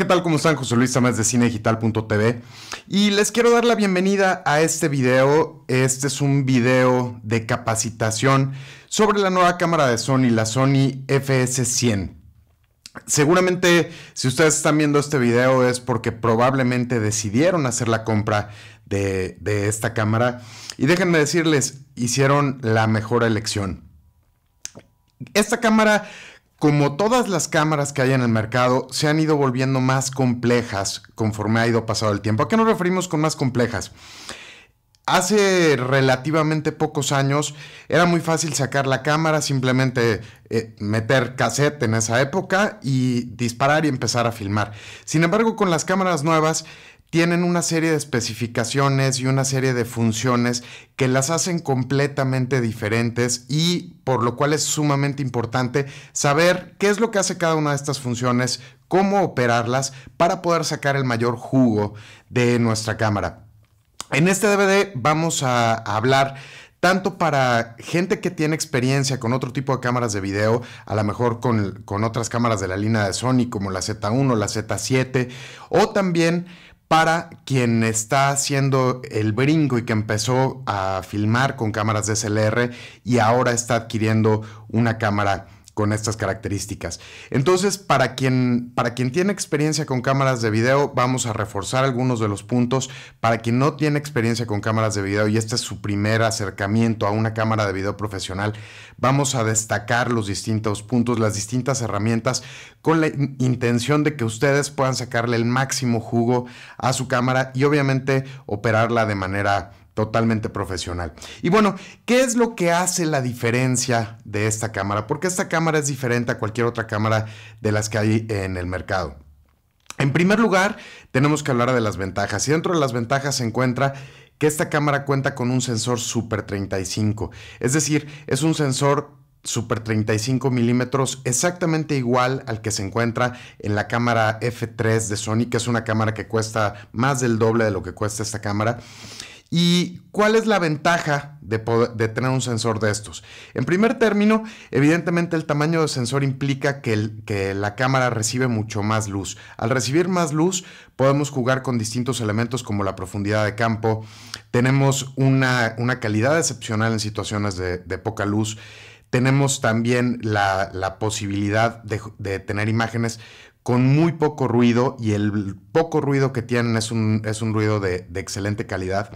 ¿qué tal? ¿Cómo están? José Luis Tamás de cinedigital.tv y les quiero dar la bienvenida a este video. Este es un video de capacitación sobre la nueva cámara de Sony, la Sony FS100. Seguramente si ustedes están viendo este video es porque probablemente decidieron hacer la compra de, de esta cámara y déjenme decirles, hicieron la mejor elección. Esta cámara como todas las cámaras que hay en el mercado se han ido volviendo más complejas conforme ha ido pasado el tiempo. ¿A qué nos referimos con más complejas? Hace relativamente pocos años era muy fácil sacar la cámara, simplemente eh, meter cassette en esa época y disparar y empezar a filmar. Sin embargo, con las cámaras nuevas tienen una serie de especificaciones y una serie de funciones que las hacen completamente diferentes y por lo cual es sumamente importante saber qué es lo que hace cada una de estas funciones, cómo operarlas para poder sacar el mayor jugo de nuestra cámara. En este DVD vamos a hablar tanto para gente que tiene experiencia con otro tipo de cámaras de video, a lo mejor con, otras cámaras de la línea de Sony como la Z1 o la Z7, o también para quien está haciendo el brinco y que empezó a filmar con cámaras DSLR y ahora está adquiriendo una cámara con estas características. Entonces, para quien, para quien tiene experiencia con cámaras de video, vamos a reforzar algunos de los puntos. Para quien no tiene experiencia con cámaras de video y este es su primer acercamiento a una cámara de video profesional, vamos a destacar los distintos puntos, las distintas herramientas, con la intención de que ustedes puedan sacarle el máximo jugo a su cámara y obviamente operarla de manera totalmente profesional. Y bueno, ¿qué es lo que hace la diferencia de esta cámara? Porque esta cámara es diferente a cualquier otra cámara de las que hay en el mercado. En primer lugar, tenemos que hablar de las ventajas. Y dentro de las ventajas se encuentra que esta cámara cuenta con un sensor Super 35. Es decir, es un sensor Super 35 milímetros exactamente igual al que se encuentra en la cámara F3 de Sony, que es una cámara que cuesta más del doble de lo que cuesta esta cámara. ¿Y cuál es la ventaja de, tener un sensor de estos? En primer término, evidentemente el tamaño del sensor implica que, la cámara recibe mucho más luz. Al recibir más luz, podemos jugar con distintos elementos como la profundidad de campo. Tenemos una, calidad excepcional en situaciones de, poca luz tenemos también la, posibilidad de, de, tener imágenes con muy poco ruido y el poco ruido que tienen es un, ruido de, excelente calidad.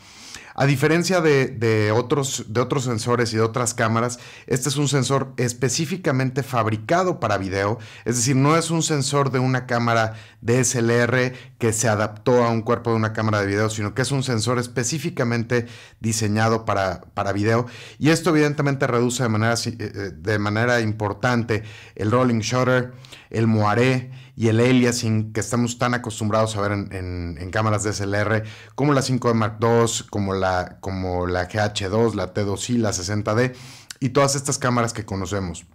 A diferencia de, otros, de otros sensores y de otras cámaras, este es un sensor específicamente fabricado para video, es decir, no es un sensor de una cámara DSLR que se adaptó a un cuerpo de una cámara de video, sino que es un sensor específicamente diseñado para, para video y esto evidentemente reduce de manera, eh, eh, de manera importante el rolling shutter, el moaré y el aliasing que estamos tan acostumbrados a ver en, en, de cámaras DSLR, como la 5D e Mark II, como la, como la GH2, la T2i, la 60D y todas estas cámaras que conocemos.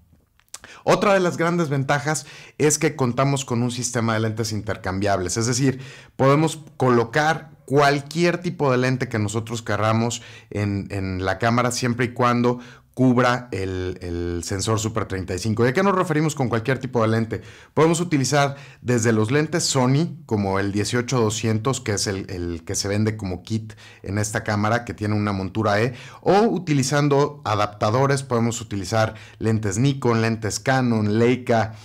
Otra de las grandes ventajas es que contamos con un sistema de lentes intercambiables, es decir, podemos colocar cualquier tipo de lente que nosotros querramos en la cámara siempre y cuando cubra el, sensor Super 35. ¿Y a qué nos referimos con cualquier tipo de lente? Podemos utilizar desde los lentes Sony, como el 18200, que es el, que se vende como kit en esta cámara, que tiene una montura E, o utilizando adaptadores, podemos utilizar lentes Nikon, lentes Canon, Leica,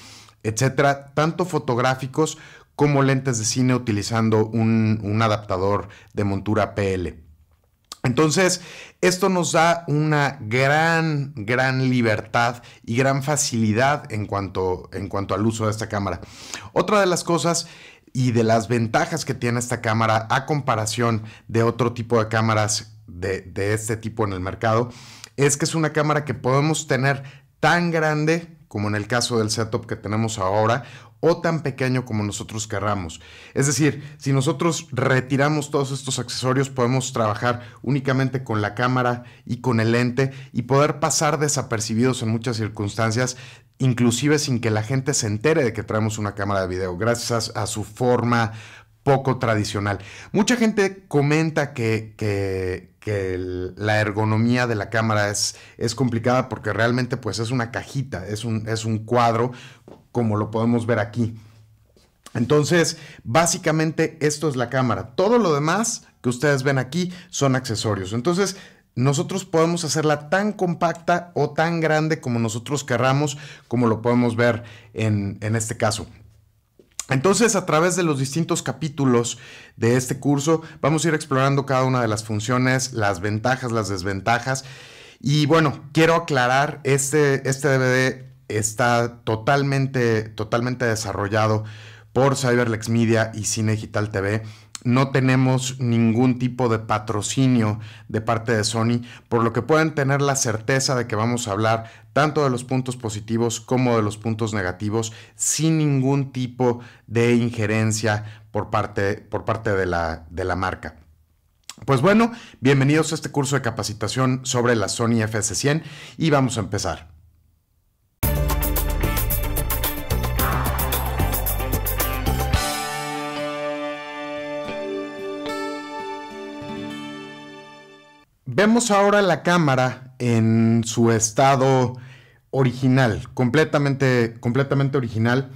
etcétera, tanto fotográficos como lentes de cine utilizando un adaptador de montura PL. Entonces, esto nos da una gran, gran libertad y gran facilidad en cuanto, en cuanto al uso de esta cámara. Otra de las cosas y de las ventajas que tiene esta cámara a comparación de otro tipo de cámaras de, de este tipo en el mercado es que es una cámara que podemos tener tan grande como en el caso del setup que tenemos ahora o tan pequeño como nosotros querramos. Es decir, si nosotros retiramos todos estos accesorios, podemos trabajar únicamente con la cámara y con el lente y poder pasar desapercibidos en muchas circunstancias inclusive sin que la gente se entere de que traemos una cámara de video, gracias a, su forma poco tradicional. Mucha gente comenta que, que, la ergonomía de la cámara es, es, complicada porque realmente pues es una cajita, es un, es un cuadro como lo podemos ver aquí. Entonces, básicamente esto es la cámara. Todo lo demás que ustedes ven aquí son accesorios. Entonces, nosotros podemos hacerla tan compacta o tan grande como nosotros querramos, como lo podemos ver en, este caso. Entonces, a través de los distintos capítulos de este curso, vamos a ir explorando cada una de las funciones, las ventajas, las desventajas. Y bueno, quiero aclarar, este, este DVD está totalmente, totalmente desarrollado por Cyberlex Media y Cine Digital TV. No tenemos ningún tipo de patrocinio de parte de Sony, por lo que pueden tener la certeza de que vamos a hablar tanto de los puntos positivos como de los puntos negativos sin ningún tipo de injerencia por parte, por parte de, la, de la marca. Pues bueno, bienvenidos a este curso de capacitación sobre la Sony FS100 y vamos a empezar. Vemos ahora la cámara en su estado original, completamente, completamente original.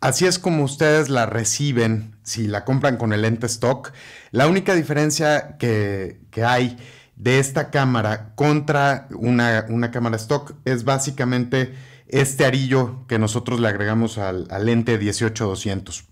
Así es como ustedes la reciben si la compran con el lente stock. La única diferencia que, hay de esta cámara contra una, cámara stock es básicamente este arillo que nosotros le agregamos al, al lente 18200.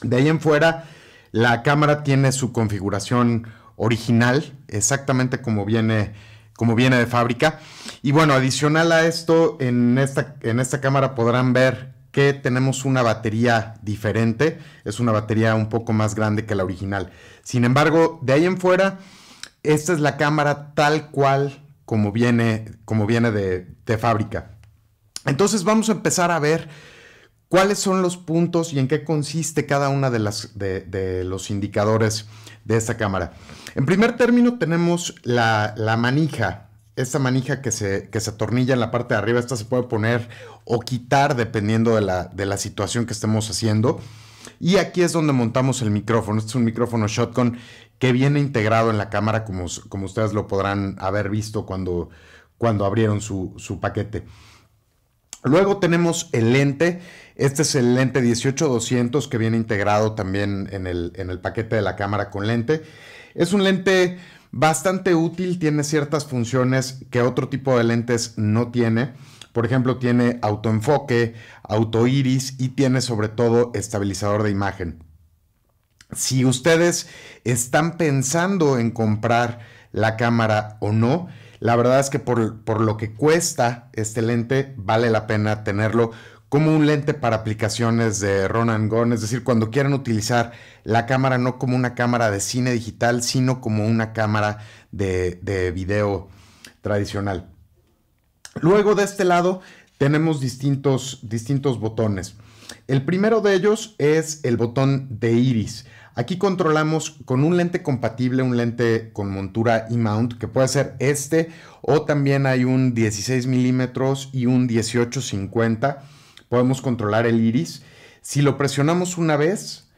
De ahí en fuera, la cámara tiene su configuración original, exactamente como viene, como viene de fábrica. Y bueno, adicional a esto, en esta, en esta cámara podrán ver que tenemos una batería diferente, es una batería un poco más grande que la original. Sin embargo, de ahí en fuera, esta es la cámara tal cual como viene, como viene de, fábrica. Entonces vamos a empezar a ver cuáles son los puntos y en qué consiste cada uno de, de los indicadores de esta cámara. En primer término tenemos la, manija, esta manija que se, que se atornilla en la parte de arriba, esta se puede poner o quitar dependiendo de la, situación que estemos haciendo. Y aquí es donde montamos el micrófono. Este es un micrófono shotgun que viene integrado en la cámara, como, como ustedes lo podrán haber visto cuando, cuando abrieron su, paquete. Luego tenemos el lente. Este es el lente 18200 que viene integrado también el, en el paquete de la cámara con lente. Es un lente bastante útil, tiene ciertas funciones que otro tipo de lentes no tiene. Por ejemplo, tiene autoenfoque, autoiris y tiene sobre todo estabilizador de imagen. Si ustedes están pensando en comprar la cámara o no, la verdad es que por, por lo que cuesta este lente, vale la pena tenerlo como un lente para aplicaciones de Ron and Gone, es decir, cuando quieran utilizar la cámara no como una cámara de cine digital, sino como una cámara de, video tradicional. Luego de este lado tenemos distintos, distintos botones. El primero de ellos es el botón de iris. Aquí controlamos con un lente compatible, un lente con montura y mount, que puede ser este, o también hay un 16 milímetros y un 1850 podemos controlar el iris. Si lo presionamos una vez,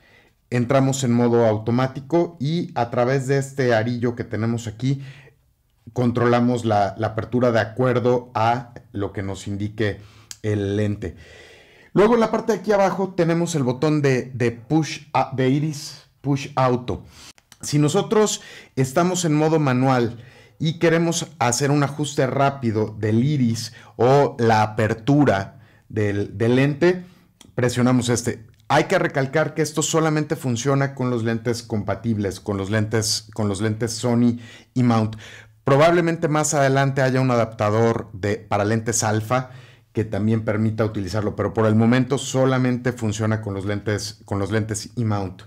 entramos en modo automático y a través de este arillo que tenemos aquí, controlamos la, apertura de acuerdo a lo que nos indique el lente. Luego en la parte de aquí abajo tenemos el botón de, push de iris push auto. Si nosotros estamos en modo manual y queremos hacer un ajuste rápido del iris o la apertura del, lente, presionamos este. Hay que recalcar que esto solamente funciona con los lentes compatibles, con los lentes, con los lentes Sony y Mount. Probablemente más adelante haya un adaptador de, para lentes alfa que también permita utilizarlo, pero por el momento solamente funciona con los lentes, con los lentes mount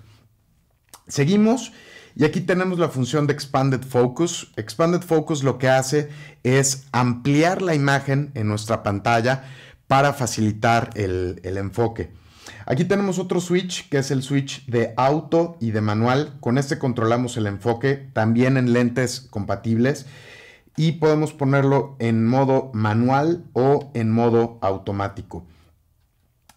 Seguimos y aquí tenemos la función de Expanded Focus. Expanded Focus lo que hace es ampliar la imagen en nuestra pantalla para facilitar el, enfoque. Aquí tenemos otro switch que es el switch de auto y de manual. Con este controlamos el enfoque también en lentes compatibles y podemos ponerlo en modo manual o en modo automático.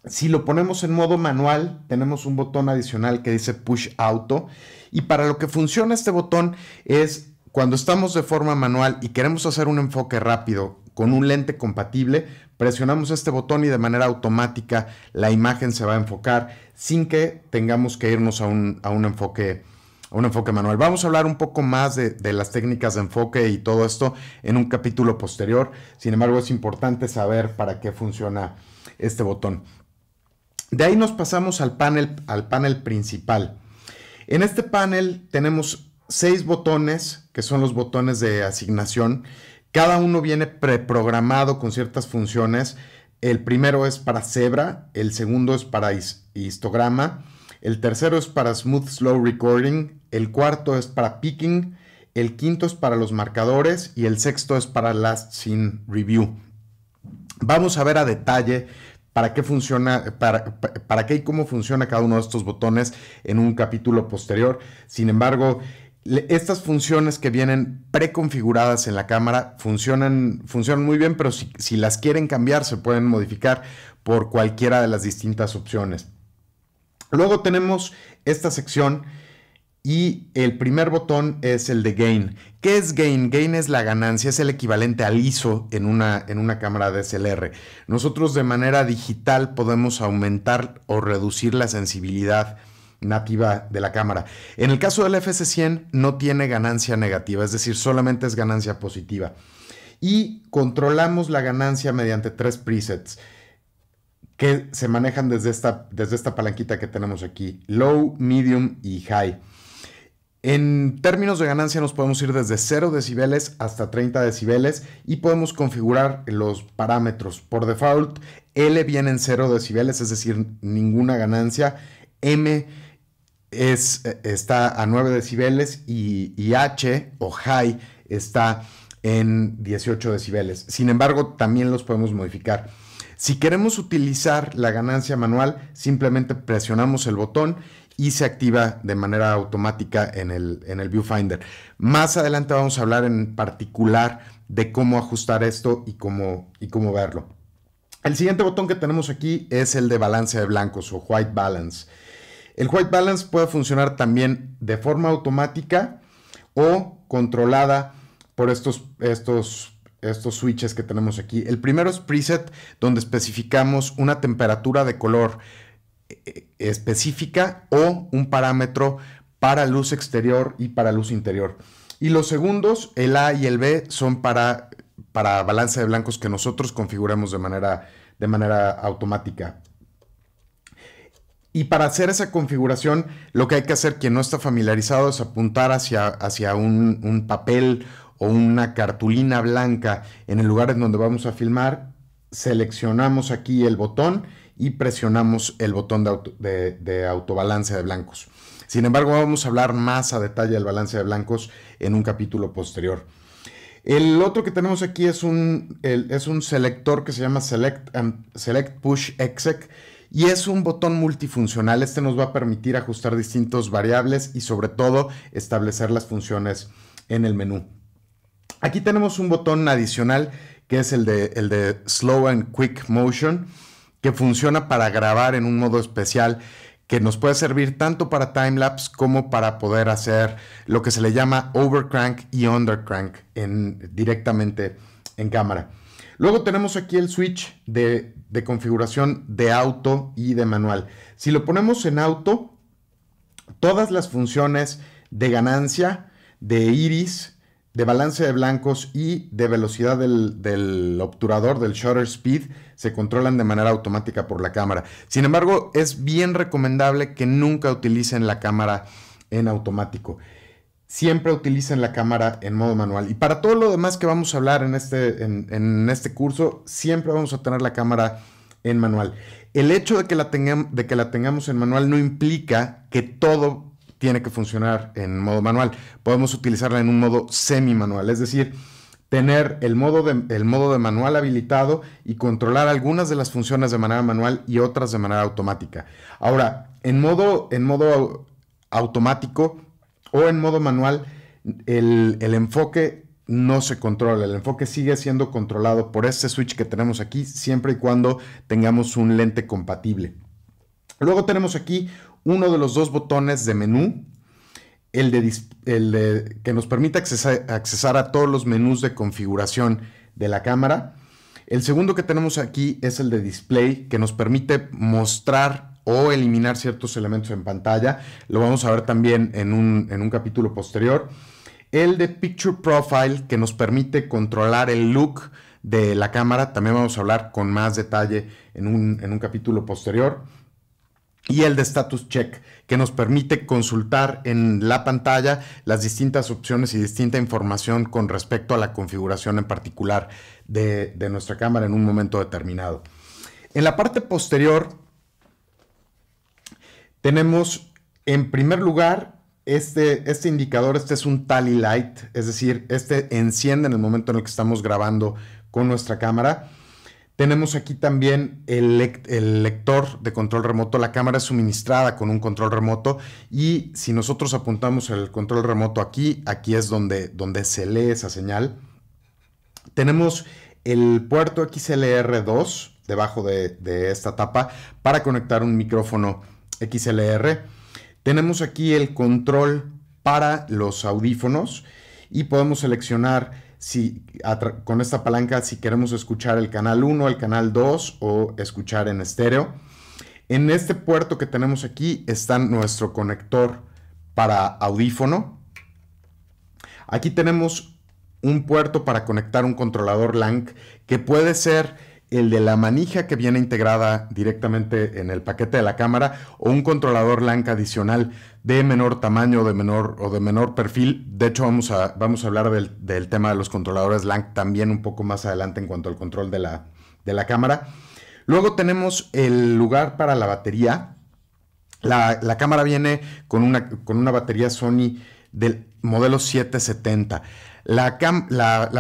Si lo ponemos en modo manual, tenemos un botón adicional que dice Push Auto y para lo que funciona este botón es cuando estamos de forma manual y queremos hacer un enfoque rápido con un lente compatible, presionamos este botón y de manera automática la imagen se va a enfocar sin que tengamos que irnos a un, a un enfoque manual. Vamos a hablar un poco más de, de, las técnicas de enfoque y todo esto en un capítulo posterior. Sin embargo, es importante saber para qué funciona este botón. De ahí nos pasamos al panel, al panel principal. En este panel tenemos seis botones, que son los botones de asignación, cada uno viene preprogramado con ciertas funciones. El primero es para Zebra. el segundo es para histograma, el tercero es para smooth slow recording, el cuarto es para picking, el quinto es para los marcadores y el sexto es para last scene review. Vamos a ver a detalle para qué funciona, para, para qué y cómo funciona cada uno de estos botones en un capítulo posterior. Sin embargo, estas funciones que vienen preconfiguradas en la cámara funcionan, muy bien, pero si, las quieren cambiar se pueden modificar por cualquiera de las distintas opciones. Luego tenemos esta sección y el primer botón es el de Gain. ¿Qué es Gain? Gain es la ganancia, es el equivalente al ISO en una, en una cámara DSLR. Nosotros de manera digital podemos aumentar o reducir la sensibilidad nativa de la cámara. En el caso del fs 100 no tiene ganancia negativa, es decir, solamente es ganancia positiva. Y controlamos la ganancia mediante tres presets que se manejan desde esta, desde esta palanquita que tenemos aquí, low, medium y high. En términos de ganancia nos podemos ir desde 0 decibeles hasta 30 decibeles y podemos configurar los parámetros. Por default, L viene en 0 decibeles, es decir, ninguna ganancia. M es, eh, está a 9 decibeles y, H o high está en 18 decibeles. Sin embargo, también los podemos modificar. Si queremos utilizar la ganancia manual, simplemente presionamos el botón y se activa de manera automática en el, viewfinder. Más adelante vamos a hablar en particular de cómo ajustar esto y cómo, y cómo verlo. El siguiente botón que tenemos aquí es el de balance de blancos o white balance. El white balance puede funcionar también de forma automática o controlada por estos, estos estos switches que tenemos aquí. El primero es preset, donde especificamos una temperatura de color eh, eh, específica o un parámetro para luz exterior y para luz interior. Y los segundos, el A y el B, son para, para balance de blancos que nosotros configuramos de manera, de manera automática. Y para hacer esa configuración, lo que hay que hacer, quien no está familiarizado, es apuntar hacia, hacia un, papel o una cartulina blanca en el lugar en donde vamos a filmar. Seleccionamos aquí el botón y presionamos el botón de, de, autobalance de blancos. Sin embargo, vamos a hablar más a detalle del balance de blancos en un capítulo posterior. El otro que tenemos aquí es un, es un selector que se llama Select, Select Push Exec y es un botón multifuncional. Este nos va a permitir ajustar distintos variables y sobre todo establecer las funciones en el menú. Aquí tenemos un botón adicional que es el de, el de Slow and Quick Motion que funciona para grabar en un modo especial que nos puede servir tanto para timelapse como para poder hacer lo que se le llama overcrank y undercrank en, directamente en cámara. Luego tenemos aquí el switch de de configuración de auto y de manual. Si lo ponemos en auto, todas las funciones de ganancia, de iris, de balance de blancos y de velocidad del, del, obturador, del shutter speed, se controlan de manera automática por la cámara. Sin embargo, es bien recomendable que nunca utilicen la cámara en automático siempre utilicen la cámara en modo manual. Y para todo lo demás que vamos a hablar en este, en, este curso, siempre vamos a tener la cámara en manual. El hecho de que, la de que la tengamos en manual no implica que todo tiene que funcionar en modo manual. Podemos utilizarla en un modo semi-manual, es decir, tener el modo, de, el modo de manual habilitado y controlar algunas de las funciones de manera manual y otras de manera automática. Ahora, en modo, en modo automático, o en modo manual, el, enfoque no se controla, el enfoque sigue siendo controlado por este switch que tenemos aquí siempre y cuando tengamos un lente compatible. Luego tenemos aquí uno de los dos botones de menú, el, de, que nos permite accesar, accesar a todos los menús de configuración de la cámara. El segundo que tenemos aquí es el de display, que nos permite mostrar o eliminar ciertos elementos en pantalla. Lo vamos a ver también en un, capítulo posterior. El de Picture Profile que nos permite controlar el look de la cámara. También vamos a hablar con más detalle en un, capítulo posterior y el de Status Check, que nos permite consultar en la pantalla las distintas opciones y distinta información con respecto a la configuración en particular de, de, nuestra cámara en un momento determinado. En la parte posterior tenemos en primer lugar este, este indicador, este es un tally light, es decir, este enciende en el momento en el que estamos grabando con nuestra cámara. Tenemos aquí también el, el, lector de control remoto. La cámara es suministrada con un control remoto y si nosotros apuntamos el control remoto aquí, aquí es donde, donde se lee esa señal. Tenemos el puerto XLR2 debajo de, de esta tapa para conectar un micrófono XLR. Tenemos aquí el control para los audífonos y podemos seleccionar si con esta palanca si queremos escuchar el canal 1, el canal 2 o escuchar en estéreo. En este puerto que tenemos aquí está nuestro conector para audífono. Aquí tenemos un puerto para conectar un controlador LAN que puede ser el de la manija que viene integrada directamente en el paquete de la cámara o un controlador LANC adicional de menor tamaño de menor, o de menor perfil. De hecho, vamos a, vamos a hablar del, tema de los controladores LANC también un poco más adelante en cuanto al control de la, de la cámara. Luego tenemos el lugar para la batería. La, la cámara viene con una, con una batería Sony del modelo 770. La,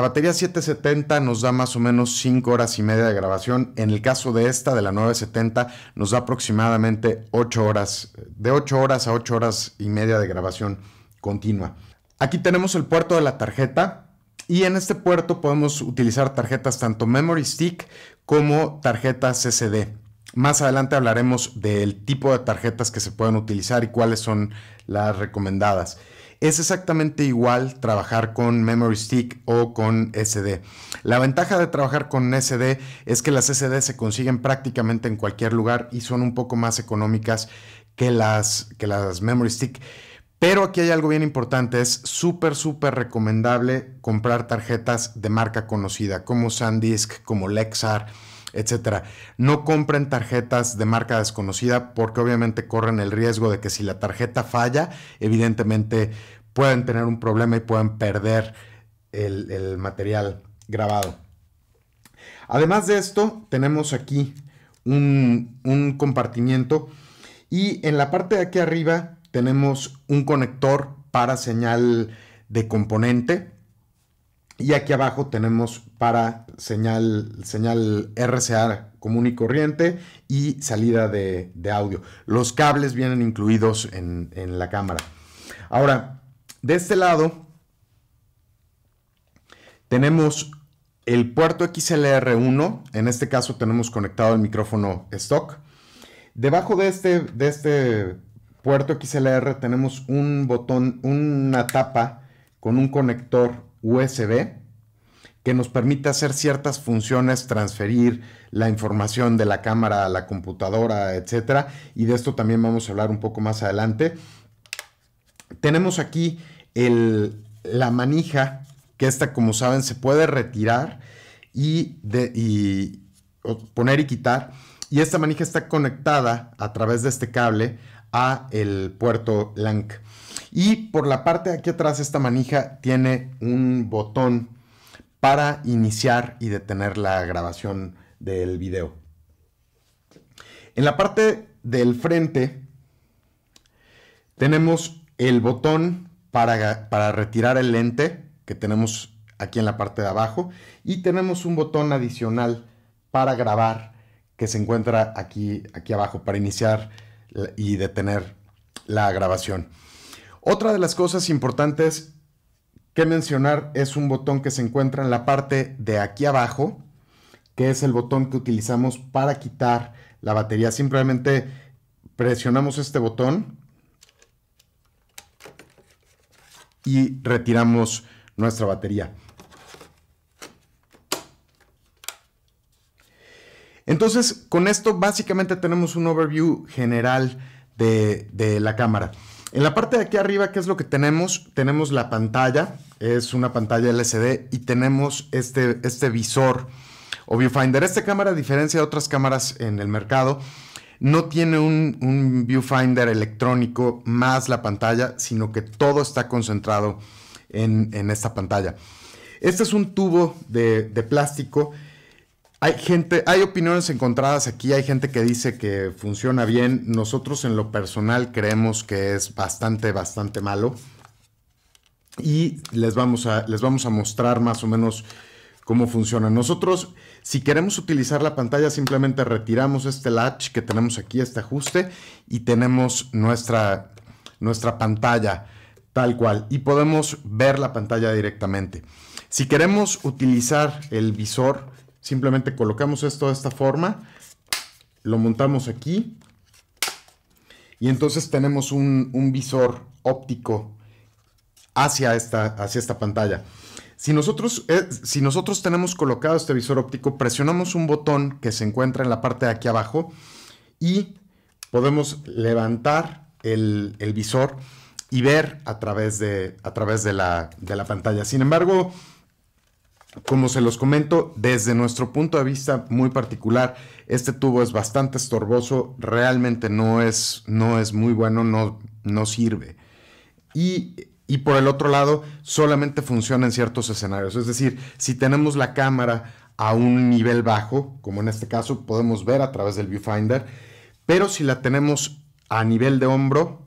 batería 770 nos da más o menos 5 horas y media de grabación. En el caso de esta, de la 970, nos da aproximadamente 8 horas, de 8 horas a 8 horas y media de grabación continua. Aquí tenemos el puerto de la tarjeta y en este puerto podemos utilizar tarjetas tanto Memory Stick como tarjetas SD Más adelante hablaremos del tipo de tarjetas que se pueden utilizar y cuáles son las recomendadas es exactamente igual trabajar con Memory Stick o con SD. La ventaja de trabajar con SD es que las SD se consiguen prácticamente en cualquier lugar y son un poco más económicas que las, que las Memory Stick. Pero aquí hay algo bien importante, es súper, súper recomendable comprar tarjetas de marca conocida como SanDisk, como Lexar, etc. No compren tarjetas de marca desconocida porque obviamente corren el riesgo de que si la tarjeta falla, evidentemente pueden tener un problema y pueden perder el, material grabado. Además de esto, tenemos aquí un, compartimiento y en la parte de aquí arriba tenemos un conector para señal de componente y aquí abajo tenemos para señal, señal RCA común y corriente y salida de, audio. Los cables vienen incluidos en, en la cámara. Ahora, de este lado tenemos el puerto XLR1, en este caso tenemos conectado el micrófono stock. Debajo de este, de este puerto XLR tenemos un botón, una tapa con un conector USB que nos permite hacer ciertas funciones, transferir la información de la cámara a la computadora, etc. y de esto también vamos a hablar un poco más adelante tenemos aquí el, la manija, que esta como saben se puede retirar y, poner y quitar. Y esta manija está conectada a través de este cable a el puerto LANC. Y por la parte de aquí atrás esta manija tiene un botón para iniciar y detener la grabación del video. En la parte del frente tenemos el botón para, retirar el lente que tenemos aquí en la parte de abajo y tenemos un botón adicional para grabar que se encuentra aquí, aquí abajo para iniciar y detener la grabación. Otra de las cosas importantes que mencionar es un botón que se encuentra en la parte de aquí abajo, que es el botón que utilizamos para quitar la batería. Simplemente presionamos este botón y retiramos nuestra batería. Entonces, con esto básicamente tenemos un overview general de, la cámara. En la parte de aquí arriba, ¿qué es lo que tenemos? Tenemos la pantalla, es una pantalla LCD y tenemos este, este visor o viewfinder. Esta cámara, a diferencia de otras cámaras en el mercado, no tiene un, viewfinder electrónico más la pantalla, sino que todo está concentrado en, esta pantalla. Este es un tubo de, plástico. Hay gente, hay opiniones encontradas aquí, hay gente que dice que funciona bien. Nosotros en lo personal creemos que es bastante, bastante malo. Y les vamos a, les vamos a mostrar más o menos cómo funciona. Nosotros si queremos utilizar la pantalla, simplemente retiramos este latch que tenemos aquí, este ajuste, y tenemos nuestra, nuestra pantalla tal cual. Y podemos ver la pantalla directamente. Si queremos utilizar el visor, simplemente colocamos esto de esta forma, lo montamos aquí y entonces tenemos un, un visor óptico hacia esta, hacia esta pantalla. Si nosotros, eh, si nosotros tenemos colocado este visor óptico, presionamos un botón que se encuentra en la parte de aquí abajo y podemos levantar el, visor y ver a través, de, a través de, la, pantalla. Sin embargo, como se los comento, desde nuestro punto de vista muy particular, este tubo es bastante estorboso, realmente no es, no es muy bueno, no, no sirve. Y y por el otro lado solamente funciona en ciertos escenarios. Es decir, si tenemos la cámara a un nivel bajo, como en este caso podemos ver a través del viewfinder, pero si la tenemos a nivel de hombro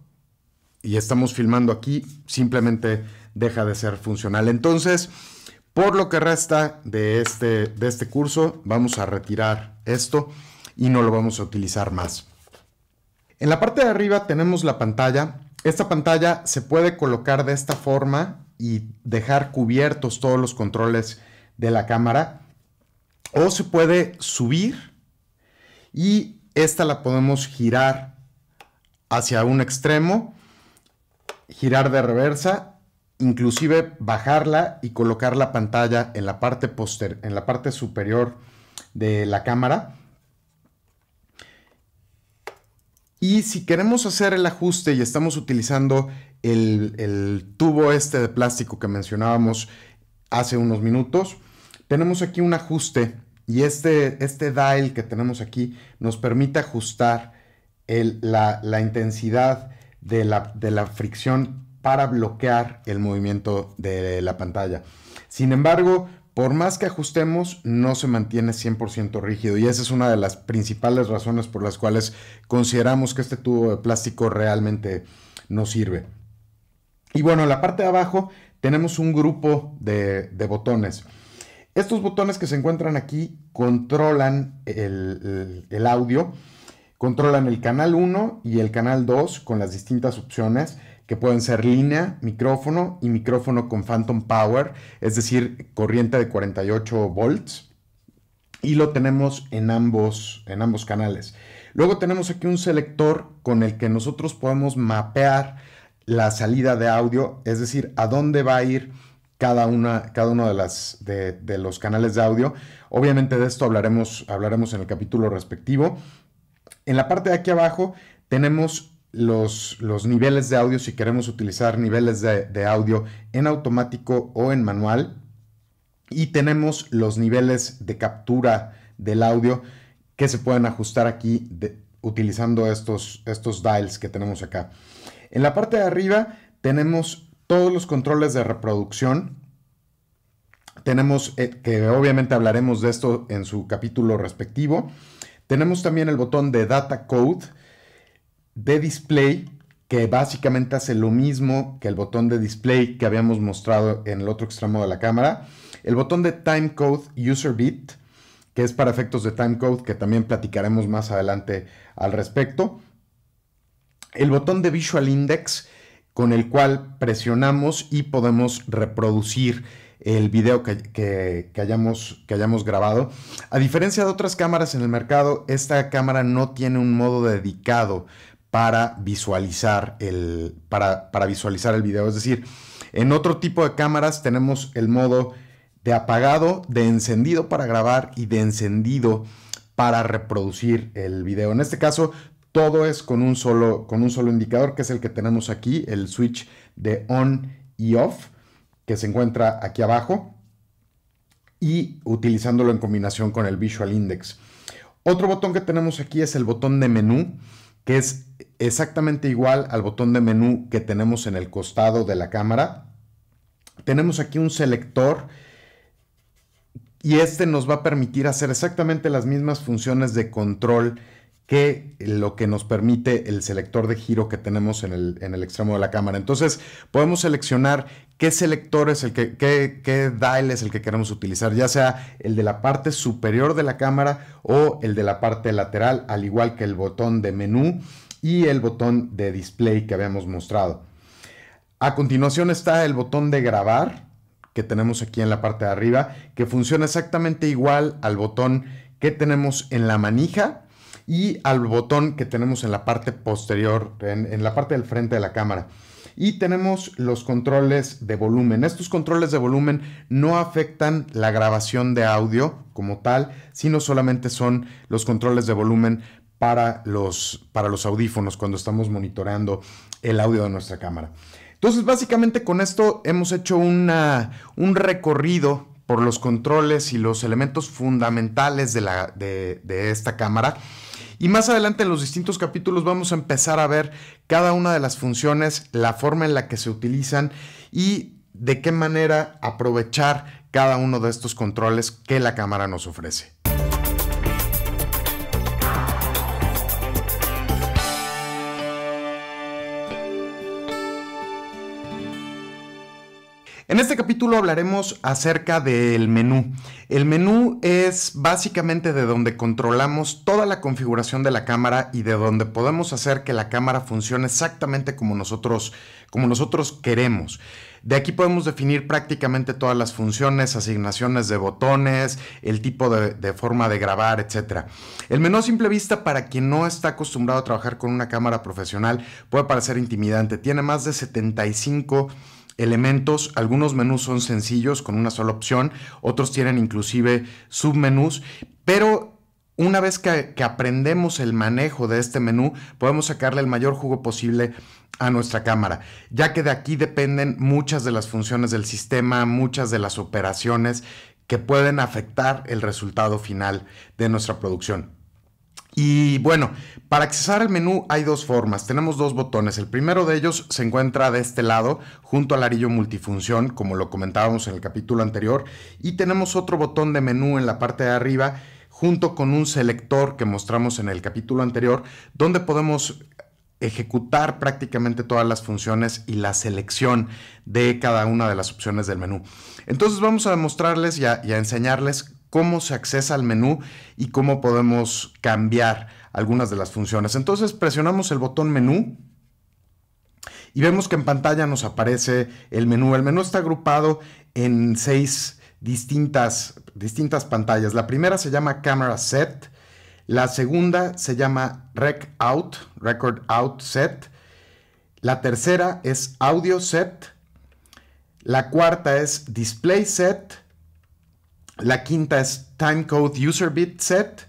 y estamos filmando aquí, simplemente deja de ser funcional. Entonces, por lo que resta de este, de este curso, vamos a retirar esto y no lo vamos a utilizar más. En la parte de arriba tenemos la pantalla esta pantalla se puede colocar de esta forma y dejar cubiertos todos los controles de la cámara. O se puede subir y esta la podemos girar hacia un extremo, girar de reversa, inclusive bajarla y colocar la pantalla en la parte, en la parte superior de la cámara. Y si queremos hacer el ajuste y estamos utilizando el, tubo este de plástico que mencionábamos hace unos minutos, tenemos aquí un ajuste y este, este dial que tenemos aquí nos permite ajustar la, intensidad de la, de la fricción para bloquear el movimiento de la pantalla. Sin embargo, por más que ajustemos, no se mantiene 100% rígido. Y esa es una de las principales razones por las cuales consideramos que este tubo de plástico realmente no sirve. Y bueno, en la parte de abajo tenemos un grupo de, botones. Estos botones que se encuentran aquí controlan el audio, controlan el canal 1 y el canal 2 con las distintas opciones que pueden ser línea, micrófono y micrófono con phantom power, es decir, corriente de 48 volts. Y lo tenemos en ambos, en ambos canales. Luego tenemos aquí un selector con el que nosotros podemos mapear la salida de audio, es decir, a dónde va a ir cada, una, cada uno de, las, de, los canales de audio. Obviamente de esto hablaremos, hablaremos en el capítulo respectivo. En la parte de aquí abajo tenemos los, niveles de audio, si queremos utilizar niveles de, audio en automático o en manual. Y tenemos los niveles de captura del audio que se pueden ajustar aquí utilizando estos, dials que tenemos acá. En la parte de arriba tenemos todos los controles de reproducción. Tenemos, eh, que obviamente hablaremos de esto en su capítulo respectivo. Tenemos también el botón de Data Code de display, que básicamente hace lo mismo que el botón de display que habíamos mostrado en el otro extremo de la cámara. El botón de timecode user bit, que es para efectos de timecode, que también platicaremos más adelante al respecto. El botón de visual index, con el cual presionamos y podemos reproducir el video que, hayamos, que, hayamos, grabado. A diferencia de otras cámaras en el mercado, esta cámara no tiene un modo dedicado para visualizar el, para, visualizar el video. Es decir, en otro tipo de cámaras tenemos el modo de apagado, de encendido para grabar y de encendido para reproducir el video. En este caso, todo es con un solo, con un solo indicador, que es el que tenemos aquí, el switch de on y off, que se encuentra aquí abajo, y utilizándolo en combinación con el Visual Index. Otro botón que tenemos aquí es el botón de menú, que es exactamente igual al botón de menú que tenemos en el costado de la cámara. Tenemos aquí un selector y este nos va a permitir hacer exactamente las mismas funciones de control que lo que nos permite el selector de giro que tenemos en el, extremo de la cámara. Entonces, podemos seleccionar qué selector es el que, qué, qué dial es el que queremos utilizar, ya sea el de la parte superior de la cámara o el de la parte lateral, al igual que el botón de menú y el botón de display que habíamos mostrado. A continuación está el botón de grabar que tenemos aquí en la parte de arriba, que funciona exactamente igual al botón que tenemos en la manija, y al botón que tenemos en la parte posterior, en, la parte del frente de la cámara. Y tenemos los controles de volumen. Estos controles de volumen no afectan la grabación de audio como tal, sino solamente son los controles de volumen para los, para los audífonos cuando estamos monitoreando el audio de nuestra cámara. Entonces, básicamente con esto hemos hecho un recorrido por los controles y los elementos fundamentales de esta cámara. Y más adelante en los distintos capítulos vamos a empezar a ver cada una de las funciones, la forma en la que se utilizan y de qué manera aprovechar cada uno de estos controles que la cámara nos ofrece. En este capítulo hablaremos acerca del menú. El menú es básicamente de donde controlamos toda la configuración de la cámara y de donde podemos hacer que la cámara funcione exactamente como nosotros, como nosotros queremos. De aquí podemos definir prácticamente todas las funciones, asignaciones de botones, el tipo de, de forma de grabar, etc. El menú a simple vista, para quien no está acostumbrado a trabajar con una cámara profesional, puede parecer intimidante. Tiene más de 75 elementos. Algunos menús son sencillos con una sola opción, otros tienen inclusive submenús, pero una vez que, que, aprendemos el manejo de este menú, podemos sacarle el mayor jugo posible a nuestra cámara, ya que de aquí dependen muchas de las funciones del sistema, muchas de las operaciones que pueden afectar el resultado final de nuestra producción. Y bueno, para accesar al menú hay dos formas. Tenemos dos botones. El primero de ellos se encuentra de este lado, junto al arillo multifunción, como lo comentábamos en el capítulo anterior. Y tenemos otro botón de menú en la parte de arriba, junto con un selector que mostramos en el capítulo anterior, donde podemos ejecutar prácticamente todas las funciones y la selección de cada una de las opciones del menú. Entonces vamos a demostrarles y a, y a enseñarles cómo se accesa al menú y cómo podemos cambiar algunas de las funciones. Entonces presionamos el botón menú y vemos que en pantalla nos aparece el menú. El menú está agrupado en seis distintas, distintas pantallas. La primera se llama Camera Set, la segunda se llama Rec Out, Record Out Set, la tercera es Audio Set, la cuarta es Display Set, la quinta es Timecode User Bit Set.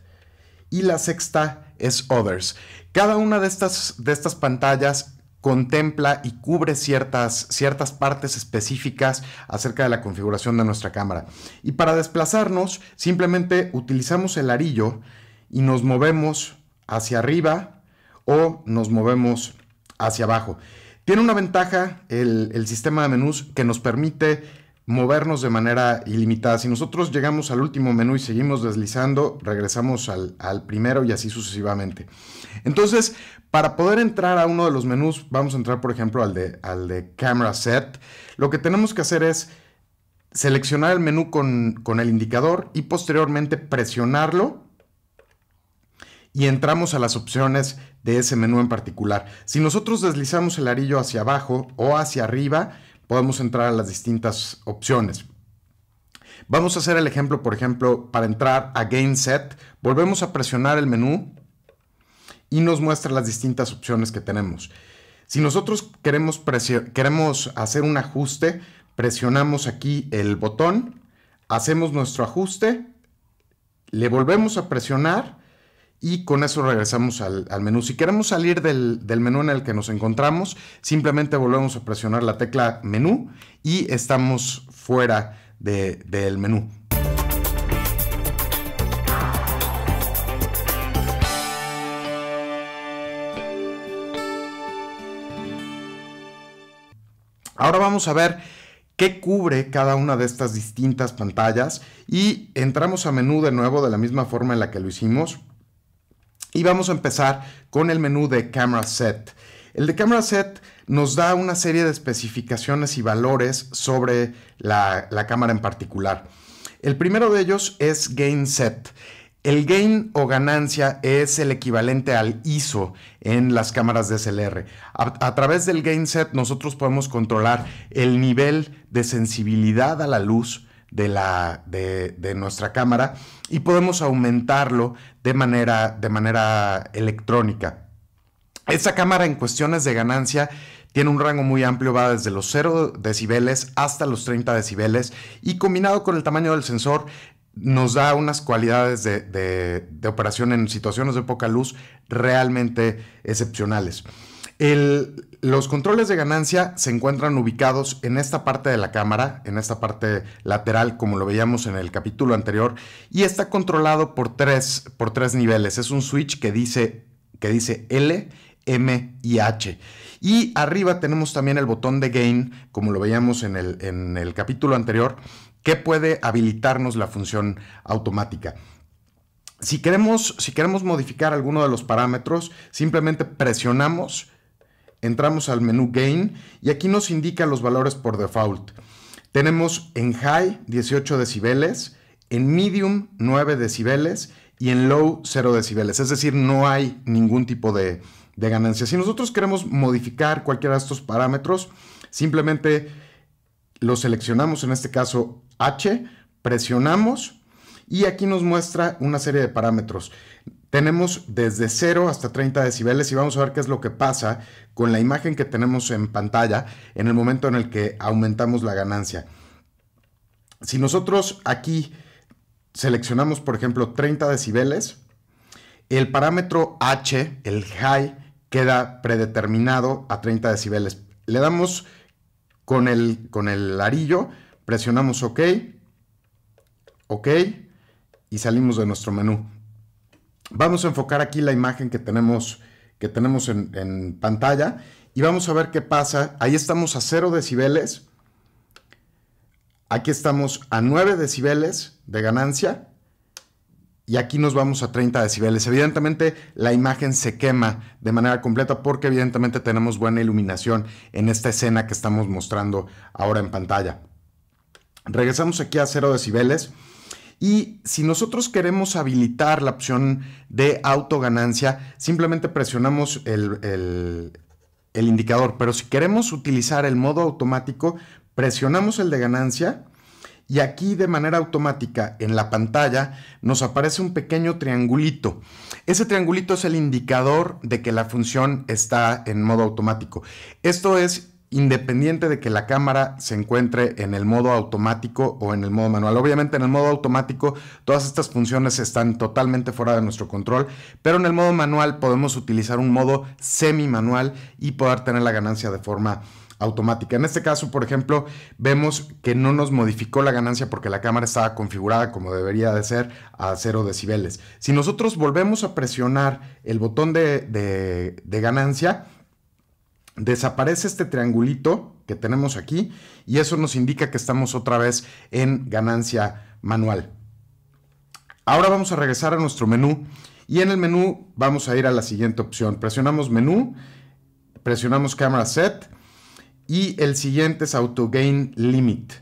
Y la sexta es Others. Cada una de estas, de estas pantallas contempla y cubre ciertas, ciertas partes específicas acerca de la configuración de nuestra cámara. Y para desplazarnos, simplemente utilizamos el arillo y nos movemos hacia arriba o nos movemos hacia abajo. Tiene una ventaja el, el sistema de menús que nos permite movernos de manera ilimitada. Si nosotros llegamos al último menú y seguimos deslizando, regresamos al, primero y así sucesivamente. Entonces, para poder entrar a uno de los menús, vamos a entrar por ejemplo al de, al de Camera Set, lo que tenemos que hacer es seleccionar el menú con, con el indicador y posteriormente presionarlo y entramos a las opciones de ese menú en particular. Si nosotros deslizamos el arillo hacia abajo o hacia arriba, podemos entrar a las distintas opciones. Vamos a hacer el ejemplo, por ejemplo, para entrar a Game Set, volvemos a presionar el menú y nos muestra las distintas opciones que tenemos. Si nosotros queremos, queremos hacer un ajuste, presionamos aquí el botón, hacemos nuestro ajuste, le volvemos a presionar y con eso regresamos al, menú. Si queremos salir del, menú en el que nos encontramos, simplemente volvemos a presionar la tecla menú y estamos fuera del menú. Ahora vamos a ver qué cubre cada una de estas distintas pantallas y entramos a menú de nuevo de la misma forma en la que lo hicimos y vamos a empezar con el menú de Camera Set. El de Camera Set nos da una serie de especificaciones y valores sobre la, cámara en particular. El primero de ellos es Gain Set. El gain o ganancia es el equivalente al ISO en las cámaras DSLR. A, a, través del gain set nosotros podemos controlar el nivel de sensibilidad a la luz, de, la, de, nuestra cámara y podemos aumentarlo de manera, de manera electrónica. Esta cámara en cuestiones de ganancia tiene un rango muy amplio, va desde los 0 decibeles hasta los 30 decibeles y combinado con el tamaño del sensor nos da unas cualidades de, operación en situaciones de poca luz realmente excepcionales los controles de ganancia se encuentran ubicados en esta parte de la cámara, en esta parte lateral, como lo veíamos en el capítulo anterior, y está controlado por tres, por tres niveles. Es un switch que dice, que dice L, M y H. Y arriba tenemos también el botón de gain, como lo veíamos en el, capítulo anterior, que puede habilitarnos la función automática. Si queremos, si queremos modificar alguno de los parámetros, simplemente presionamos entramos al menú Gain y aquí nos indica los valores por default. Tenemos en High 18 decibeles, en Medium 9 decibeles y en Low 0 decibeles. Es decir, no hay ningún tipo de, de ganancia. Si nosotros queremos modificar cualquiera de estos parámetros, simplemente lo seleccionamos, en este caso H, presionamos y aquí nos muestra una serie de parámetros. Tenemos desde 0 hasta 30 decibeles y vamos a ver qué es lo que pasa con la imagen que tenemos en pantalla en el momento en el que aumentamos la ganancia. Si nosotros aquí seleccionamos, por ejemplo, 30 decibeles, el parámetro H, el high, queda predeterminado a 30 decibeles. Le damos con el, con el arillo, presionamos OK, OK, y salimos de nuestro menú. Vamos a enfocar aquí la imagen que tenemos, que tenemos en, en pantalla y vamos a ver qué pasa. Ahí estamos a 0 decibeles. Aquí estamos a 9 decibeles de ganancia y aquí nos vamos a 30 decibeles. Evidentemente la imagen se quema de manera completa porque evidentemente tenemos buena iluminación en esta escena que estamos mostrando ahora en pantalla. Regresamos aquí a 0 decibeles y si nosotros queremos habilitar la opción de autoganancia, simplemente presionamos el, el indicador. Pero si queremos utilizar el modo automático, presionamos el de ganancia y aquí de manera automática en la pantalla nos aparece un pequeño triangulito. Ese triangulito es el indicador de que la función está en modo automático. Esto es independiente de que la cámara se encuentre en el modo automático o en el modo manual. Obviamente en el modo automático todas estas funciones están totalmente fuera de nuestro control, pero en el modo manual podemos utilizar un modo semi manual y poder tener la ganancia de forma automática. En este caso, por ejemplo, vemos que no nos modificó la ganancia porque la cámara estaba configurada como debería de ser a 0 decibeles. Si nosotros volvemos a presionar el botón de ganancia, desaparece este triangulito que tenemos aquí y eso nos indica que estamos otra vez en ganancia manual. Ahora vamos a regresar a nuestro menú y en el menú vamos a ir a la siguiente opción. Presionamos menú, presionamos cámara set y el siguiente es auto gain limit.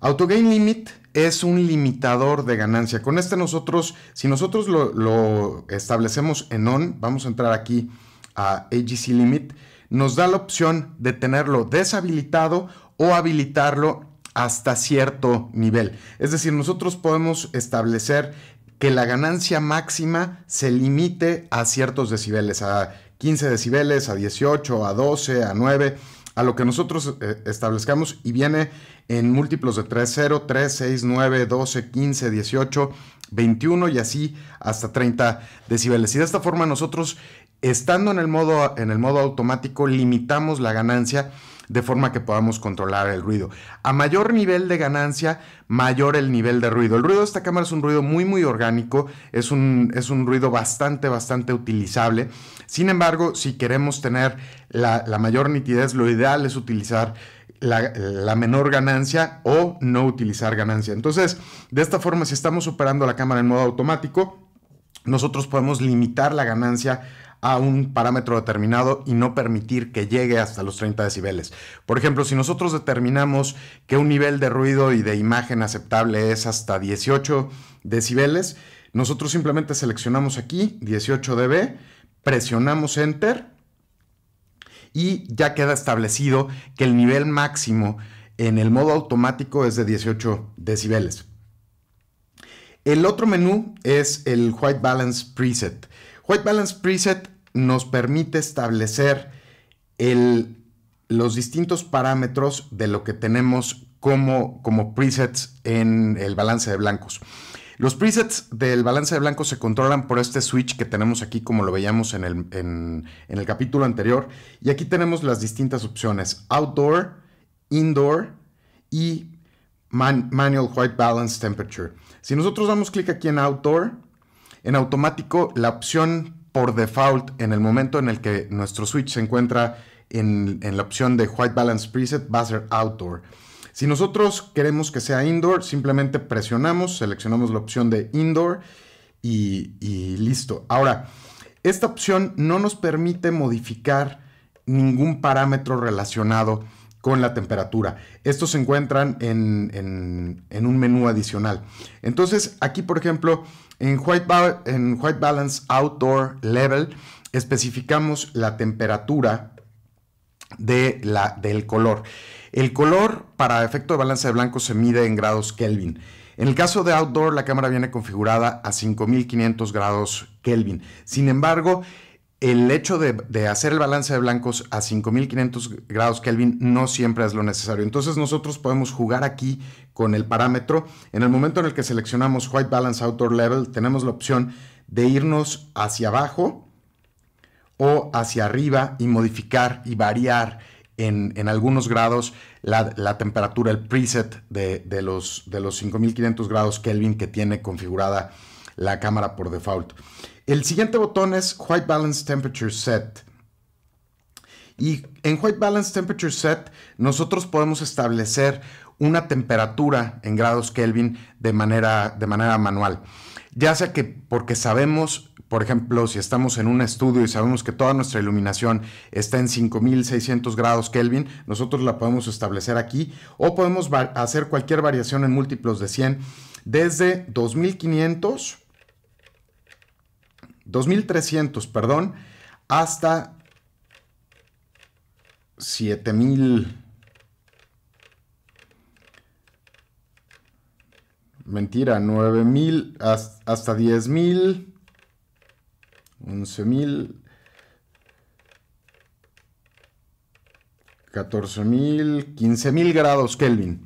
Auto gain limit es un limitador de ganancia. Con este nosotros, si nosotros lo, lo establecemos en on, vamos a entrar aquí a AGC limit nos da la opción de tenerlo deshabilitado o habilitarlo hasta cierto nivel. Es decir, nosotros podemos establecer que la ganancia máxima se limite a ciertos decibeles, a 15 decibeles, a 18, a 12, a 9, a lo que nosotros eh, establezcamos y viene en múltiplos de 3, 0, 3, 6, 9, 12, 15, 18, 21 y así hasta 30 decibeles. Y de esta forma nosotros Estando en el modo, en el modo automático, limitamos la ganancia de forma que podamos controlar el ruido. A mayor nivel de ganancia, mayor el nivel de ruido. El ruido de esta cámara es un ruido muy, muy orgánico, es un, es un ruido bastante, bastante utilizable. Sin embargo, si queremos tener la, mayor nitidez, lo ideal es utilizar la, la, menor ganancia o no utilizar ganancia. Entonces, de esta forma, si estamos operando la cámara en modo automático, nosotros podemos limitar la ganancia a un parámetro determinado y no permitir que llegue hasta los 30 decibeles. Por ejemplo, si nosotros determinamos que un nivel de ruido y de imagen aceptable es hasta 18 decibeles, nosotros simplemente seleccionamos aquí 18 dB, presionamos enter y ya queda establecido que el nivel máximo en el modo automático es de 18 decibeles. El otro menú es el White Balance Preset. White Balance Preset nos permite establecer los distintos parámetros de lo que tenemos como, presets en el balance de blancos. Los presets del balance de blancos se controlan por este switch que tenemos aquí, como lo veíamos en el, capítulo anterior. Y aquí tenemos las distintas opciones: outdoor, indoor y manual white balance temperature. Si nosotros damos clic aquí en outdoor, en automático la opción por default en el momento en el que nuestro switch se encuentra en, la opción de White Balance Preset va a ser Outdoor. Si nosotros queremos que sea indoor, simplemente presionamos, seleccionamos la opción de indoor y, listo. Ahora, esta opción no nos permite modificar ningún parámetro relacionado con la temperatura. Estos se encuentran en, un menú adicional. Entonces, aquí, por ejemplo, en White, Balance Outdoor Level especificamos la temperatura de la, del color. El color para efecto de balance de blanco se mide en grados Kelvin. En el caso de outdoor, la cámara viene configurada a 5500 grados Kelvin. Sin embargo, el hecho de, hacer el balance de blancos a 5500 grados Kelvin no siempre es lo necesario. Entonces nosotros podemos jugar aquí con el parámetro. En el momento en el que seleccionamos White Balance Outdoor Level, tenemos la opción de irnos hacia abajo o hacia arriba y modificar y variar en, algunos grados la, temperatura, el preset de, los, de los 5500 grados Kelvin que tiene configurada la cámara por default. El siguiente botón es White Balance Temperature Set. Y en White Balance Temperature Set nosotros podemos establecer una temperatura en grados Kelvin de manera, de manera manual. Ya sea que porque sabemos, por ejemplo, si estamos en un estudio y sabemos que toda nuestra iluminación está en 5600 grados Kelvin, nosotros la podemos establecer aquí o podemos hacer cualquier variación en múltiplos de 100 desde 2500 2300, perdón, hasta 7000. Mentira, 9000 hasta 10000, 11000, 14000, 15000 grados Kelvin.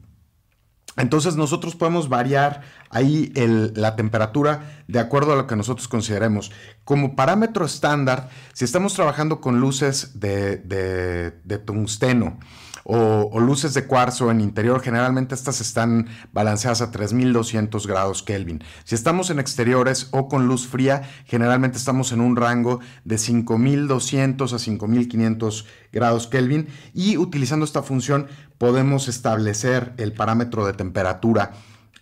Entonces nosotros podemos variar ahí la temperatura de acuerdo a lo que nosotros consideremos. Como parámetro estándar, si estamos trabajando con luces de, tungsteno o, o, luces de cuarzo en interior, generalmente estas están balanceadas a 3200 grados Kelvin. Si estamos en exteriores o con luz fría, generalmente estamos en un rango de 5200 a 5500 grados Kelvin y utilizando esta función podemos establecer el parámetro de temperatura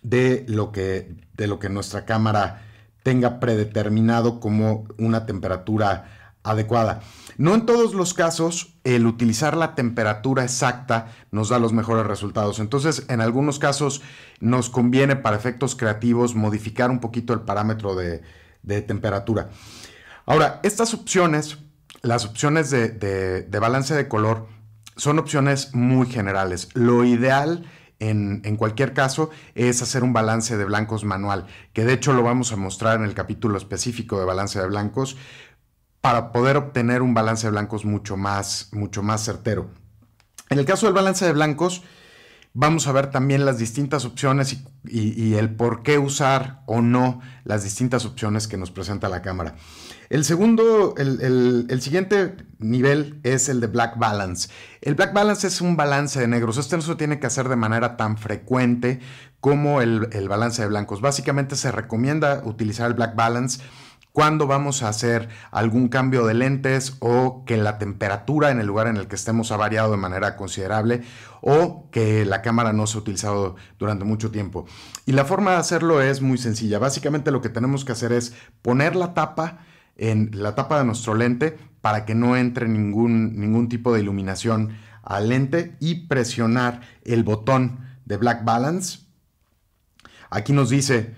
de lo que, de lo que nuestra cámara tenga predeterminado como una temperatura adecuada. No en todos los casos el utilizar la temperatura exacta nos da los mejores resultados. Entonces, en algunos casos nos conviene para efectos creativos modificar un poquito el parámetro de, temperatura. Ahora, estas opciones, las opciones de balance de color, son opciones muy generales. Lo ideal en, cualquier caso es hacer un balance de blancos manual, que de hecho lo vamos a mostrar en el capítulo específico de balance de blancos para poder obtener un balance de blancos mucho más, mucho más certero. En el caso del balance de blancos, vamos a ver también las distintas opciones y el por qué usar o no las distintas opciones que nos presenta la cámara. El segundo, el, siguiente nivel es el de black balance. El black balance es un balance de negros. Este no se tiene que hacer de manera tan frecuente como el, el balance de blancos. Básicamente se recomienda utilizar el black balance cuando vamos a hacer algún cambio de lentes o que la temperatura en el lugar en el que estemos ha variado de manera considerable o que la cámara no se ha utilizado durante mucho tiempo. Y la forma de hacerlo es muy sencilla. Básicamente lo que tenemos que hacer es poner la tapa en la tapa de nuestro lente para que no entre ningún, ningún tipo de iluminación al lente y presionar el botón de Black Balance. Aquí nos dice,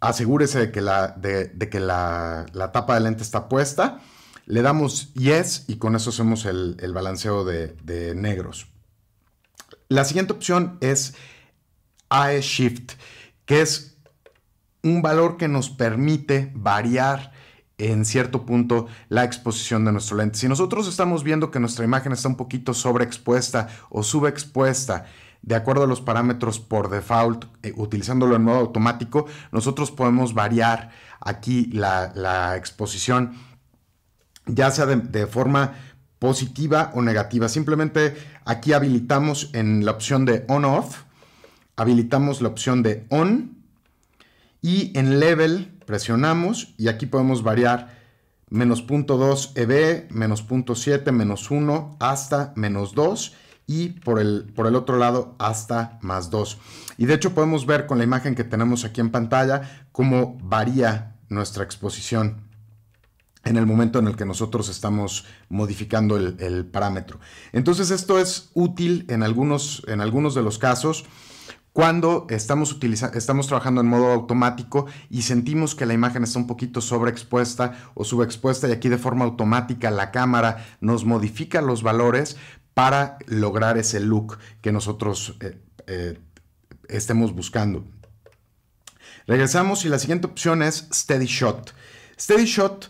asegúrese de que la, de, de que la, tapa del lente está puesta. Le damos yes y con eso hacemos el, balanceo de, negros. La siguiente opción es a e Shift, que es un valor que nos permite variar en cierto punto la exposición de nuestro lente. Si nosotros estamos viendo que nuestra imagen está un poquito sobreexpuesta o subexpuesta, de acuerdo a los parámetros por default, eh, utilizándolo en modo automático, nosotros podemos variar aquí la, exposición, ya sea de forma positiva o negativa. Simplemente aquí habilitamos en la opción de on-off, habilitamos la opción de on y en level presionamos y aquí podemos variar menos 0.2 EB, menos 7 menos 1 hasta menos 2 y por el, por el otro lado hasta más 2. Y de hecho podemos ver con la imagen que tenemos aquí en pantalla cómo varía nuestra exposición en el momento en el que nosotros estamos modificando el, el parámetro. Entonces esto es útil en algunos, en algunos de los casos cuando estamos, trabajando en modo automático y sentimos que la imagen está un poquito sobreexpuesta o subexpuesta y aquí de forma automática la cámara nos modifica los valores para lograr ese look que nosotros eh, eh, estemos buscando. Regresamos y la siguiente opción es Steady Shot. Steady Shot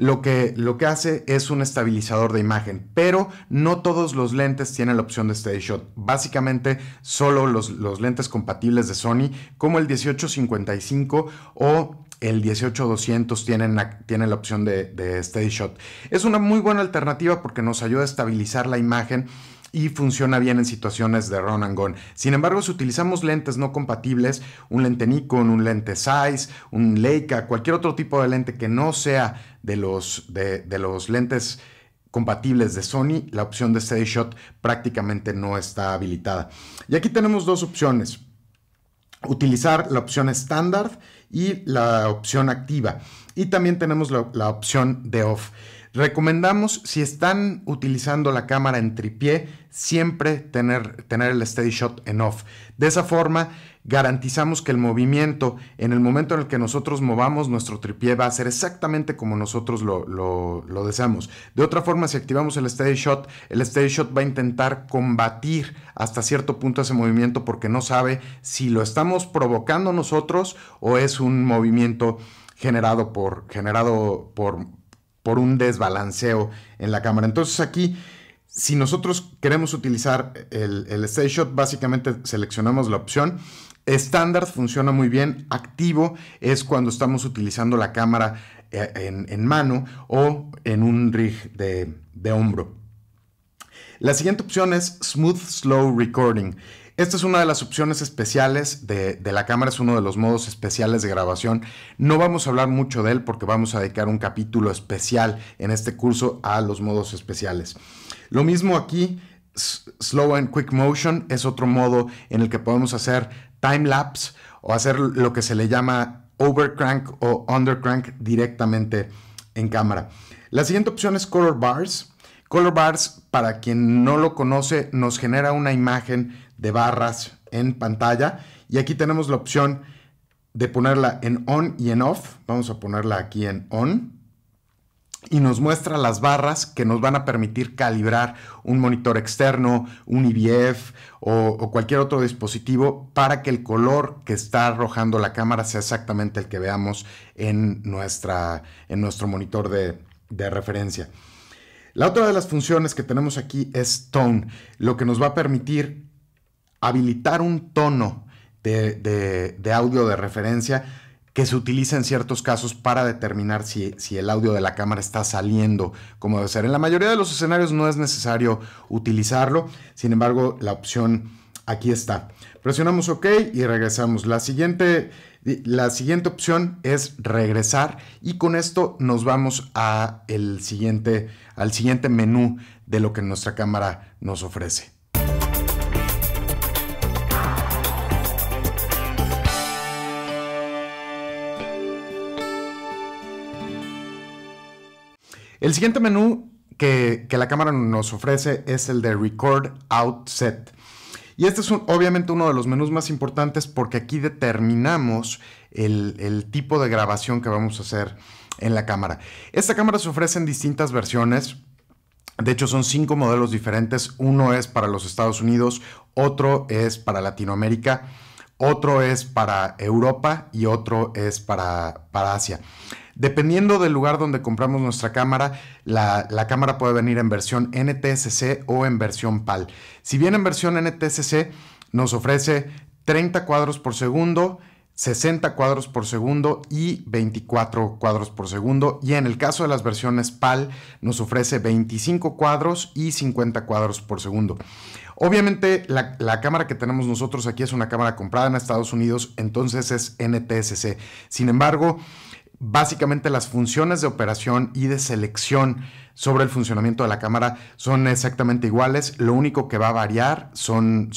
lo que, lo que hace es un estabilizador de imagen, pero no todos los lentes tienen la opción de Steady Shot. Básicamente, solo los, los lentes compatibles de Sony, como el 1855 o el 18200 tienen, tiene la opción de, Steady Shot. Es una muy buena alternativa porque nos ayuda a estabilizar la imagen y funciona bien en situaciones de run and gone. Sin embargo, si utilizamos lentes no compatibles, un lente Nikon, un lente Size, un Leica, cualquier otro tipo de lente que no sea de los, de, los lentes compatibles de Sony, la opción de Steady Shot prácticamente no está habilitada. Y aquí tenemos dos opciones. Utilizar la opción estándar y la opción activa. Y también tenemos la, opción de off. Recomendamos, si están utilizando la cámara en tripié, siempre tener, tener el steady shot en off. De esa forma, garantizamos que el movimiento, en el momento en el que nosotros movamos nuestro tripié, va a ser exactamente como nosotros lo, deseamos. De otra forma, si activamos el steady shot, el steady shot va a intentar combatir hasta cierto punto ese movimiento porque no sabe si lo estamos provocando nosotros o es un movimiento generado por, generado por, por un desbalanceo en la cámara. Entonces aquí si nosotros queremos utilizar el, el Stay Shot, básicamente seleccionamos la opción Estándar funciona muy bien. Activo es cuando estamos utilizando la cámara eh, en, mano o en un rig de, hombro. La siguiente opción es Smooth Slow Recording. Esta es una de las opciones especiales de, de, la cámara, es uno de los modos especiales de grabación. No vamos a hablar mucho de él porque vamos a dedicar un capítulo especial en este curso a los modos especiales. Lo mismo aquí, Slow and Quick Motion es otro modo en el que podemos hacer time lapse o hacer lo que se le llama overcrank o undercrank directamente en cámara. La siguiente opción es color bars. Color bars, para quien no lo conoce, nos genera una imagen de barras en pantalla y aquí tenemos la opción de ponerla en on y en off. Vamos a ponerla aquí en on y nos muestra las barras que nos van a permitir calibrar un monitor externo, un IBF o, cualquier otro dispositivo para que el color que está arrojando la cámara sea exactamente el que veamos en, nuestra, en nuestro monitor de, referencia. La otra de las funciones que tenemos aquí es tone, lo que nos va a permitir habilitar un tono de audio de referencia que se utiliza en ciertos casos para determinar si, el audio de la cámara está saliendo como debe ser. En la mayoría de los escenarios no es necesario utilizarlo, sin embargo la opción aquí está. Presionamos OK y regresamos. La siguiente, la siguiente opción es regresar y con esto nos vamos a el siguiente, al siguiente menú de lo que nuestra cámara nos ofrece. El siguiente menú que, la cámara nos ofrece es el de Record Outset. Y este es obviamente uno de los menús más importantes porque aquí determinamos el, tipo de grabación que vamos a hacer en la cámara. Esta cámara se ofrece en distintas versiones. De hecho, son cinco modelos diferentes. Uno es para los Estados Unidos, otro es para Latinoamérica, otro es para Europa y otro es para, para Asia. Dependiendo del lugar donde compramos nuestra cámara, la, cámara puede venir en versión NTSC o en versión PAL. Si bien en versión NTSC nos ofrece 30 cuadros por segundo, 60 cuadros por segundo y 24 cuadros por segundo. Y en el caso de las versiones PAL nos ofrece 25 cuadros y 50 cuadros por segundo. Obviamente la, la, cámara que tenemos nosotros aquí es una cámara comprada en Estados Unidos, entonces es NTSC. Sin embargo, básicamente las funciones de operación y de selección sobre el funcionamiento de la cámara son exactamente iguales. Lo único que va a variar son,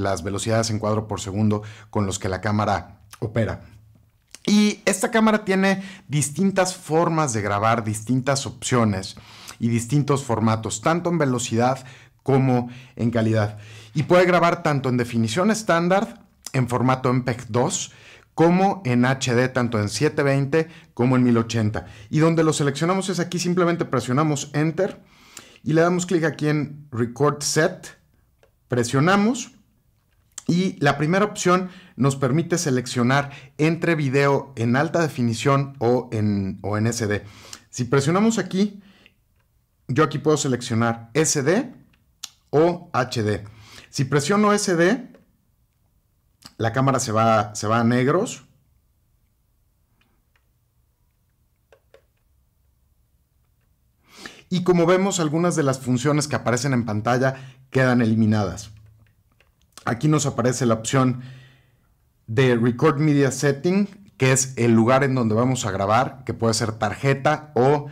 las velocidades en cuadro por segundo con los que la cámara opera. Y esta cámara tiene distintas formas de grabar, distintas opciones y distintos formatos, tanto en velocidad como en calidad. Y puede grabar tanto en definición estándar, en formato MPEG 2, como en HD, tanto en 720 como en 1080. Y donde lo seleccionamos es aquí, simplemente presionamos Enter y le damos clic aquí en Record Set, presionamos y la primera opción nos permite seleccionar entre video en alta definición o en, o en SD. Si presionamos aquí, yo aquí puedo seleccionar SD o HD. Si presiono SD, la cámara se va, se va a negros. Y como vemos, algunas de las funciones que aparecen en pantalla quedan eliminadas. Aquí nos aparece la opción de Record Media Setting, que es el lugar en donde vamos a grabar, que puede ser tarjeta o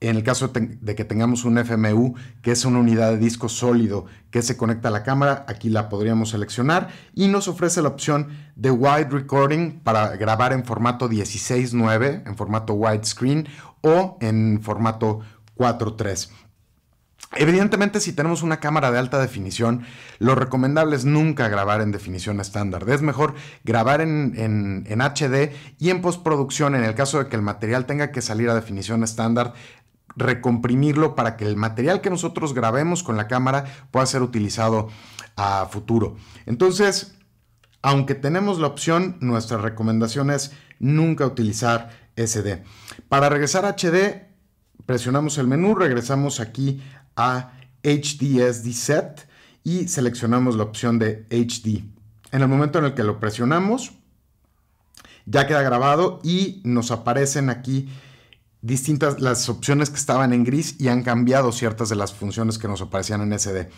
en el caso de que tengamos un FMU, que es una unidad de disco sólido que se conecta a la cámara, aquí la podríamos seleccionar y nos ofrece la opción de wide recording para grabar en formato 16.9, en formato widescreen o en formato 4.3. Evidentemente, si tenemos una cámara de alta definición, lo recomendable es nunca grabar en definición estándar. Es mejor grabar en, HD y en postproducción, en el caso de que el material tenga que salir a definición estándar, recomprimirlo para que el material que nosotros grabemos con la cámara pueda ser utilizado a futuro. Entonces, aunque tenemos la opción, nuestra recomendación es nunca utilizar SD. Para regresar a HD, presionamos el menú, regresamos aquí a HDSD Set y seleccionamos la opción de HD. En el momento en el que lo presionamos, ya queda grabado y nos aparecen aquí distintas las opciones que estaban en gris y han cambiado ciertas de las funciones que nos aparecían en SD.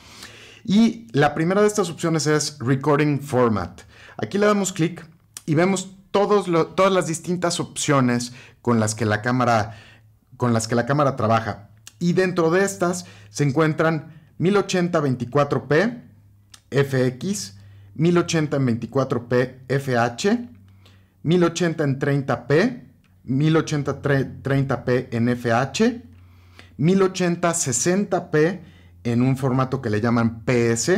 Y la primera de estas opciones es Recording Format. Aquí le damos clic y vemos todos todas las distintas opciones con las que la cámara con las que la cámara trabaja. Y dentro de estas se encuentran 1080 24p FX, 1080 en 24p FH, 1080 en 30p 1080-30p en FH, 1080-60p en un formato que le llaman PS,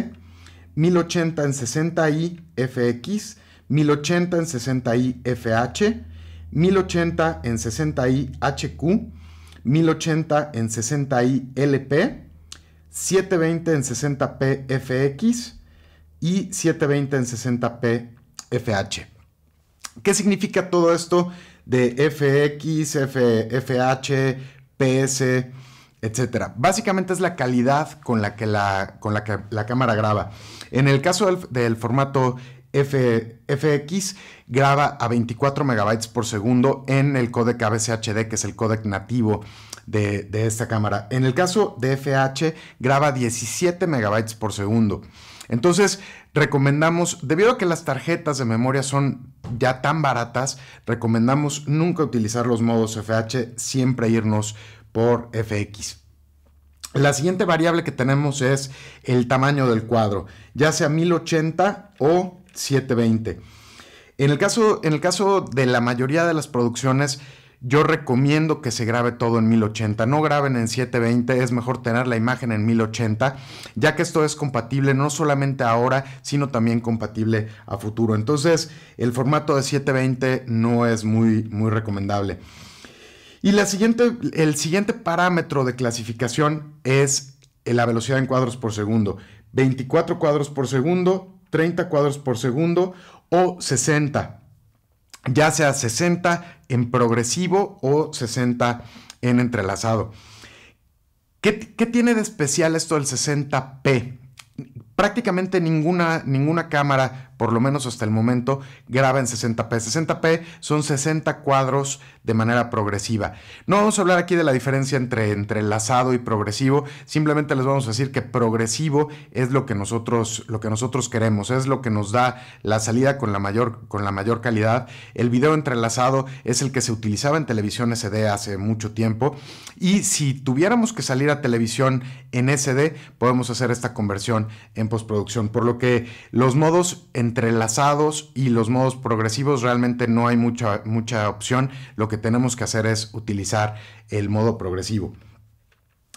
1080 en 60i FX, 1080 en 60i FH, 1080 en 60i HQ, 1080 en 60i LP, 720 en 60p FX y 720 en 60p FH. ¿Qué significa todo esto de FX, FH, PS, etc. Básicamente es la calidad con la que la, con la, cámara graba. En el caso del, formato FX graba a 24 megabytes por segundo en el codec ABCHD, que es el codec nativo de, esta cámara. En el caso de FH graba 17 megabytes por segundo. Entonces, recomendamos, debido a que las tarjetas de memoria son ya tan baratas, recomendamos nunca utilizar los modos FH, siempre irnos por FX. La siguiente variable que tenemos es el tamaño del cuadro, ya sea 1080 o 720. En el caso, en el caso de la mayoría de las producciones, yo recomiendo que se grabe todo en 1080, no graben en 720, es mejor tener la imagen en 1080, ya que esto es compatible no solamente ahora, sino también compatible a futuro. Entonces, el formato de 720 no es muy, muy recomendable. Y la siguiente, el siguiente parámetro de clasificación es la velocidad en cuadros por segundo. 24 cuadros por segundo, 30 cuadros por segundo o 60 ya sea 60 en progresivo o 60 en entrelazado. ¿Qué, tiene de especial esto del 60p? Prácticamente ninguna, ninguna cámara por lo menos hasta el momento, graba en 60p. 60p son 60 cuadros de manera progresiva. No vamos a hablar aquí de la diferencia entre entrelazado y progresivo, simplemente les vamos a decir que progresivo es lo que nosotros, lo que nosotros queremos, es lo que nos da la salida con la, mayor, con la mayor calidad. El video entrelazado es el que se utilizaba en televisión SD hace mucho tiempo y si tuviéramos que salir a televisión en SD, podemos hacer esta conversión en postproducción, por lo que los modos en entrelazados y los modos progresivos realmente no hay mucha, mucha opción. Lo que tenemos que hacer es utilizar el modo progresivo.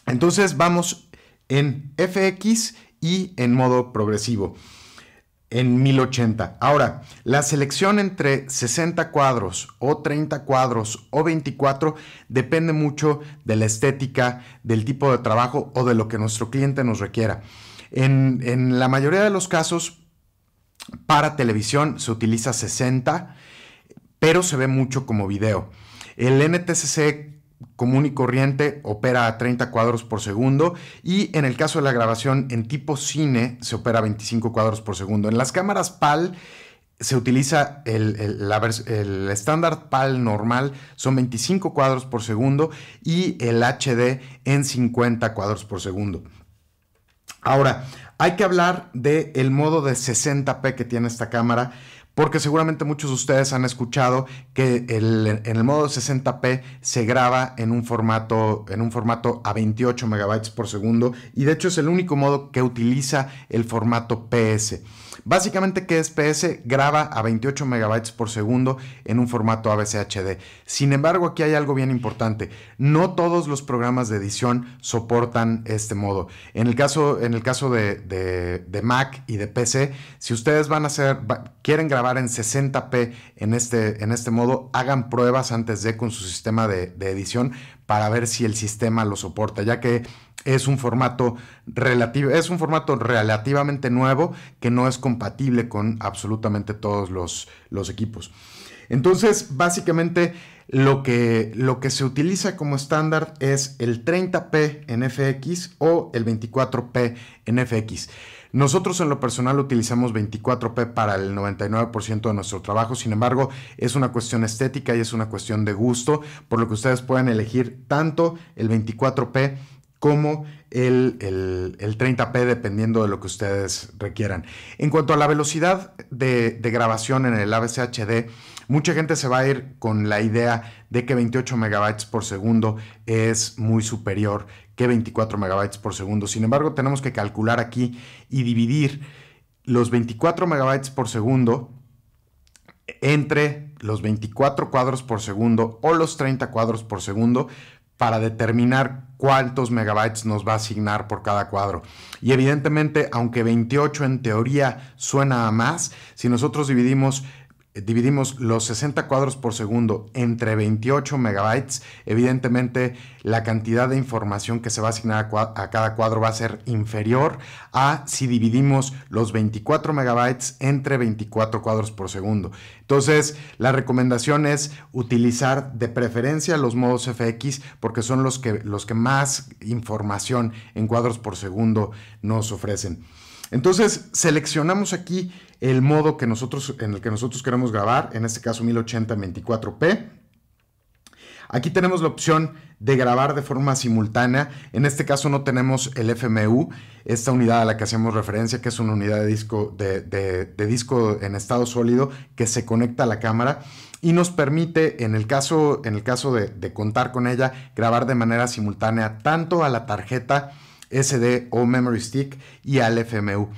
Entonces vamos en FX y en modo progresivo en 1080. Ahora, la selección entre 60 cuadros o 30 cuadros o 24 depende mucho de la estética, del tipo de trabajo o de lo que nuestro cliente nos requiera. En, en la mayoría de los casos para televisión se utiliza 60, pero se ve mucho como video. El NTSC común y corriente opera a 30 cuadros por segundo y en el caso de la grabación en tipo cine se opera a 25 cuadros por segundo. En las cámaras PAL se utiliza el estándar PAL normal, son 25 cuadros por segundo y el HD en 50 cuadros por segundo. Ahora, hay que hablar del modo de 60p que tiene esta cámara, porque seguramente muchos de ustedes han escuchado que en el modo 60p se graba en un formato, en un formato a 28 MB por segundo, y de hecho es el único modo que utiliza el formato PS. Básicamente que PS? graba a 28 megabytes por segundo en un formato ABC Sin embargo, aquí hay algo bien importante. No todos los programas de edición soportan este modo. En el caso, en el caso de, Mac y de PC, si ustedes van a hacer, quieren grabar en 60p en este, en este modo, hagan pruebas antes de con su sistema de, de edición para ver si el sistema lo soporta, ya que es un formato relativo, es un formato relativamente nuevo que no es compatible con absolutamente todos los, equipos. Entonces, básicamente lo que, lo que se utiliza como estándar es el 30p en FX o el 24p en FX. Nosotros en lo personal utilizamos 24p para el 99% de nuestro trabajo, sin embargo es una cuestión estética y es una cuestión de gusto, por lo que ustedes pueden elegir tanto el 24p como el, 30p dependiendo de lo que ustedes requieran. En cuanto a la velocidad de, grabación en el AVCHD mucha gente se va a ir con la idea de que 28 megabytes por segundo es muy superior que 24 megabytes por segundo. Sin embargo, tenemos que calcular aquí y dividir los 24 megabytes por segundo entre los 24 cuadros por segundo o los 30 cuadros por segundo para determinar cuántos megabytes nos va a asignar por cada cuadro. Y evidentemente, aunque 28 en teoría suena a más, si nosotros dividimos eh, dividimos los 60 cuadros por segundo entre 28 megabytes, evidentemente la cantidad de información que se va a asignar a, cada cuadro va a ser inferior a si dividimos los 24 megabytes entre 24 cuadros por segundo. Entonces, la recomendación es utilizar de preferencia los modos FX porque son los que, los que más información en cuadros por segundo nos ofrecen. Entonces, seleccionamos aquí el modo que nosotros, en el que nosotros queremos grabar, en este caso 1080 24p. Aquí tenemos la opción de grabar de forma simultánea. En este caso no tenemos el FMU, esta unidad a la que hacemos referencia, que es una unidad de disco, de, disco en estado sólido que se conecta a la cámara y nos permite, en el caso, en el caso de contar con ella, grabar de manera simultánea tanto a la tarjeta SD o Memory Stick y al FMU.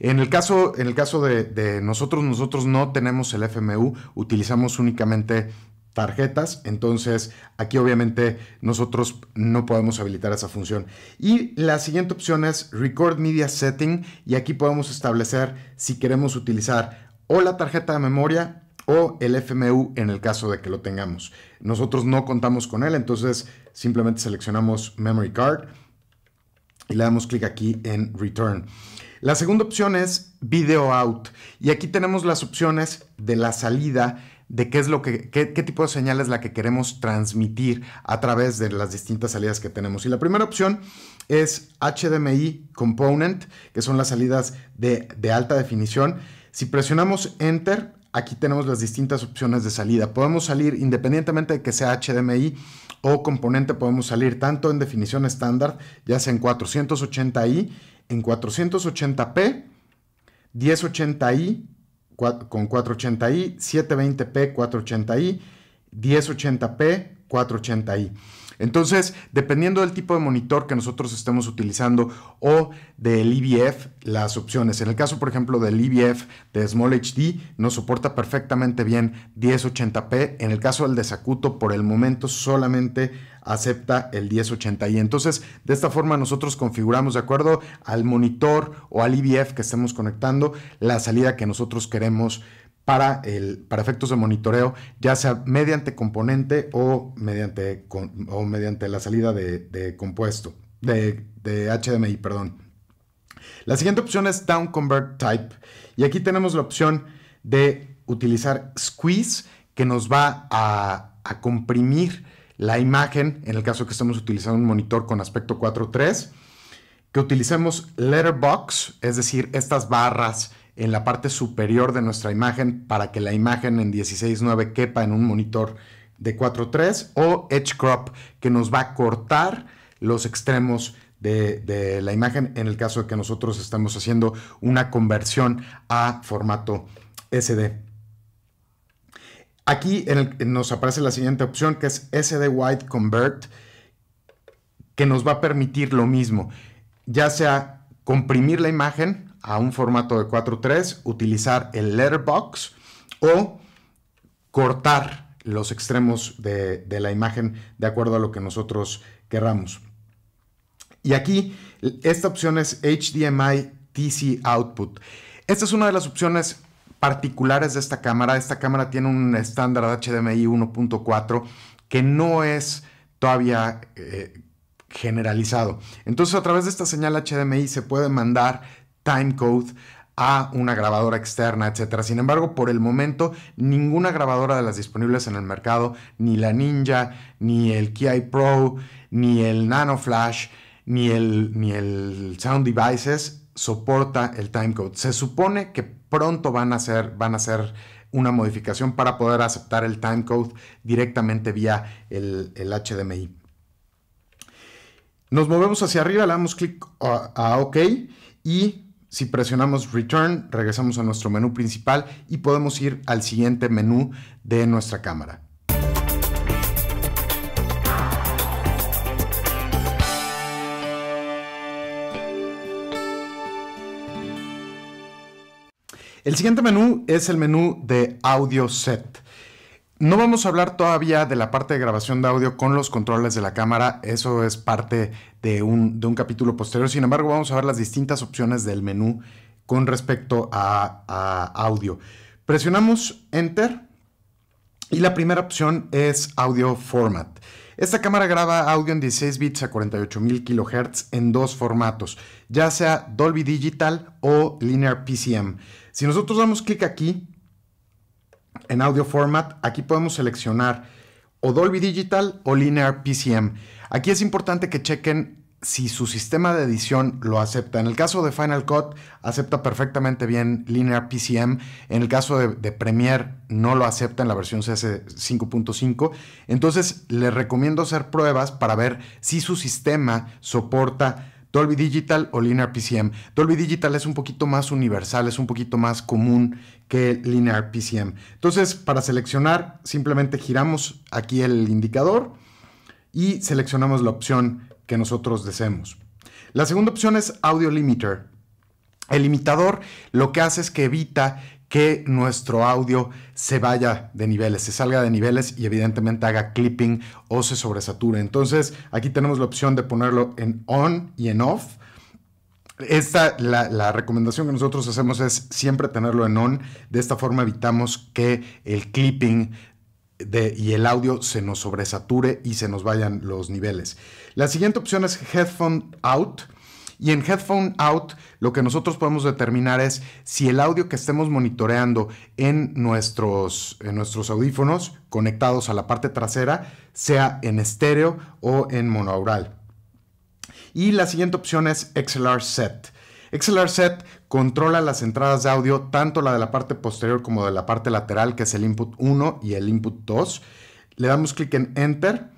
En el caso, en el caso de, de nosotros, nosotros no tenemos el FMU, utilizamos únicamente tarjetas, entonces aquí obviamente nosotros no podemos habilitar esa función. Y la siguiente opción es Record Media Setting y aquí podemos establecer si queremos utilizar o la tarjeta de memoria o el FMU en el caso de que lo tengamos. Nosotros no contamos con él, entonces simplemente seleccionamos Memory Card y le damos clic aquí en Return. La segunda opción es video out. Y aquí tenemos las opciones de la salida de qué es lo que, qué, tipo de señal es la que queremos transmitir a través de las distintas salidas que tenemos. Y la primera opción es HDMI Component, que son las salidas de, de alta definición. Si presionamos Enter, aquí tenemos las distintas opciones de salida. Podemos salir independientemente de que sea HDMI o componente, podemos salir tanto en definición estándar, ya sea en 480i, en 480p, 1080i con 480i, 720p 480i, 1080p 480i. Entonces, dependiendo del tipo de monitor que nosotros estemos utilizando o del IBF, las opciones. En el caso, por ejemplo, del IBF de Small HD, nos soporta perfectamente bien 1080p. En el caso del de Sakuto, por el momento solamente acepta el 1080. Y entonces, de esta forma nosotros configuramos de acuerdo al monitor o al IBF e que estemos conectando la salida que nosotros queremos para, el, para efectos de monitoreo, ya sea mediante componente o mediante, o mediante la salida de, compuesto, de, HDMI, perdón. La siguiente opción es Down Convert Type. Y aquí tenemos la opción de utilizar Squeeze, que nos va a comprimir la imagen, en el caso que estamos utilizando un monitor con aspecto 4.3, que utilicemos letterbox, es decir, estas barras en la parte superior de nuestra imagen para que la imagen en 16.9 quepa en un monitor de 4.3 o edge crop que nos va a cortar los extremos de, de, la imagen en el caso de que nosotros estamos haciendo una conversión a formato SD. Aquí nos aparece la siguiente opción que es SD Wide Convert, que nos va a permitir lo mismo, ya sea comprimir la imagen a un formato de 4.3, utilizar el letterbox o cortar los extremos de, de, la imagen de acuerdo a lo que nosotros querramos. Y aquí esta opción es HDMI TC Output. Esta es una de las opciones particulares de esta cámara. Esta cámara tiene un estándar HDMI 1.4 que no es todavía eh, generalizado. Entonces a través de esta señal HDMI se puede mandar timecode a una grabadora externa, etcétera. Sin embargo, por el momento, ninguna grabadora de las disponibles en el mercado, ni la Ninja, ni el Ki Pro, ni el Nano Flash, ni el, ni el Sound Devices, soporta el timecode. Se supone que pronto van a hacer, van a hacer una modificación para poder aceptar el timecode directamente vía el, HDMI. Nos movemos hacia arriba, le damos clic a OK y si presionamos Return regresamos a nuestro menú principal y podemos ir al siguiente menú de nuestra cámara. El siguiente menú es el menú de audio set. No vamos a hablar todavía de la parte de grabación de audio con los controles de la cámara, eso es parte de un, de un capítulo posterior, sin embargo vamos a ver las distintas opciones del menú con respecto a, a audio. Presionamos Enter y la primera opción es Audio Format. Esta cámara graba audio en 16 bits a 48.000 kHz en dos formatos, ya sea Dolby Digital o Linear PCM. Si nosotros damos clic aquí, en audio format, aquí podemos seleccionar o Dolby Digital o Linear PCM. Aquí es importante que chequen si su sistema de edición lo acepta. En el caso de Final Cut, acepta perfectamente bien Linear PCM. En el caso de, Premiere, no lo acepta en la versión CS 5.5. Entonces, les recomiendo hacer pruebas para ver si su sistema soporta Dolby Digital o Linear PCM. Dolby Digital es un poquito más universal, es un poquito más común que Linear PCM. Entonces, para seleccionar, simplemente giramos aquí el indicador y seleccionamos la opción que nosotros deseemos. La segunda opción es Audio Limiter. El limitador lo que hace es que evita que nuestro audio se vaya de niveles, se salga de niveles y evidentemente haga clipping o se sobresature. Entonces aquí tenemos la opción de ponerlo en on y en off. Esta, la, recomendación que nosotros hacemos es siempre tenerlo en on. De esta forma evitamos que el clipping y el audio se nos sobresature y se nos vayan los niveles. La siguiente opción es headphone out. Y en Headphone Out lo que nosotros podemos determinar es si el audio que estemos monitoreando en nuestros, en nuestros audífonos conectados a la parte trasera sea en estéreo o en monoaural. Y la siguiente opción es XLR Set. XLR Set controla las entradas de audio, tanto la de la parte posterior como de la parte lateral, que es el input 1 y el input 2. Le damos clic en Enter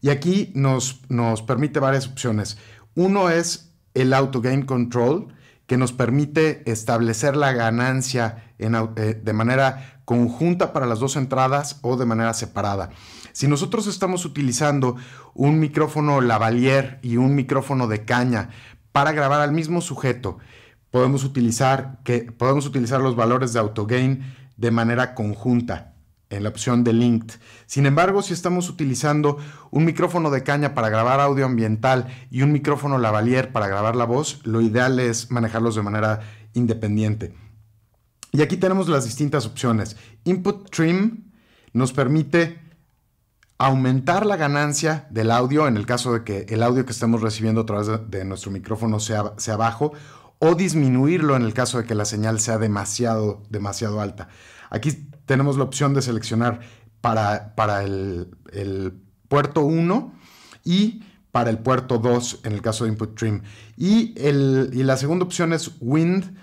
y aquí nos, nos permite varias opciones. Uno es el Auto Control, que nos permite establecer la ganancia eh, de manera conjunta para las dos entradas o de manera separada. Si nosotros estamos utilizando un micrófono lavalier y un micrófono de caña para grabar al mismo sujeto, podemos utilizar, que, podemos utilizar los valores de autogain de manera conjunta en la opción de Linked. Sin embargo, si estamos utilizando un micrófono de caña para grabar audio ambiental y un micrófono lavalier para grabar la voz, lo ideal es manejarlos de manera independiente. Y aquí tenemos las distintas opciones. Input Trim nos permite aumentar la ganancia del audio en el caso de que el audio que estemos recibiendo a través de, nuestro micrófono sea, bajo o disminuirlo en el caso de que la señal sea demasiado, demasiado alta. Aquí tenemos la opción de seleccionar para, para el, puerto 1 y para el puerto 2 en el caso de input trim. Y, el, la segunda opción es wind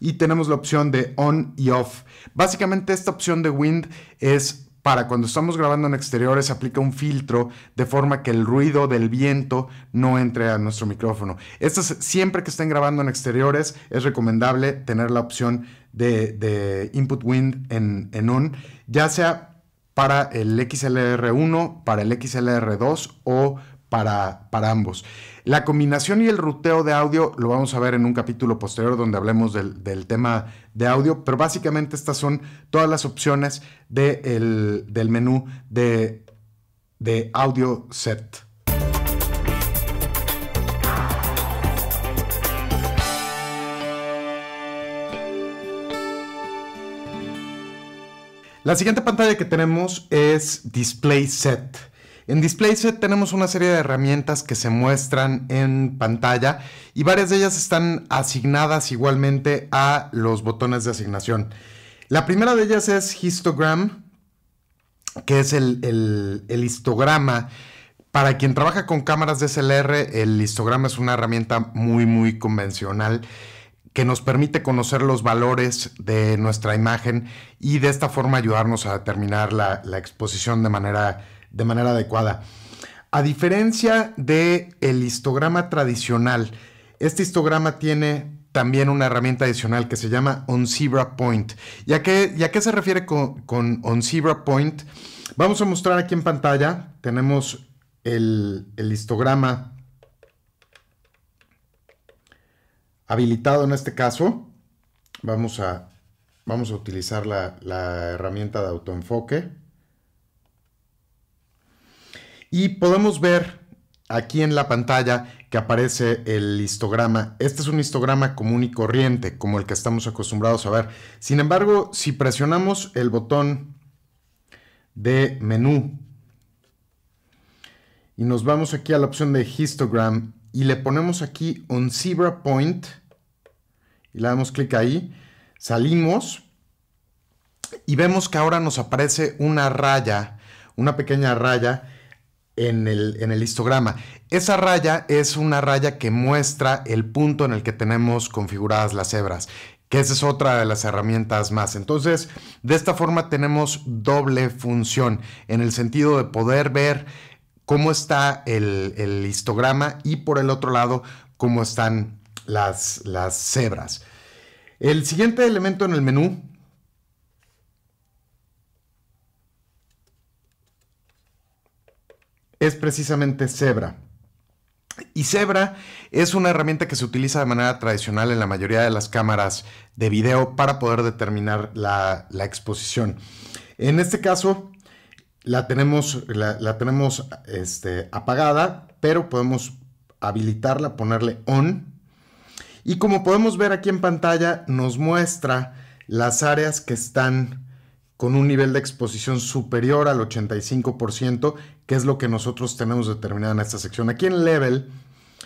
y tenemos la opción de on y off. Básicamente esta opción de wind es para cuando estamos grabando en exteriores aplica un filtro de forma que el ruido del viento no entre a nuestro micrófono. Esto siempre que estén grabando en exteriores es recomendable tener la opción de, input wind en, on, ya sea para el XLR1, para el XLR2 o para, ambos. La combinación y el ruteo de audio lo vamos a ver en un capítulo posterior donde hablemos del, tema de audio, pero básicamente estas son todas las opciones del menú de audio set. La siguiente pantalla que tenemos es Display Set. En Display Set tenemos una serie de herramientas que se muestran en pantalla y varias de ellas están asignadas igualmente a los botones de asignación. La primera de ellas es Histogram, que es el, histograma. Para quien trabaja con cámaras DSLR, el histograma es una herramienta muy, muy convencional que nos permite conocer los valores de nuestra imagen y de esta forma ayudarnos a determinar la, exposición de manera, de manera adecuada. A diferencia del histograma tradicional, este histograma tiene también una herramienta adicional que se llama On Zebra Point. ¿Y a qué, se refiere con, On Zebra Point? Vamos a mostrar aquí en pantalla, tenemos el, el histograma habilitado en este caso. Vamos a, vamos a utilizar la, herramienta de autoenfoque. Y podemos ver aquí en la pantalla que aparece el histograma. Este es un histograma común y corriente, como el que estamos acostumbrados a ver. Sin embargo, si presionamos el botón de menú y nos vamos aquí a la opción de histogram y le ponemos aquí un zebra point, y le damos clic ahí, salimos y vemos que ahora nos aparece una raya, una pequeña raya en el, en el histograma. Esa raya es una raya que muestra el punto en el que tenemos configuradas las hebras que esa es otra de las herramientas más. Entonces, de esta forma tenemos doble función en el sentido de poder ver cómo está el, el histograma y por el otro lado cómo están las, las cebras. El siguiente elemento en el menú es precisamente cebra. Y cebra es una herramienta que se utiliza de manera tradicional en la mayoría de las cámaras de video para poder determinar la, exposición. En este caso, la tenemos, tenemos este, apagada, pero podemos habilitarla, ponerle on y como podemos ver aquí en pantalla, nos muestra las áreas que están con un nivel de exposición superior al 85%, que es lo que nosotros tenemos determinado en esta sección. Aquí en Level,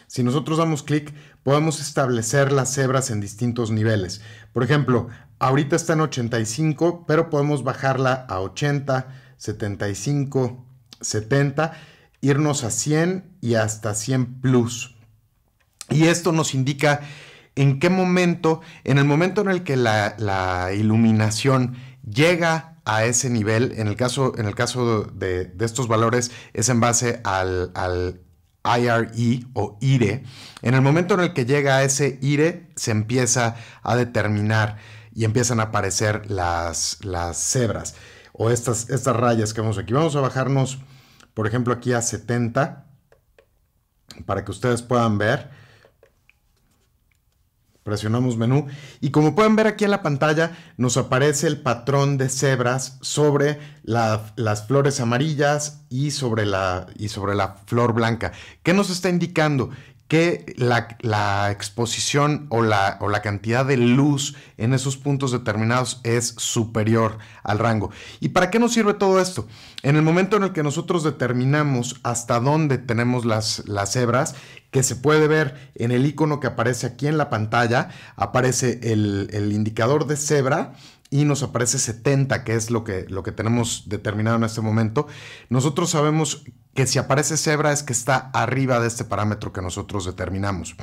si nosotros damos clic, podemos establecer las cebras en distintos niveles. Por ejemplo, ahorita está en 85, pero podemos bajarla a 80, 75, 70, irnos a 100 y hasta 100 plus. Y esto nos indica en qué momento, en el momento en el que la, iluminación llega a ese nivel, en el caso, en el caso de, estos valores es en base al, al IRE o IRE, en el momento en el que llega a ese IRE se empieza a determinar y empiezan a aparecer las, las cebras o estas, estas rayas que vemos aquí. Vamos a bajarnos, por ejemplo, aquí a 70 para que ustedes puedan ver. Presionamos menú y como pueden ver aquí en la pantalla nos aparece el patrón de cebras sobre las flores amarillas y sobre, la, y sobre la flor blanca. ¿Qué nos está indicando? que la, exposición o la, cantidad de luz en esos puntos determinados es superior al rango. ¿Y para qué nos sirve todo esto? En el momento en el que nosotros determinamos hasta dónde tenemos las, las hebras, que se puede ver en el icono que aparece aquí en la pantalla, aparece el, el indicador de cebra y nos aparece 70, que es lo que, lo que tenemos determinado en este momento, nosotros sabemos que si aparece cebra es que está arriba de este parámetro que nosotros determinamos.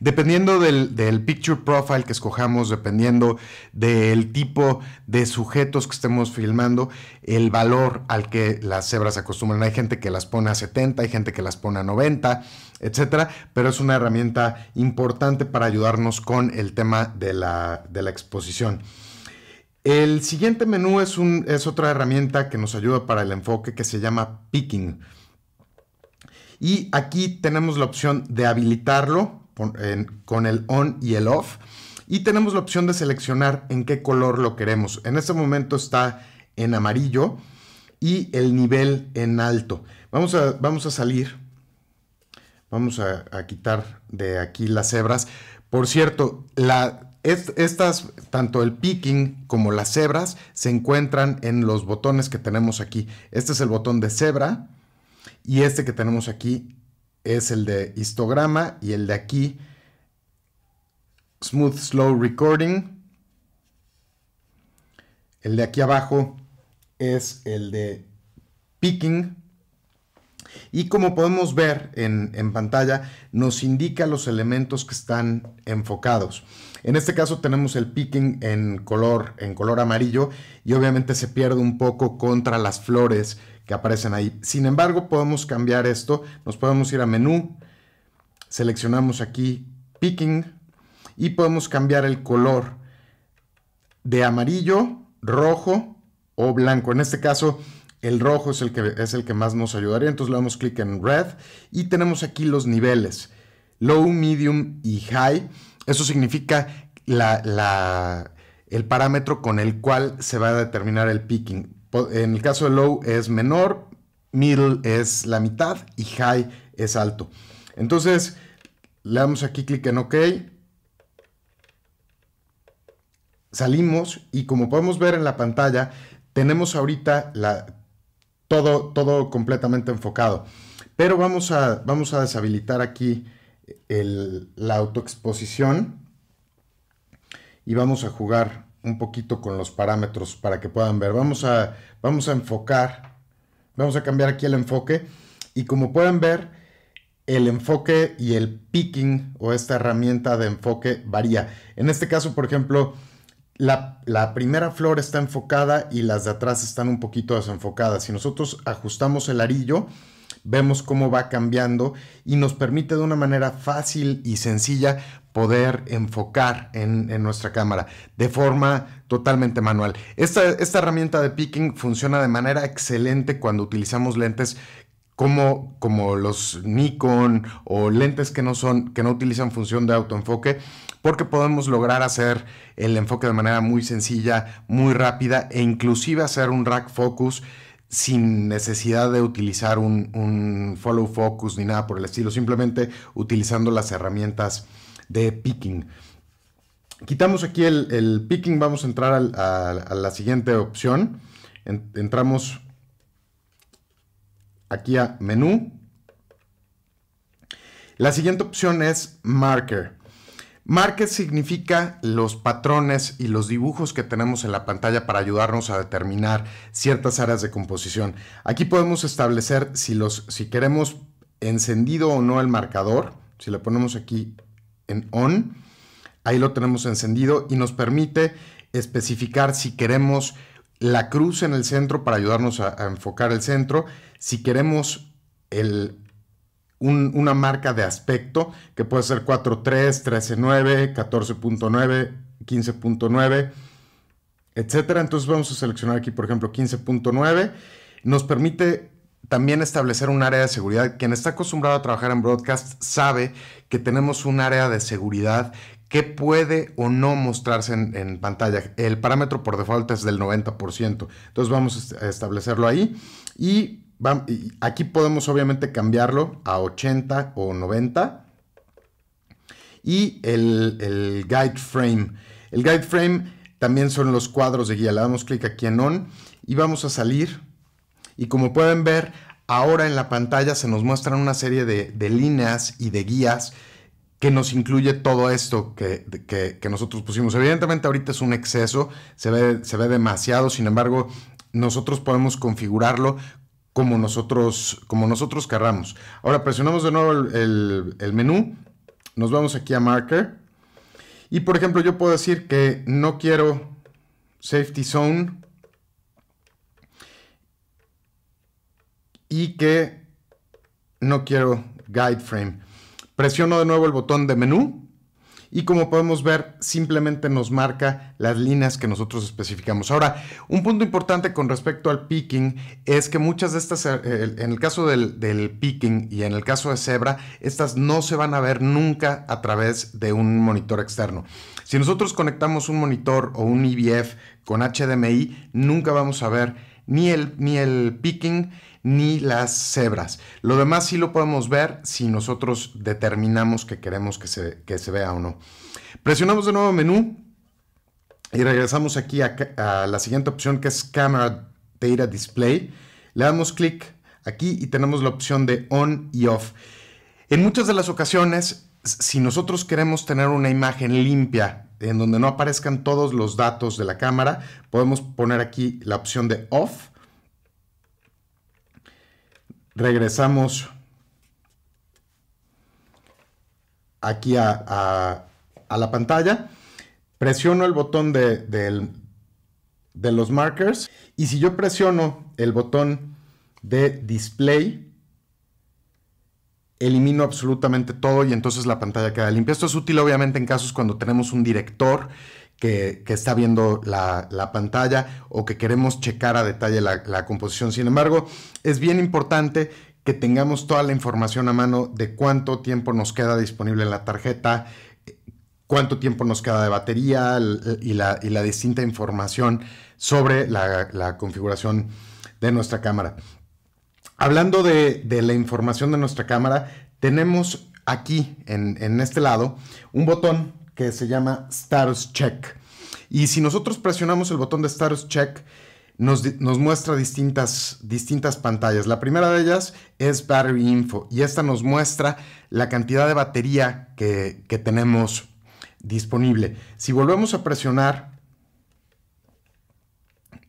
Dependiendo del, picture profile que escojamos, dependiendo del tipo de sujetos que estemos filmando, el valor al que las cebras acostumbran. Hay gente que las pone a 70, hay gente que las pone a 90, etcétera, pero es una herramienta importante para ayudarnos con el tema de la exposición. El siguiente menú es, otra herramienta que nos ayuda para el enfoque que se llama picking. Y aquí tenemos la opción de habilitarlo con el on y el off. Y tenemos la opción de seleccionar en qué color lo queremos. En este momento está en amarillo y el nivel en alto. Vamos a, vamos a salir. Vamos a, a quitar de aquí las hebras. Por cierto, la, estas, tanto el picking como las cebras, se encuentran en los botones que tenemos aquí. Este es el botón de cebra y este que tenemos aquí es el de histograma y el de aquí, smooth slow recording. El de aquí abajo es el de picking. Y como podemos ver en pantalla, nos indica los elementos que están enfocados. En este caso tenemos el picking en color, en color amarillo y obviamente se pierde un poco contra las flores que aparecen ahí. Sin embargo, podemos cambiar esto. Nos podemos ir a menú, seleccionamos aquí picking y podemos cambiar el color de amarillo, rojo o blanco. En este caso, el rojo es el que, es el que más nos ayudaría. Entonces le damos clic en red y tenemos aquí los niveles. Low, medium y high. Eso significa el parámetro con el cual se va a determinar el picking. En el caso de low es menor, middle es la mitad y high es alto. Entonces, le damos aquí clic en OK. Salimos y como podemos ver en la pantalla, tenemos ahorita todo, todo completamente enfocado. Pero vamos a, vamos a deshabilitar aquí la autoexposición y vamos a jugar un poquito con los parámetros para que puedan ver. Vamos a, vamos a enfocar, vamos a cambiar aquí el enfoque y como pueden ver, el enfoque y el picking o esta herramienta de enfoque varía. En este caso, por ejemplo, la, la, primera flor está enfocada y las de atrás están un poquito desenfocadas. Si nosotros ajustamos el arillo, vemos cómo va cambiando y nos permite de una manera fácil y sencilla poder enfocar en, nuestra cámara de forma totalmente manual. Esta, esta herramienta de picking funciona de manera excelente cuando utilizamos lentes como, como, los Nikon o lentes que no son, que no utilizan función de autoenfoque, porque podemos lograr hacer el enfoque de manera muy sencilla, muy rápida e inclusive hacer un rack focus sin necesidad de utilizar un, follow focus ni nada por el estilo, simplemente utilizando las herramientas de picking. Quitamos aquí el, picking, vamos a entrar a, la siguiente opción. entramos aquí a menú. La siguiente opción es marker. Marque significa los patrones y los dibujos que tenemos en la pantalla para ayudarnos a determinar ciertas áreas de composición. Aquí podemos establecer si, los, si queremos encendido o no el marcador. Si le ponemos aquí en on, ahí lo tenemos encendido y nos permite especificar si queremos la cruz en el centro para ayudarnos a enfocar el centro, si queremos el una marca de aspecto que puede ser 4.3, 13.9, 14.9, 15.9, etcétera. Entonces vamos a seleccionar aquí, por ejemplo, 15.9. Nos permite también establecer un área de seguridad. Quien está acostumbrado a trabajar en broadcast sabe que tenemos un área de seguridad que puede o no mostrarse en, pantalla. El parámetro por default es del 90%. Entonces vamos a establecerlo ahí. Y aquí podemos obviamente cambiarlo a 80 o 90. Y el, guide frame. El guide frame también son los cuadros de guía. Le damos clic aquí en on y vamos a salir. Y como pueden ver, ahora en la pantalla se nos muestran una serie de, líneas y de guías que nos incluye todo esto que, nosotros pusimos. Evidentemente ahorita es un exceso, se ve, se ve demasiado, sin embargo, nosotros podemos configurarlo como nosotros, como nosotros querramos. Ahora presionamos de nuevo el menú, nos vamos aquí a Marker y por ejemplo yo puedo decir que no quiero Safety Zone y que no quiero Guide Frame. Presiono de nuevo el botón de menú y como podemos ver simplemente nos marca las líneas que nosotros especificamos. Ahora, un punto importante con respecto al picking es que muchas de estas, eh, en el caso del, picking y en el caso de Zebra, estas no se van a ver nunca a través de un monitor externo. Si nosotros conectamos un monitor o un IBF con HDMI, nunca vamos a ver ni el, ni el picking ni las cebras. Lo demás sí lo podemos ver si nosotros determinamos que queremos que se, vea o no. Presionamos de nuevo menú y regresamos aquí a, a la siguiente opción que es Camera Data Display. Le damos clic aquí y tenemos la opción de on y off. En muchas de las ocasiones, si nosotros queremos tener una imagen limpia en donde no aparezcan todos los datos de la cámara, podemos poner aquí la opción de off regresamos aquí a, la pantalla, presiono el botón de, de, los markers y si yo presiono el botón de display, elimino absolutamente todo y entonces la pantalla queda limpia. Esto es útil obviamente en casos cuando tenemos un director que, está viendo la, pantalla o que queremos checar a detalle la, composición. Sin embargo, es bien importante que tengamos toda la información a mano de cuánto tiempo nos queda disponible en la tarjeta, cuánto tiempo nos queda de batería y la, distinta información sobre la, configuración de nuestra cámara. Hablando de, la información de nuestra cámara, tenemos aquí en, en este lado un botón que se llama Status Check. Y si nosotros presionamos el botón de Status Check, nos, muestra distintas, distintas pantallas. La primera de ellas es Battery Info y esta nos muestra la cantidad de batería que, que tenemos disponible. Si volvemos a presionar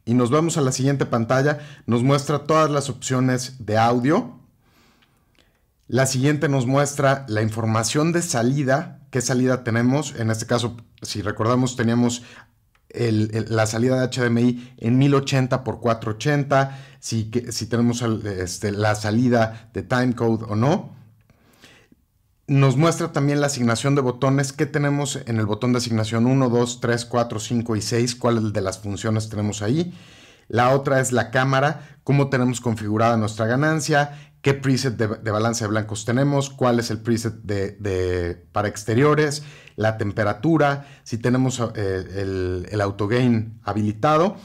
y nos vamos a la siguiente pantalla, nos muestra todas las opciones de audio. La siguiente nos muestra la información de salida qué salida tenemos. En este caso, si recordamos, teníamos la salida de HDMI en 1080 x 480, si, si tenemos este, la salida de timecode o no. Nos muestra también la asignación de botones, qué tenemos en el botón de asignación 1, 2, 3, 4, 5 y 6, cuáles de las funciones tenemos ahí. La otra es la cámara, cómo tenemos configurada nuestra ganancia, qué preset de, balance de blancos tenemos, cuál es el preset de, para exteriores, la temperatura, si tenemos eh, el, el autogain habilitado.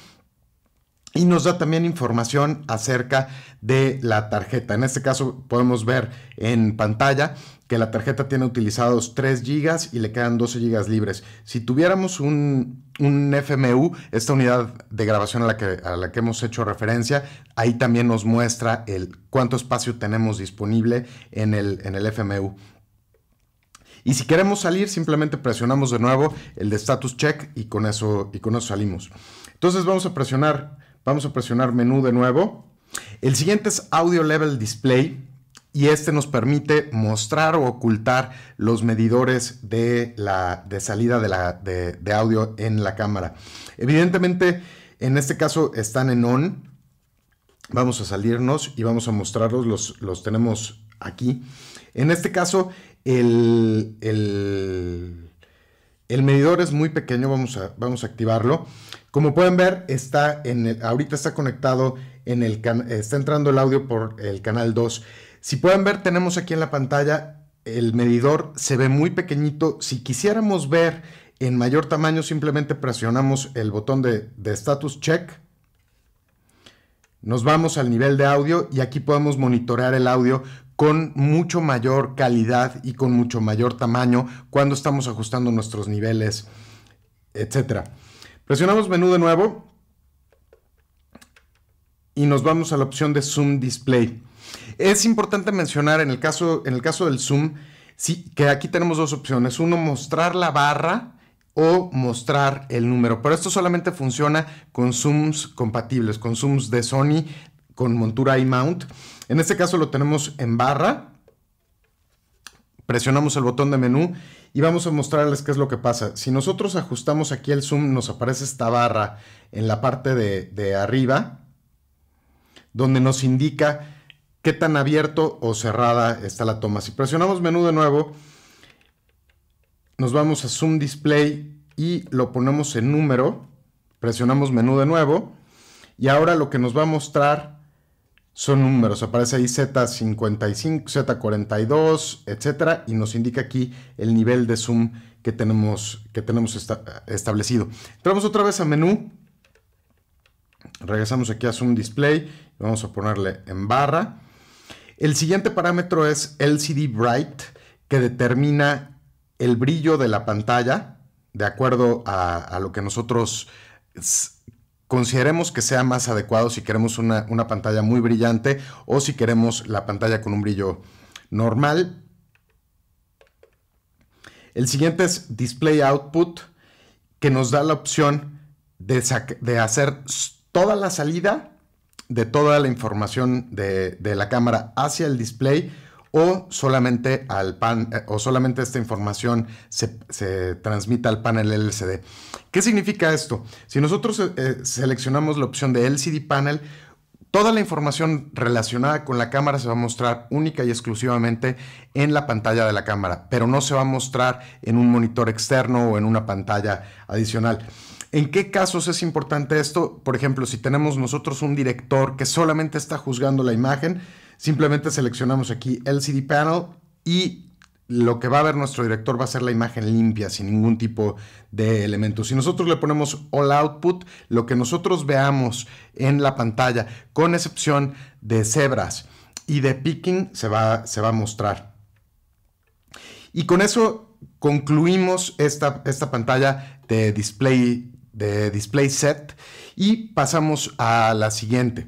Y nos da también información acerca de la tarjeta. En este caso podemos ver en pantalla que la tarjeta tiene utilizados 3 GB y le quedan 12 GB libres. Si tuviéramos un, FMU, esta unidad de grabación a la, que, a la que hemos hecho referencia, ahí también nos muestra el cuánto espacio tenemos disponible en el, en el FMU. Y si queremos salir, simplemente presionamos de nuevo el de status check y con eso, y con eso salimos. Entonces vamos a presionar, vamos a presionar menú de nuevo. El siguiente es audio level display y este nos permite mostrar o ocultar los medidores de, la, salida de, la, de, audio en la cámara. Evidentemente, en este caso están en on. Vamos a salirnos y vamos a mostrarlos, los, tenemos aquí. En este caso, el, medidor es muy pequeño, vamos a, vamos a activarlo. Como pueden ver, está en ahorita está conectado, en el, está entrando el audio por el canal 2. Si pueden ver, tenemos aquí en la pantalla el medidor, se ve muy pequeñito. Si quisiéramos ver en mayor tamaño, simplemente presionamos el botón de, de status check. Nos vamos al nivel de audio y aquí podemos monitorear el audio con mucho mayor calidad y con mucho mayor tamaño cuando estamos ajustando nuestros niveles, etc. Presionamos menú de nuevo y nos vamos a la opción de Zoom Display. Es importante mencionar en el caso, en el caso del Zoom que aquí tenemos dos opciones. Uno, mostrar la barra o mostrar el número. Pero esto solamente funciona con Zooms compatibles, con Zooms de Sony, con montura E-mount. En este caso lo tenemos en barra. Presionamos el botón de menú y vamos a mostrarles qué es lo que pasa. Si nosotros ajustamos aquí el zoom, nos aparece esta barra en la parte de arriba, donde nos indica qué tan abierto o cerrada está la toma. Si presionamos menú de nuevo, nos vamos a Zoom Display y lo ponemos en número, presionamos menú de nuevo y ahora lo que nos va a mostrar son números, aparece ahí Z55, Z42, etcétera y nos indica aquí el nivel de zoom que tenemos, que tenemos establecido. Entramos otra vez a menú, regresamos aquí a Zoom Display, vamos a ponerle en barra el siguiente parámetro es LCD Bright, que determina el brillo de la pantalla de acuerdo a, lo que nosotros consideremos que sea más adecuado si queremos una, pantalla muy brillante o si queremos la pantalla con un brillo normal. El siguiente es Display Output, que nos da la opción de hacer toda la salida de toda la información de, la cámara hacia el display o solamente, al eh, o solamente esta información se, se transmita al panel LCD. ¿Qué significa esto? Si nosotros eh, eh, seleccionamos la opción de LCD panel, toda la información relacionada con la cámara se va a mostrar única y exclusivamente en la pantalla de la cámara, pero no se va a mostrar en un monitor externo o en una pantalla adicional. ¿En qué casos es importante esto? Por ejemplo, si tenemos nosotros un director que solamente está juzgando la imagen, simplemente seleccionamos aquí LCD Panel y lo que va a ver nuestro director va a ser la imagen limpia, sin ningún tipo de elementos. Si nosotros le ponemos all output, lo que nosotros veamos en la pantalla, con excepción de cebras y de picking, se va, se va a mostrar. Y con eso concluimos esta, esta pantalla de display de display set y pasamos a la siguiente.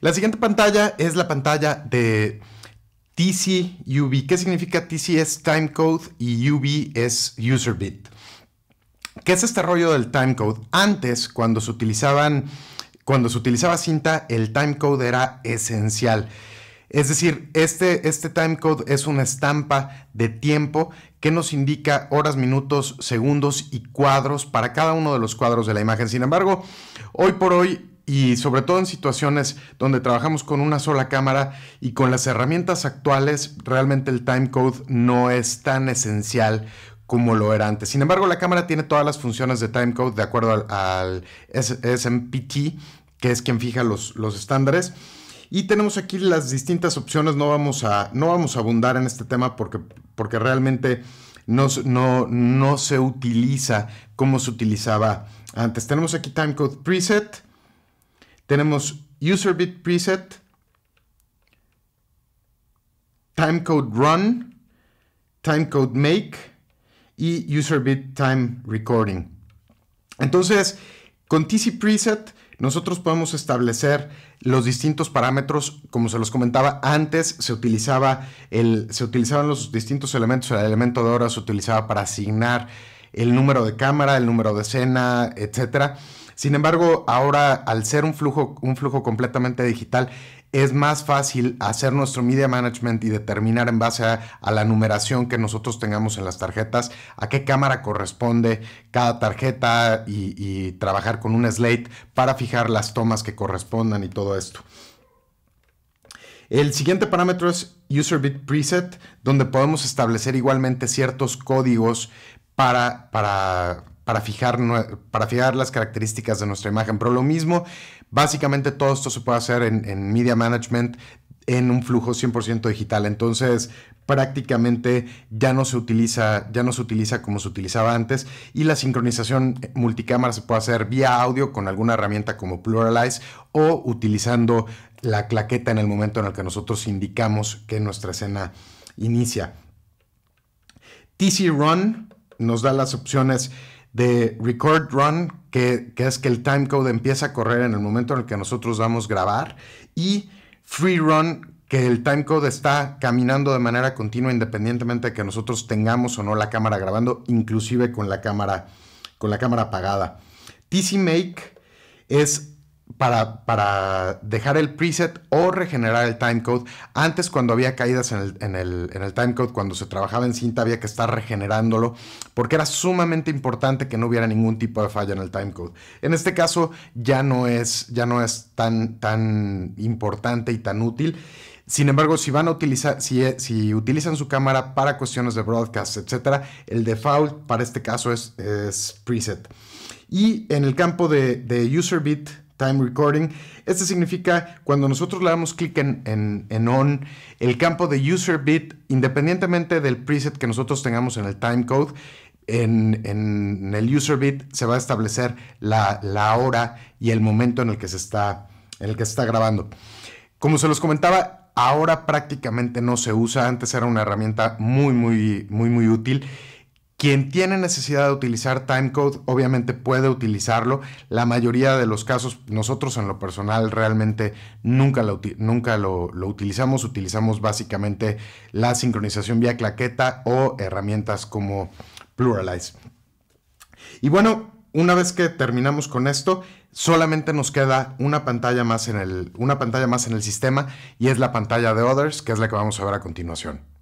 La siguiente pantalla es la pantalla de TCUV. ¿Qué significa TC es timecode y UV es user bit? ¿Qué es este rollo del timecode? Antes, cuando se utilizaban cuando se utilizaba cinta, el timecode era esencial. Es decir, este, este timecode es una estampa de tiempo que nos indica horas, minutos, segundos y cuadros para cada uno de los cuadros de la imagen. Sin embargo, hoy por hoy y sobre todo en situaciones donde trabajamos con una sola cámara y con las herramientas actuales, realmente el timecode no es tan esencial como lo era antes. Sin embargo, la cámara tiene todas las funciones de timecode de acuerdo al, SMPT, que es quien fija los, estándares. Y tenemos aquí las distintas opciones, no vamos a, no vamos a abundar en este tema porque, porque realmente no, no, no se utiliza como se utilizaba antes. Tenemos aquí timecode preset, tenemos user bit preset, timecode run, timecode make, y User Bit Time Recording. Entonces, con TC Preset nosotros podemos establecer los distintos parámetros, como se los comentaba antes, se, utilizaba el, se utilizaban los distintos elementos, el elemento de hora se utilizaba para asignar el número de cámara, el número de escena, etc. Sin embargo, ahora al ser un flujo, un flujo completamente digital, es más fácil hacer nuestro media management y determinar en base a, la numeración que nosotros tengamos en las tarjetas, a qué cámara corresponde cada tarjeta y, trabajar con un slate para fijar las tomas que correspondan y todo esto. El siguiente parámetro es user bit preset, donde podemos establecer igualmente ciertos códigos para, para fijar, para fijar, las características de nuestra imagen. Pero lo mismo Básicamente todo esto se puede hacer en, media management en un flujo 100% digital. Entonces, prácticamente ya no se utiliza, ya no se utiliza como se utilizaba antes y la sincronización multicámara se puede hacer vía audio con alguna herramienta como Pluralize o utilizando la claqueta en el momento en el que nosotros indicamos que nuestra escena inicia. TC Run nos da las opciones de record run, que, es que el timecode empieza a correr en el momento en el que nosotros vamos a grabar, y free run, que el timecode está caminando de manera continua independientemente de que nosotros tengamos o no la cámara grabando, inclusive con la cámara, con la cámara apagada. TC Make es para, para, dejar el preset o regenerar el timecode. Antes, cuando había caídas en el, en, el, timecode, cuando se trabajaba en cinta, había que estar regenerándolo, porque era sumamente importante que no hubiera ningún tipo de falla en el timecode. En este caso, ya no es, ya no es tan, tan importante y tan útil. Sin embargo, si van a utilizar, si, si, utilizan su cámara para cuestiones de broadcast, etc., el default para este caso es, preset. Y en el campo de, de user bit, Time Recording. Este significa cuando nosotros le damos clic en, On, el campo de User Bit, independientemente del preset que nosotros tengamos en el time en, en, el User Bit se va a establecer la, hora y el momento en el que se está, en el que se está grabando. Como se los comentaba, ahora prácticamente no se usa, antes era una herramienta muy, muy, muy, muy útil. Quien tiene necesidad de utilizar timecode, obviamente puede utilizarlo. La mayoría de los casos, nosotros en lo personal realmente nunca lo, nunca lo, utilizamos. Utilizamos básicamente la sincronización vía claqueta o herramientas como Pluralize. Y bueno, una vez que terminamos con esto, solamente nos queda una pantalla más en una pantalla más en el sistema y es la pantalla de Others, que es la que vamos a ver a continuación.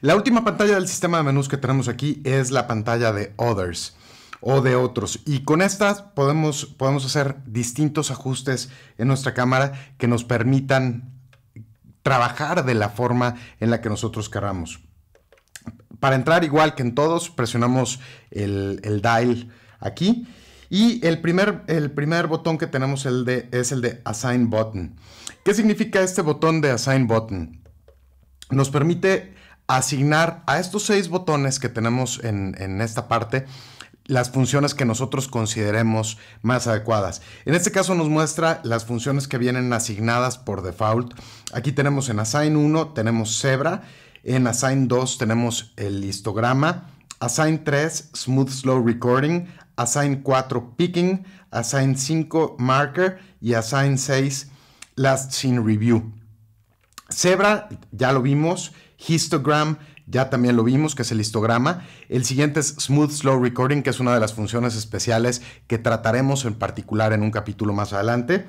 La última pantalla del sistema de menús que tenemos aquí es la pantalla de Others o de otros. Y con estas podemos, podemos hacer distintos ajustes en nuestra cámara que nos permitan trabajar de la forma en la que nosotros queramos. Para entrar igual que en todos, presionamos el, dial aquí. Y el primer, el primer botón que tenemos el de, es el de Assign Button. ¿Qué significa este botón de Assign Button? Nos permite asignar a estos seis botones que tenemos en, esta parte las funciones que nosotros consideremos más adecuadas. En este caso nos muestra las funciones que vienen asignadas por default. Aquí tenemos en Assign 1 tenemos Zebra, en Assign 2 tenemos el histograma, Assign 3 Smooth Slow Recording, Assign 4 Picking, Assign 5 Marker y Assign 6 Last Scene Review. Zebra ya lo vimos, Histogram, ya también lo vimos, que es el histograma. El siguiente es Smooth Slow Recording, que es una de las funciones especiales que trataremos en particular en un capítulo más adelante.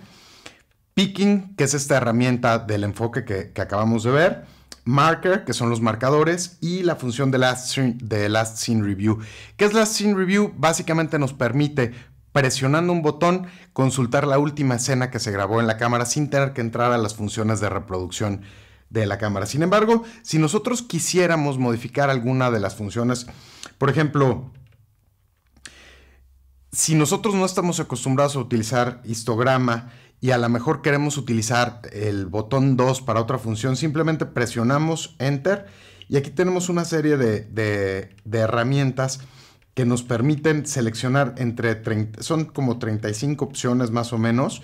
Picking, que es esta herramienta del enfoque que, acabamos de ver. Marker, que son los marcadores, y la función de last, de last Scene Review. ¿Qué es Last Scene Review? Básicamente nos permite presionando un botón, consultar la última escena que se grabó en la cámara sin tener que entrar a las funciones de reproducción de la cámara. Sin embargo, si nosotros quisiéramos modificar alguna de las funciones, por ejemplo, si nosotros no estamos acostumbrados a utilizar histograma y a lo mejor queremos utilizar el botón 2 para otra función, simplemente presionamos Enter y aquí tenemos una serie de, herramientas que nos permiten seleccionar entre 30, son como 35 opciones más o menos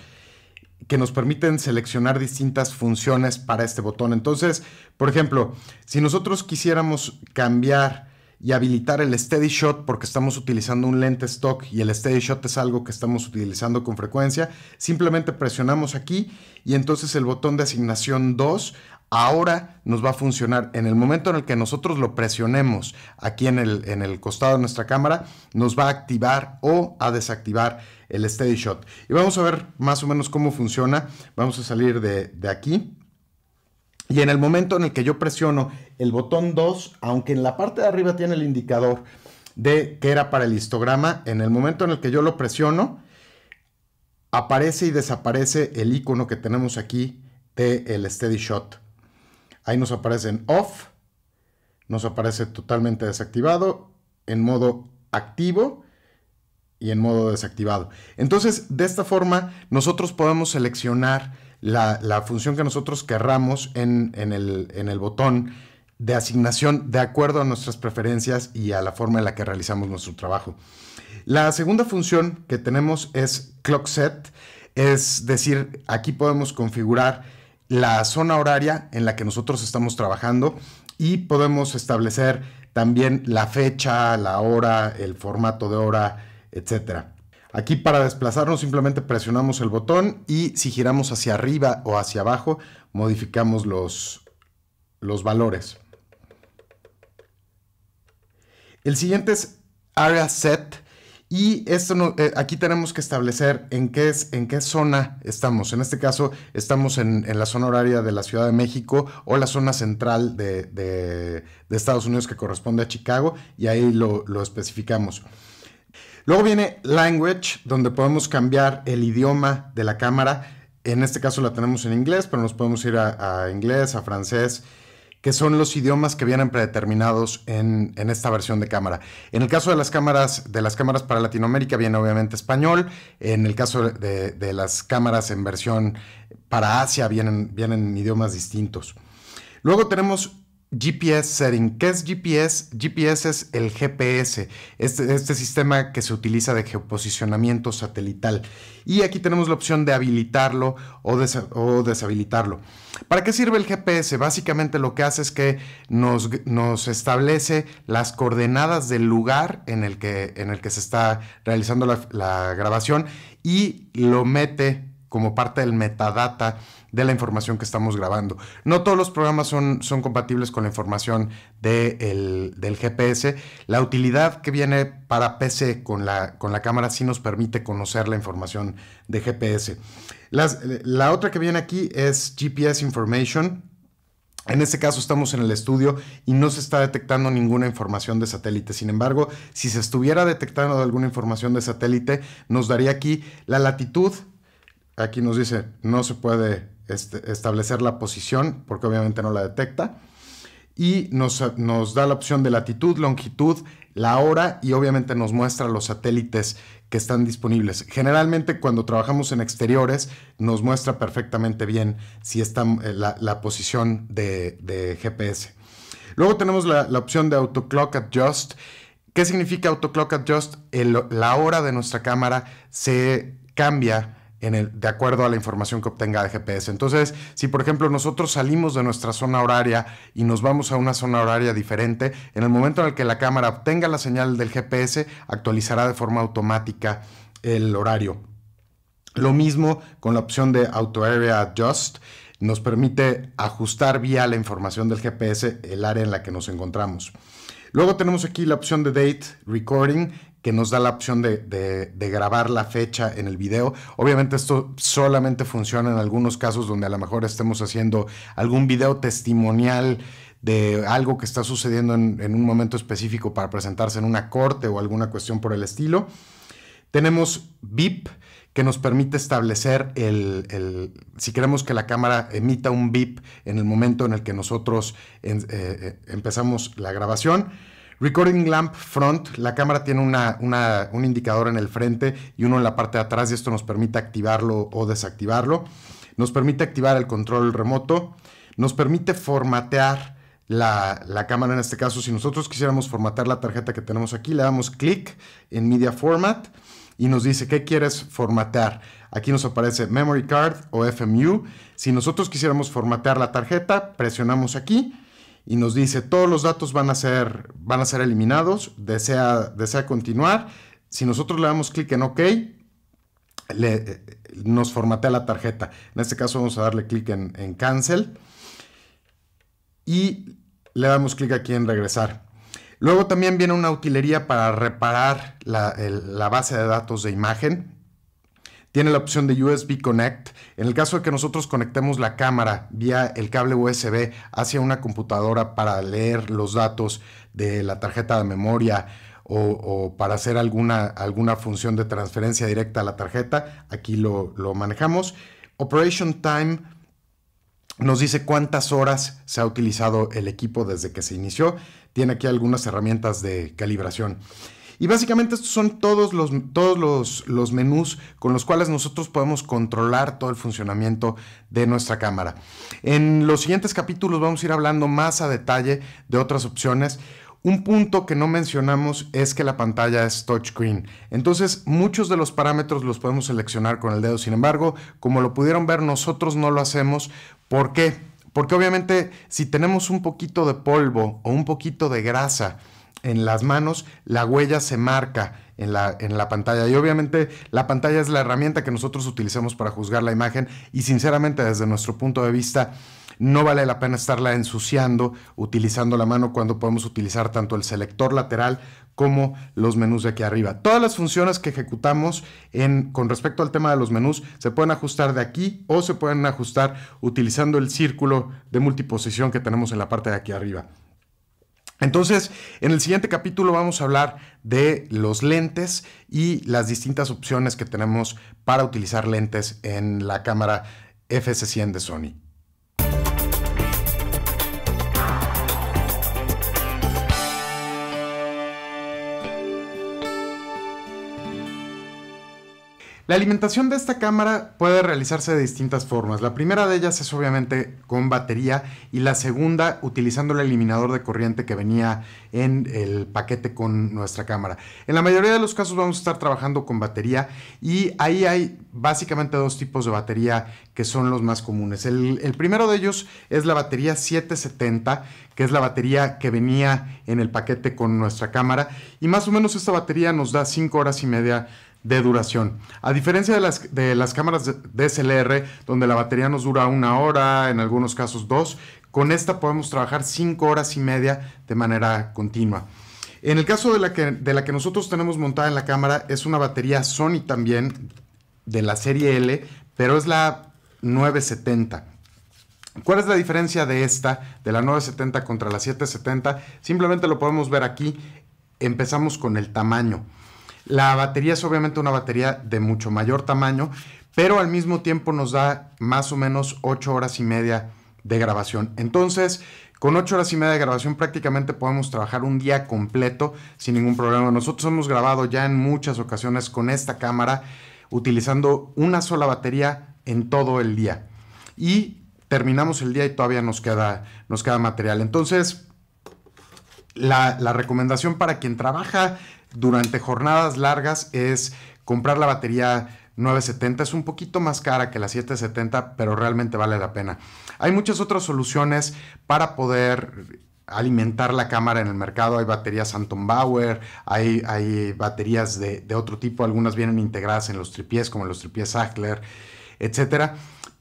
que nos permiten seleccionar distintas funciones para este botón. Entonces, por ejemplo, si nosotros quisiéramos cambiar y habilitar el steady shot porque estamos utilizando un lente stock y el steady shot es algo que estamos utilizando con frecuencia, simplemente presionamos aquí y entonces el botón de asignación 2 ahora nos va a funcionar. En el momento en el que nosotros lo presionemos aquí en el, en el costado de nuestra cámara, nos va a activar o a desactivar el steady shot. Y vamos a ver más o menos cómo funciona. Vamos a salir de, de aquí. Y en el momento en el que yo presiono el botón 2, aunque en la parte de arriba tiene el indicador de que era para el histograma, en el momento en el que yo lo presiono, aparece y desaparece el icono que tenemos aquí de el steady shot. Ahí nos aparece en off, nos aparece totalmente desactivado, en modo activo y en modo desactivado. Entonces, de esta forma, nosotros podemos seleccionar la, función que nosotros querramos en, el, en el botón de asignación de acuerdo a nuestras preferencias y a la forma en la que realizamos nuestro trabajo. La segunda función que tenemos es clock set, es decir, aquí podemos configurar la zona horaria en la que nosotros estamos trabajando y podemos establecer también la fecha, la hora, el formato de hora, etc. Aquí para desplazarnos simplemente presionamos el botón y si giramos hacia arriba o hacia abajo modificamos los, valores. El siguiente es Area Set y esto eh, aquí tenemos que establecer en qué, en qué zona estamos. En este caso, estamos en, la zona horaria de la Ciudad de México o la zona central de, Estados Unidos que corresponde a Chicago y ahí lo, especificamos. Luego viene language, donde podemos cambiar el idioma de la cámara. En este caso la tenemos en inglés, pero nos podemos ir a inglés, a francés, que son los idiomas que vienen predeterminados en, esta versión de cámara. En el caso de las cámaras, de las cámaras para Latinoamérica viene obviamente español. En el caso de, las cámaras en versión para Asia vienen, vienen idiomas distintos. Luego tenemos GPS setting. ¿Qué es GPS? GPS es el GPS, este, este, sistema que se utiliza de geoposicionamiento satelital. Y aquí tenemos la opción de habilitarlo o, o deshabilitarlo. ¿Para qué sirve el GPS? Básicamente lo que hace es que nos, establece las coordenadas del lugar en el que, en el que se está realizando la, grabación y lo mete como parte del metadata de la información que estamos grabando. No todos los programas son, son compatibles con la información del GPS. La utilidad que viene para PC con la, con la cámara sí nos permite conocer la información de GPS la otra que viene aquí es GPS Information. En este caso estamos en el estudio y no se está detectando ninguna información de satélite. Sin embargo, si se estuviera detectando alguna información de satélite, nos daría aquí la latitud. Aquí nos dice, no se puede este, establecer la posición porque obviamente no la detecta. Y nos da la opción de latitud, longitud, la hora y obviamente nos muestra los satélites que están disponibles. Generalmente cuando trabajamos en exteriores nos muestra perfectamente bien si está eh, la, posición de, GPS. Luego tenemos la, opción de Autoclock Adjust. ¿Qué significa Autoclock Adjust? la hora de nuestra cámara se cambia de acuerdo a la información que obtenga de GPS. Entonces, si por ejemplo nosotros salimos de nuestra zona horaria y nos vamos a una zona horaria diferente, en el momento en el que la cámara obtenga la señal del GPS, actualizará de forma automática el horario. Lo mismo con la opción de Auto Area Adjust nos permite ajustar vía la información del GPS el área en la que nos encontramos. Luego tenemos aquí la opción de Date Recording, que nos da la opción de, grabar la fecha en el video. Obviamente esto solamente funciona en algunos casos donde a lo mejor estemos haciendo algún video testimonial de algo que está sucediendo en, un momento específico para presentarse en una corte o alguna cuestión por el estilo. Tenemos VIP que nos permite establecer el, si queremos que la cámara emita un VIP en el momento en el que nosotros eh, eh, empezamos la grabación. Recording Lamp Front, la cámara tiene un indicador en el frente y uno en la parte de atrás y esto nos permite activarlo o desactivarlo. Nos permite activar el control remoto, nos permite formatear la, la cámara en este caso. Si nosotros quisiéramos formatear la tarjeta que tenemos aquí, le damos clic en Media Format y nos dice qué quieres formatear. Aquí nos aparece Memory Card o FMU. Si nosotros quisiéramos formatear la tarjeta, presionamos aquí y nos dice todos los datos van a ser, van a ser eliminados, desea, desea continuar. Si nosotros le damos clic en OK, eh, nos formatea la tarjeta. En este caso vamos a darle clic en, cancel y le damos clic aquí en regresar. Luego también viene una utilería para reparar la base de datos de imagen. Tiene la opción de USB Connect. En el caso de que nosotros conectemos la cámara vía el cable USB hacia una computadora para leer los datos de la tarjeta de memoria o, para hacer alguna, alguna, función de transferencia directa a la tarjeta, aquí lo manejamos. Operation Time nos dice cuántas horas se ha utilizado el equipo desde que se inició. Tiene aquí algunas herramientas de calibración. Y básicamente estos son todos los, todos los, menús con los cuales nosotros podemos controlar todo el funcionamiento de nuestra cámara. En los siguientes capítulos vamos a ir hablando más a detalle de otras opciones. Un punto que no mencionamos es que la pantalla es touchscreen. Entonces muchos de los parámetros los podemos seleccionar con el dedo. Sin embargo, como lo pudieron ver, nosotros no lo hacemos. ¿Por qué? Porque obviamente si tenemos un poquito de polvo o un poquito de grasa, en las manos, la huella se marca en la, pantalla. Y obviamente la pantalla es la herramienta que nosotros utilizamos para juzgar la imagen y sinceramente desde nuestro punto de vista no vale la pena estarla ensuciando utilizando la mano cuando podemos utilizar tanto el selector lateral como los menús de aquí arriba. Todas las funciones que ejecutamos con respecto al tema de los menús se pueden ajustar de aquí o se pueden ajustar utilizando el círculo de multiposición que tenemos en la parte de aquí arriba. Entonces, en el siguiente capítulo vamos a hablar de los lentes y las distintas opciones que tenemos para utilizar lentes en la cámara FS100 de Sony. La alimentación de esta cámara puede realizarse de distintas formas. La primera de ellas es obviamente con batería y la segunda utilizando el eliminador de corriente que venía en el paquete con nuestra cámara. En la mayoría de los casos vamos a estar trabajando con batería y ahí hay básicamente dos tipos de batería que son los más comunes. El, primero de ellos es la batería 770 que es la batería que venía en el paquete con nuestra cámara y más o menos esta batería nos da 5 horas y media de duración. A diferencia de las, de las cámaras DSLR, donde la batería nos dura una hora, en algunos casos dos, con esta podemos trabajar cinco horas y media de manera continua. En el caso de la, de la que nosotros tenemos montada en la cámara, es una batería Sony también de la serie L, pero es la 970. ¿Cuál es la diferencia de esta, de la 970 contra la 770? Simplemente lo podemos ver aquí. Empezamos con el tamaño. La batería es obviamente una batería de mucho mayor tamaño, pero al mismo tiempo nos da más o menos 8 horas y media de grabación. Entonces, con 8 horas y media de grabación prácticamente podemos trabajar un día completo sin ningún problema. Nosotros hemos grabado ya en muchas ocasiones con esta cámara utilizando una sola batería en todo el día. Y terminamos el día y todavía nos queda, nos queda material. Entonces, la recomendación para quien trabaja durante jornadas largas es comprar la batería 970 es un poquito más cara que la 770, pero realmente vale la pena. Hay muchas otras soluciones para poder alimentar la cámara en el mercado. Hay baterías Anton Bauer, hay, hay baterías de, de, otro tipo, algunas vienen integradas en los tripiés, como los tripiés Ackler, etc.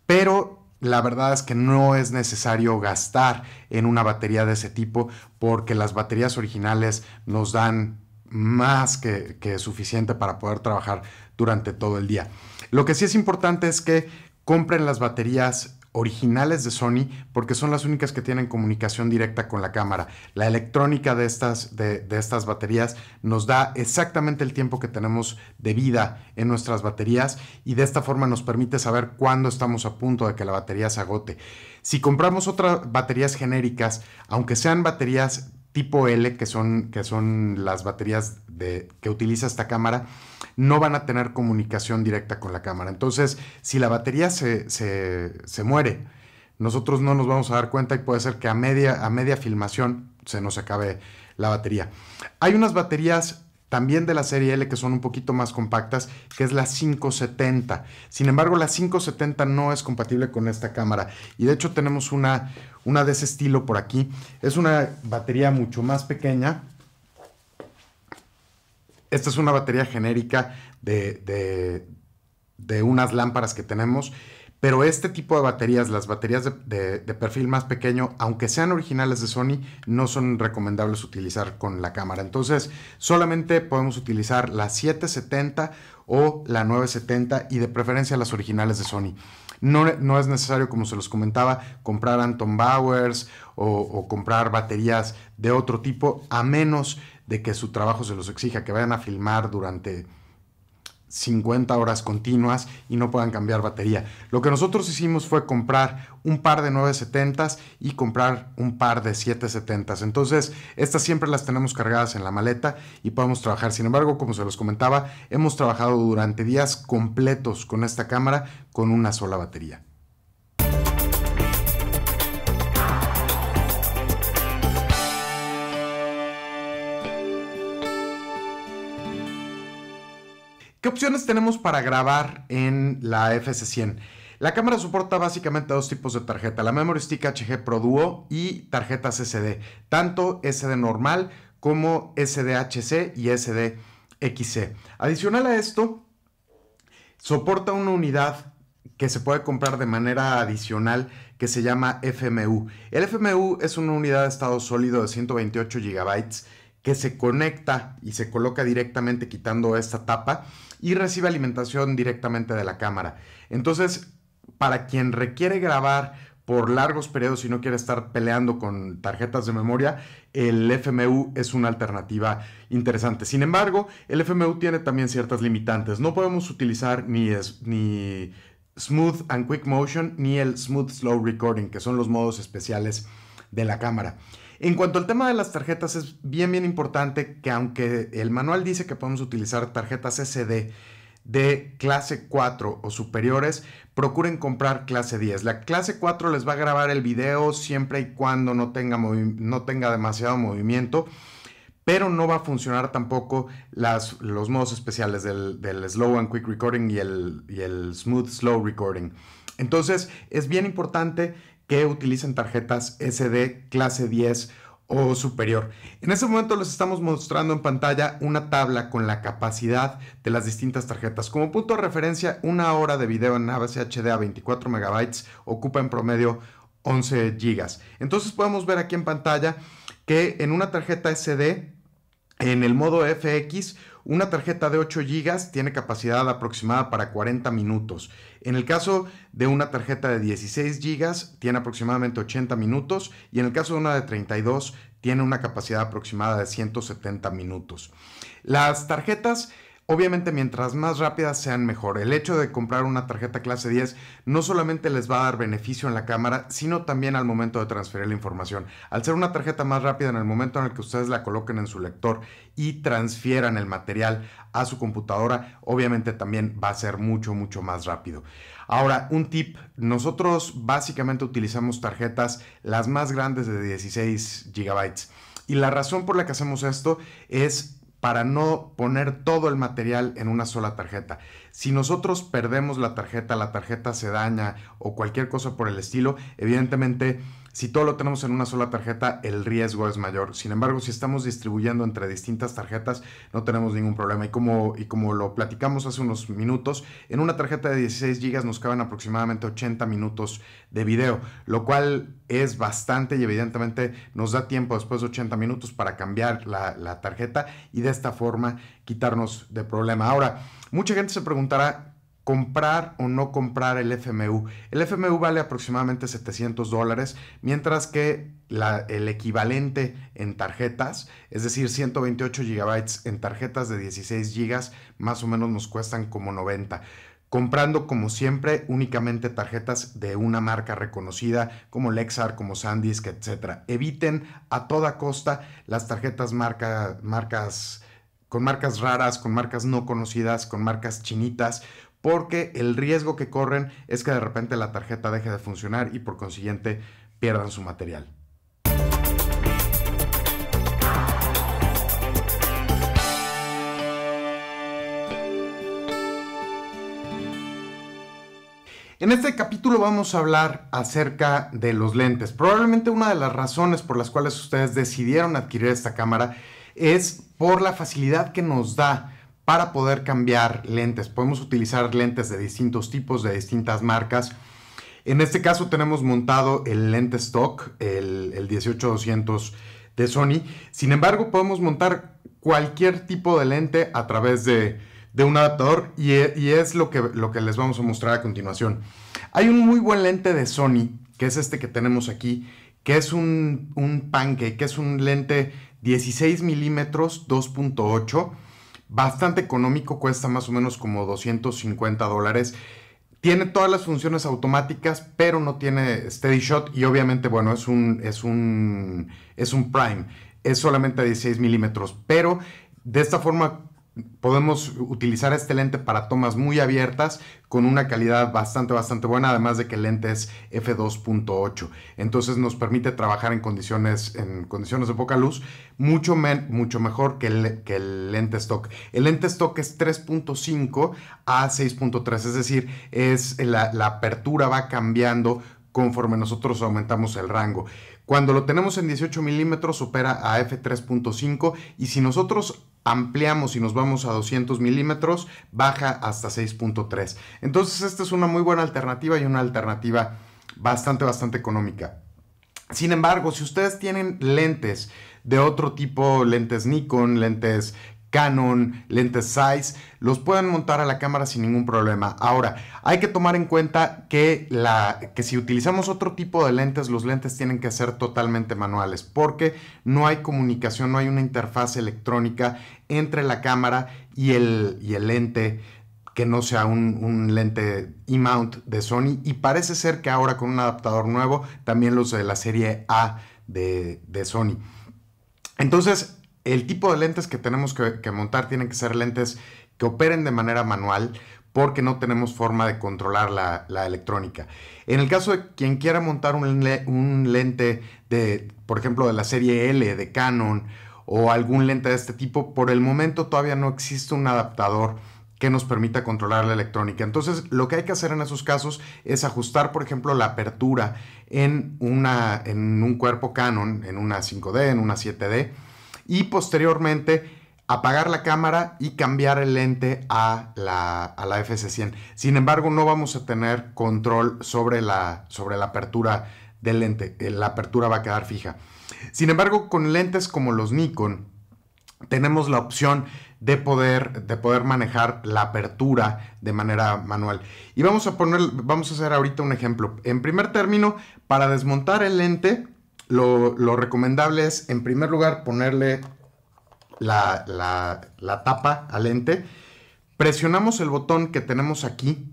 Pero la verdad es que no es necesario gastar en una batería de ese tipo porque las baterías originales nos dan más que, suficiente para poder trabajar durante todo el día. Lo que sí es importante es que compren las baterías originales de Sony porque son las únicas que tienen comunicación directa con la cámara. La electrónica de estas, de, estas baterías nos da exactamente el tiempo que tenemos de vida en nuestras baterías y de esta forma nos permite saber cuándo estamos a punto de que la batería se agote. Si compramos otras baterías genéricas, aunque sean baterías tipo L, que son, que son las baterías de, que utiliza esta cámara, no van a tener comunicación directa con la cámara. Entonces, si la batería se, se, muere, nosotros no nos vamos a dar cuenta y puede ser que a media, a media filmación se nos acabe la batería. Hay unas baterías también de la serie L que son un poquito más compactas, que es la 570. Sin embargo, la 570 no es compatible con esta cámara y de hecho tenemos una, una de ese estilo por aquí. Es una batería mucho más pequeña. Esta es una batería genérica de, de, de unas lámparas que tenemos pero este tipo de baterías, las baterías de, perfil más pequeño, aunque sean originales de Sony, no son recomendables utilizar con la cámara. Entonces, solamente podemos utilizar la 770 o la 970 y de preferencia las originales de Sony. No, no es necesario, como se los comentaba, comprar Anton Bowers o comprar baterías de otro tipo, a menos de que su trabajo se los exija, que vayan a filmar durante 50 horas continuas y no puedan cambiar batería. Lo que nosotros hicimos fue comprar un par de 970s y comprar un par de 770s. Entonces, estas siempre las tenemos cargadas en la maleta y podemos trabajar. Sin embargo, como se los comentaba, hemos trabajado durante días completos con esta cámara con una sola batería. ¿Qué opciones tenemos para grabar en la FC100? La cámara soporta básicamente dos tipos de tarjeta, la Memory Stick HG Pro Duo y tarjetas SD, tanto SD normal como SDHC y SDXC. Adicional a esto, soporta una unidad que se puede comprar de manera adicional que se llama FMU. El FMU es una unidad de estado sólido de 128 GB que se conecta y se coloca directamente quitando esta tapa y recibe alimentación directamente de la cámara. Entonces, para quien requiere grabar por largos periodos y no quiere estar peleando con tarjetas de memoria, el FMU es una alternativa interesante. Sin embargo, el FMU tiene también ciertas limitantes. No podemos utilizar ni, es, ni Smooth and Quick Motion ni el Smooth Slow Recording, que son los modos especiales de la cámara. En cuanto al tema de las tarjetas, es bien, bien importante que aunque el manual dice que podemos utilizar tarjetas SD, de clase 4 o superiores, procuren comprar clase 10. La clase 4 les va a grabar el video siempre y cuando no tenga, no tenga demasiado movimiento, pero no va a funcionar tampoco las, los modos especiales del, Slow and Quick Recording y el, y el Smooth Slow Recording. Entonces es bien importante que utilicen tarjetas SD clase 10 o superior. En este momento les estamos mostrando en pantalla una tabla con la capacidad de las distintas tarjetas. Como punto de referencia, una hora de video en AVC HD a 24 megabytes ocupa en promedio 11 gigas Entonces podemos ver aquí en pantalla que en una tarjeta SD, en el modo FX, una tarjeta de 8 GB tiene capacidad aproximada para 40 minutos. En el caso de una tarjeta de 16 GB tiene aproximadamente 80 minutos y en el caso de una de 32 tiene una capacidad aproximada de 170 minutos. Las tarjetas Obviamente mientras más rápidas sean mejor. El hecho de comprar una tarjeta clase 10 no solamente les va a dar beneficio en la cámara, sino también al momento de transferir la información. Al ser una tarjeta más rápida en el momento en el que ustedes la coloquen en su lector y transfieran el material a su computadora, obviamente también va a ser mucho, mucho más rápido. Ahora, un tip, nosotros básicamente utilizamos tarjetas las más grandes de 16 GB. Y la razón por la que hacemos esto es para no poner todo el material en una sola tarjeta. Si nosotros perdemos la tarjeta, la tarjeta se daña o cualquier cosa por el estilo, evidentemente si todo lo tenemos en una sola tarjeta, el riesgo es mayor. Sin embargo, si estamos distribuyendo entre distintas tarjetas, no tenemos ningún problema. Y como, y como lo platicamos hace unos minutos, en una tarjeta de 16 GB nos caben aproximadamente 80 minutos de video, lo cual es bastante y evidentemente nos da tiempo después de 80 minutos para cambiar la, la tarjeta y de esta forma quitarnos de problema. Ahora, mucha gente se preguntará comprar o no comprar el FMU. El FMU vale aproximadamente 700 dólares, mientras que el equivalente en tarjetas, es decir, 128 gigabytes en tarjetas de 16 gigas más o menos nos cuestan como 90 comprando como siempre únicamente tarjetas de una marca reconocida como Lexar, como Sandisk, etc. Eviten a toda costa las tarjetas marca, marcas con marcas raras, con marcas no conocidas, con marcas chinitas, porque el riesgo que corren es que de repente la tarjeta deje de funcionar y por consiguiente pierdan su material. En este capítulo vamos a hablar acerca de los lentes. Probablemente una de las razones por las cuales ustedes decidieron adquirir esta cámara es por la facilidad que nos da para poder cambiar lentes. Podemos utilizar lentes de distintos tipos, de distintas marcas. En este caso tenemos montado el lente stock, el, el 18200 de Sony. Sin embargo, podemos montar cualquier tipo de lente a través de, de un adaptador e, y, es lo que, lo que les vamos a mostrar a continuación. Hay un muy buen lente de Sony, que es este que tenemos aquí, que es un, un que es un lente 16 milímetros 2.8 bastante económico, cuesta más o menos como 250 dólares. Tiene todas las funciones automáticas, pero no tiene Steady Shot y obviamente, bueno, es un, es un, es un Prime. Es solamente 16 milímetros, pero de esta forma podemos utilizar este lente para tomas muy abiertas con una calidad bastante bastante buena además de que el lente es f2.8 entonces nos permite trabajar en condiciones en condiciones de poca luz mucho, mucho mejor que el, que el, lente stock el lente stock es 3.5 a 6.3 es decir es la, la apertura va cambiando conforme nosotros aumentamos el rango cuando lo tenemos en 18 milímetros opera a f3.5 y si nosotros ampliamos y nos vamos a 200 milímetros, baja hasta 6.3. Entonces esta es una muy buena alternativa y una alternativa bastante, bastante económica. Sin embargo, si ustedes tienen lentes de otro tipo, lentes Nikon, lentes Canon, lentes size, los pueden montar a la cámara sin ningún problema. Ahora, hay que tomar en cuenta que, la, que si utilizamos otro tipo de lentes, los lentes tienen que ser totalmente manuales porque no hay comunicación, no hay una interfaz electrónica entre la cámara y el, el lente que no sea un, lente E-mount de Sony y parece ser que ahora con un adaptador nuevo también los de la serie A de, de Sony. Entonces, el tipo de lentes que tenemos que, montar tienen que ser lentes que operen de manera manual porque no tenemos forma de controlar la, electrónica. En el caso de quien quiera montar un, un, lente de, por ejemplo, de la serie L de Canon o algún lente de este tipo, por el momento todavía no existe un adaptador que nos permita controlar la electrónica. Entonces, lo que hay que hacer en esos casos es ajustar, por ejemplo, la apertura en, una, en un cuerpo Canon, en una 5D, en una 7D, y posteriormente apagar la cámara y cambiar el lente a la, a FC100. Sin embargo, no vamos a tener control sobre la, sobre la apertura del lente. Eh, la apertura va a quedar fija. Sin embargo, con lentes como los Nikon, tenemos la opción de poder, de poder manejar la apertura de manera manual. Y vamos a poner, vamos a hacer ahorita un ejemplo. En primer término, para desmontar el lente, lo, recomendable es, en primer lugar, ponerle la, tapa al lente. Presionamos el botón que tenemos aquí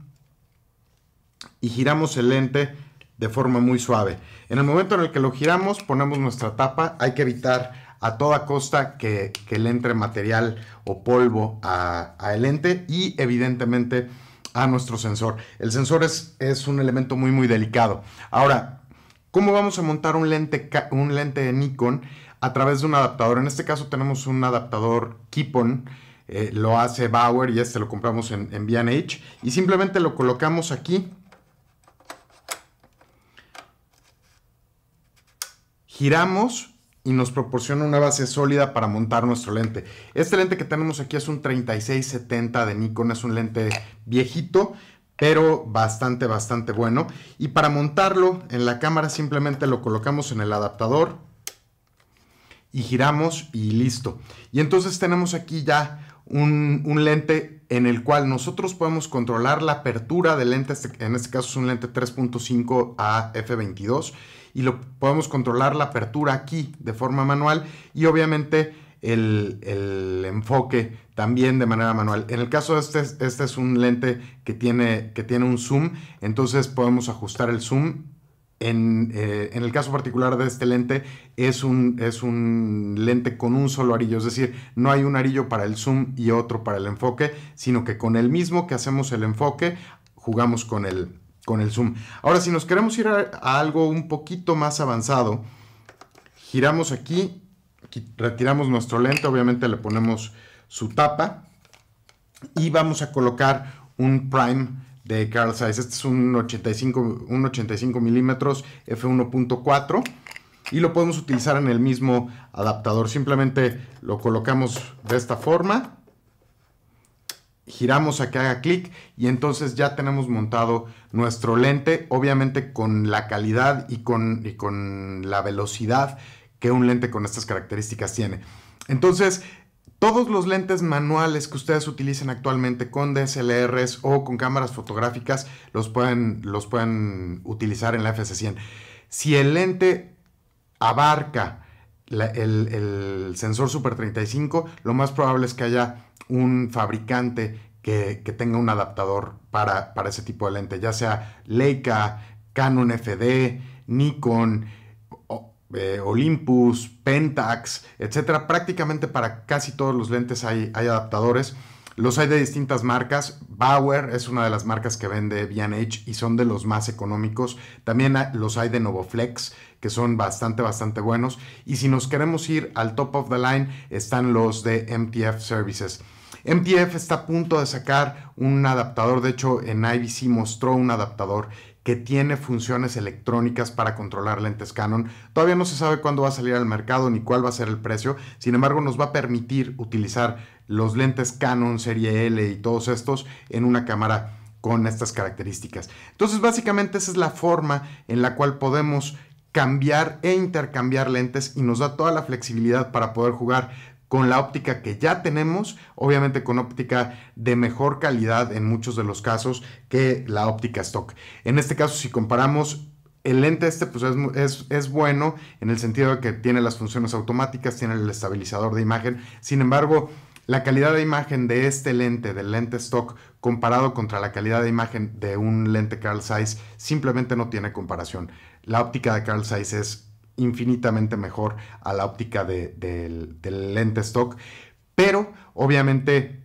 y giramos el lente de forma muy suave. En el momento en el que lo giramos, ponemos nuestra tapa. Hay que evitar a toda costa que, le entre material o polvo a, el lente y evidentemente a nuestro sensor. El sensor es, es un elemento muy muy delicado. Ahora, ¿Cómo vamos a montar un lente, un lente de Nikon a través de un adaptador? En este caso tenemos un adaptador Kipon, eh, lo hace Bauer y este lo compramos en, en BH y simplemente lo colocamos aquí. Giramos y nos proporciona una base sólida para montar nuestro lente. Este lente que tenemos aquí es un 3670 de Nikon, es un lente viejito, pero bastante, bastante bueno. Y para montarlo en la cámara simplemente lo colocamos en el adaptador y giramos y listo. Y entonces tenemos aquí ya un, lente en el cual nosotros podemos controlar la apertura del lente, este, en este caso es un lente 3.5 a F22, y lo podemos controlar la apertura aquí de forma manual y obviamente el, el enfoque también de manera manual. En el caso de este, este es un lente que tiene, que tiene un zoom, entonces podemos ajustar el zoom. Eh, en, el caso particular de este lente es un, es un lente con un solo arillo, es decir, no hay un arillo para el zoom y otro para el enfoque, sino que con el mismo que hacemos el enfoque, jugamos con el, con el zoom. Ahora, si nos queremos ir a algo un poquito más avanzado, giramos aquí, retiramos nuestro lente, obviamente le ponemos su tapa y vamos a colocar un prime de Carl Zeiss. Este es un 85, milímetros f1.4 y lo podemos utilizar en el mismo adaptador. Simplemente lo colocamos de esta forma, giramos a que haga clic y entonces ya tenemos montado nuestro lente, obviamente con la calidad y con, y con la velocidad que un lente con estas características tiene. Entonces, todos los lentes manuales que ustedes utilicen actualmente con DSLRs o con cámaras fotográficas los pueden, los pueden utilizar en la fs 100 Si el lente abarca el, sensor Super 35, lo más probable es que haya un fabricante que, que tenga un adaptador para, para ese tipo de lente, ya sea Leica, Canon FD, Nikon, eh, Olympus, Pentax, etcétera. Prácticamente para casi todos los lentes hay, adaptadores. Los hay de distintas marcas. Bauer es una de las marcas que vende VH y son de los más económicos. También los hay de Novoflex, que son bastante, bastante buenos. Y si nos queremos ir al top of the line, están los de MTF Services. MTF está a punto de sacar un adaptador. De hecho, en IBC mostró un adaptador que tiene funciones electrónicas para controlar lentes Canon. Todavía no se sabe cuándo va a salir al mercado ni cuál va a ser el precio, sin embargo nos va a permitir utilizar los lentes Canon Serie L y todos estos en una cámara con estas características. Entonces básicamente esa es la forma en la cual podemos cambiar e intercambiar lentes y nos da toda la flexibilidad para poder jugar con la óptica que ya tenemos, obviamente con óptica de mejor calidad en muchos de los casos que la óptica stock. En este caso, si comparamos el lente este pues es, bueno en el sentido de que tiene las funciones automáticas, tiene el estabilizador de imagen. Sin embargo, la calidad de imagen de este lente, del lente stock, comparado contra la calidad de imagen de un lente Carl Zeiss, simplemente no tiene comparación. La óptica de Carl Zeiss es infinitamente mejor a la óptica del, lente stock. Pero obviamente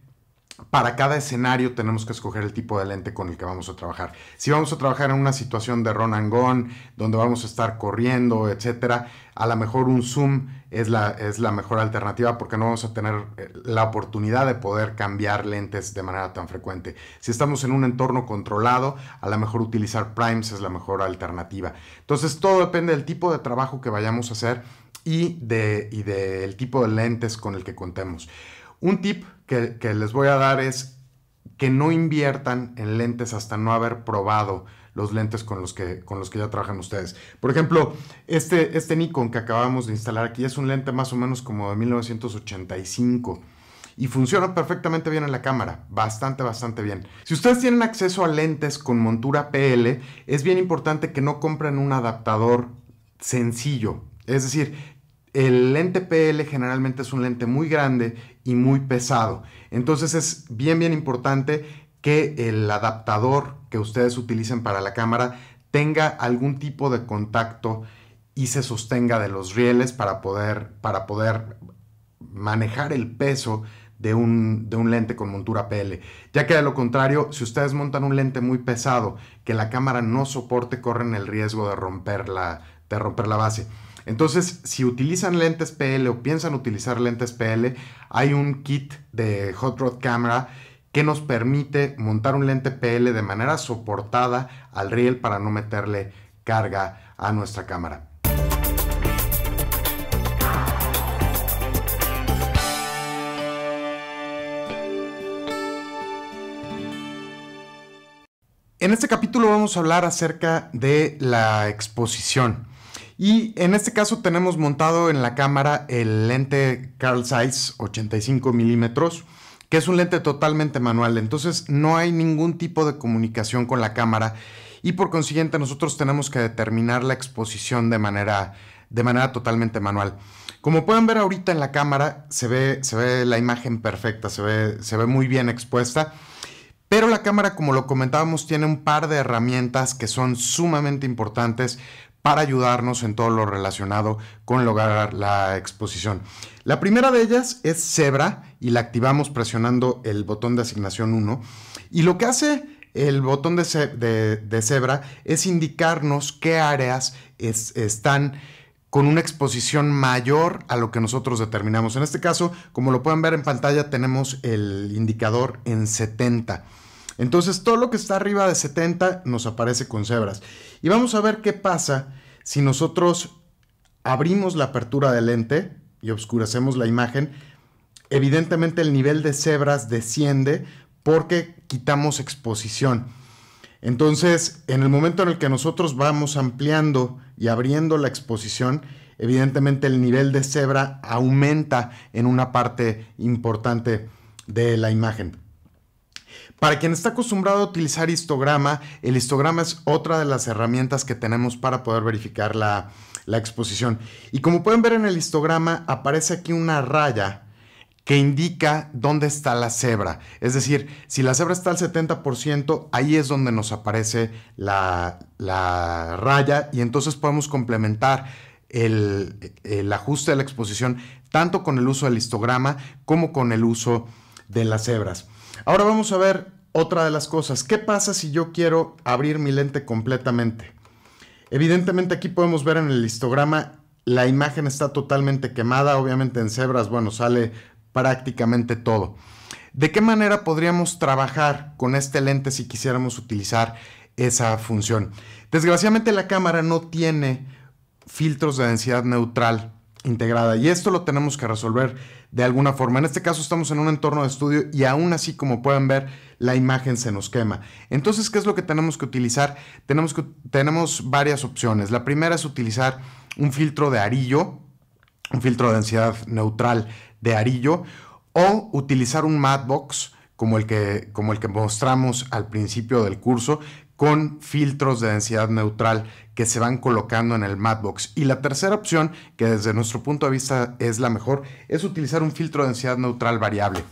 para cada escenario tenemos que escoger el tipo de lente con el que vamos a trabajar. Si vamos a trabajar en una situación de run and gone, donde vamos a estar corriendo, etcétera, a lo mejor un zoom es la, mejor alternativa porque no vamos a tener eh, la oportunidad de poder cambiar lentes de manera tan frecuente. Si estamos en un entorno controlado, a lo mejor utilizar primes es la mejor alternativa. Entonces todo depende del tipo de trabajo que vayamos a hacer y, del tipo de lentes con el que contemos. Un tip que, que les voy a dar es que no inviertan en lentes hasta no haber probado los lentes con los que, con los que ya trabajan ustedes. Por ejemplo, este, este Nikon que acabamos de instalar aquí es un lente más o menos como de 1985 y funciona perfectamente bien en la cámara, bastante, bastante bien. Si ustedes tienen acceso a lentes con montura PL, es bien importante que no compren un adaptador sencillo. Es decir, el lente PL generalmente es un lente muy grande y muy pesado. Entonces es bien, bien importante que el adaptador que ustedes utilicen para la cámara tenga algún tipo de contacto y se sostenga de los rieles para poder, para poder manejar el peso de un, lente con montura PL. Ya que de lo contrario, si ustedes montan un lente muy pesado que la cámara no soporte, corren el riesgo de romper la, de romper la base. Entonces, si utilizan lentes PL o piensan utilizar lentes PL, hay un kit de Hot Rod Camera que nos permite montar un lente PL de manera soportada al riel para no meterle carga a nuestra cámara. En este capítulo vamos a hablar acerca de la exposición. Y en este caso tenemos montado en la cámara el lente Carl Zeiss 85 milímetros que es un lente totalmente manual, entonces no hay ningún tipo de comunicación con la cámara y por consiguiente nosotros tenemos que determinar la exposición de manera, de manera totalmente manual. Como pueden ver ahorita en la cámara se ve, se ve la imagen perfecta, se ve, se ve muy bien expuesta. Pero la cámara, como lo comentábamos, tiene un par de herramientas que son sumamente importantes para ayudarnos en todo lo relacionado con lograr la exposición. La primera de ellas es Zebra y la activamos presionando el botón de asignación 1. Y lo que hace el botón de, cebra Zebra es indicarnos qué áreas están con una exposición mayor a lo que nosotros determinamos. En este caso, como lo pueden ver en pantalla, tenemos el indicador en 70. Entonces todo lo que está arriba de 70 nos aparece con cebras. Y vamos a ver qué pasa si nosotros abrimos la apertura del lente y oscurecemos la imagen. Evidentemente el nivel de cebras desciende porque quitamos exposición. Entonces, en el momento en el que nosotros vamos ampliando y abriendo la exposición, evidentemente el nivel de cebra aumenta en una parte importante de la imagen. Para quien está acostumbrado a utilizar histograma, el histograma es otra de las herramientas que tenemos para poder verificar la, exposición. Y como pueden ver en el histograma, aparece aquí una raya que indica dónde está la cebra. Es decir, si la cebra está al 70%, ahí es donde nos aparece la, raya y entonces podemos complementar el, el, ajuste de la exposición tanto con el uso del histograma como con el uso de las cebras. Ahora vamos a ver otra de las cosas. ¿Qué pasa si yo quiero abrir mi lente completamente? Evidentemente aquí podemos ver en el histograma la imagen está totalmente quemada, obviamente en cebras, bueno, sale prácticamente todo. ¿De qué manera podríamos trabajar con este lente si quisiéramos utilizar esa función? Desgraciadamente la cámara no tiene filtros de densidad neutral integrada y esto lo tenemos que resolver de alguna forma. En este caso estamos en un entorno de estudio y aún así, como pueden ver, la imagen se nos quema. Entonces, ¿qué es lo que tenemos que utilizar? Tenemos, que, tenemos varias opciones. La primera es utilizar un filtro de arillo, un filtro de densidad neutral de arillo, o utilizar un matbox como el que, como el que mostramos al principio del curso, con filtros de densidad neutral que se van colocando en el Matbox. Y la tercera opción, que desde nuestro punto de vista es la mejor, es utilizar un filtro de densidad neutral variable.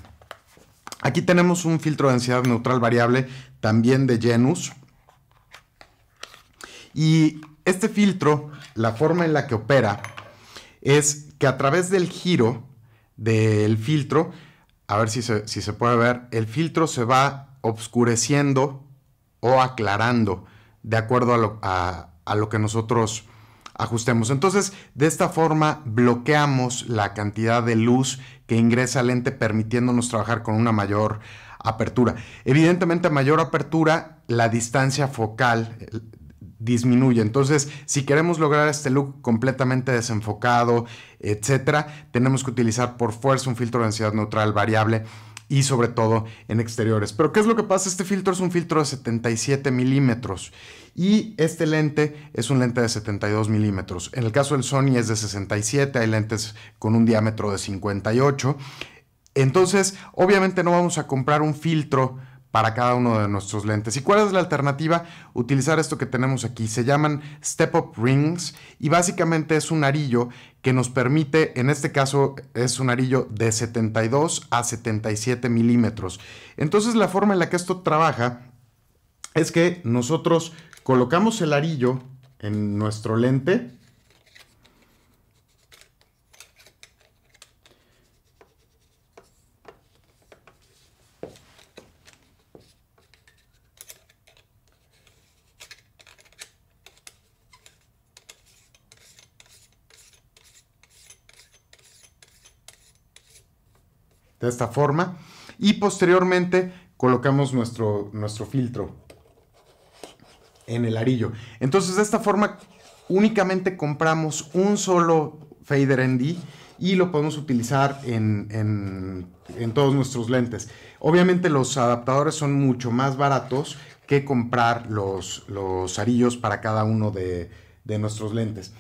Aquí tenemos un filtro de densidad neutral variable también de Genus. Y este filtro, la forma en la que opera es que a través del giro del filtro, a ver si se, si se puede ver, el filtro se va obscureciendo o aclarando de acuerdo a lo, que nosotros ajustemos. Entonces, de esta forma bloqueamos la cantidad de luz que ingresa al lente permitiéndonos trabajar con una mayor apertura. Evidentemente, a mayor apertura, la distancia focal disminuye. Entonces, si queremos lograr este look completamente desenfocado, etcétera, tenemos que utilizar por fuerza un filtro de densidad neutral variable y sobre todo en exteriores. Pero ¿qué es lo que pasa? Este filtro es un filtro de 77 milímetros y este lente es un lente de 72 milímetros. En el caso del Sony es de 67, hay lentes con un diámetro de 58. Entonces, obviamente no vamos a comprar un filtro para cada uno de nuestros lentes. ¿Y cuál es la alternativa? Utilizar esto que tenemos aquí. Se llaman Step Up Rings y básicamente es un arillo que nos permite, en este caso es un arillo de 72 a 77 milímetros. Entonces la forma en la que esto trabaja es que nosotros colocamos el arillo en nuestro lente, de esta forma. Y posteriormente colocamos nuestro, nuestro filtro en el arillo. Entonces de esta forma únicamente compramos un solo fader ND y lo podemos utilizar en, todos nuestros lentes. Obviamente los adaptadores son mucho más baratos que comprar los, los arillos para cada uno de, de nuestros lentes.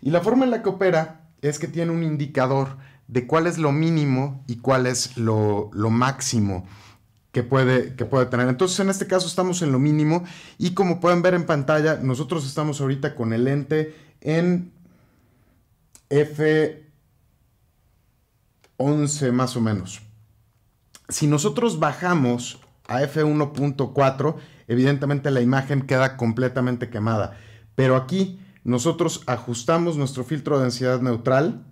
Y la forma en la que opera es que tiene un indicador de cuál es lo mínimo y cuál es lo, máximo que puede, que puede tener. Entonces, en este caso estamos en lo mínimo y como pueden ver en pantalla, nosotros estamos ahorita con el lente en F11 más o menos. Si nosotros bajamos a F1.4, evidentemente la imagen queda completamente quemada. Pero aquí nosotros ajustamos nuestro filtro de densidad neutral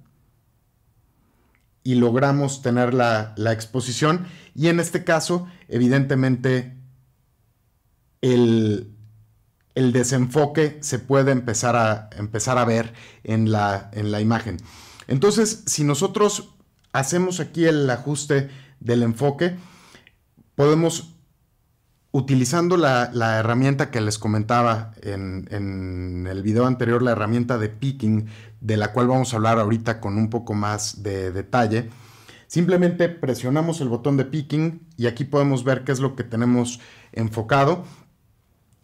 y logramos tener la, exposición. Y en este caso, evidentemente, el, desenfoque se puede empezar a, empezar a ver en la, en la, imagen. Entonces, si nosotros hacemos aquí el ajuste del enfoque, podemos utilizando la, herramienta que les comentaba en, en, el video anterior, la herramienta de picking, de la cual vamos a hablar ahorita con un poco más de detalle, simplemente presionamos el botón de picking y aquí podemos ver qué es lo que tenemos enfocado.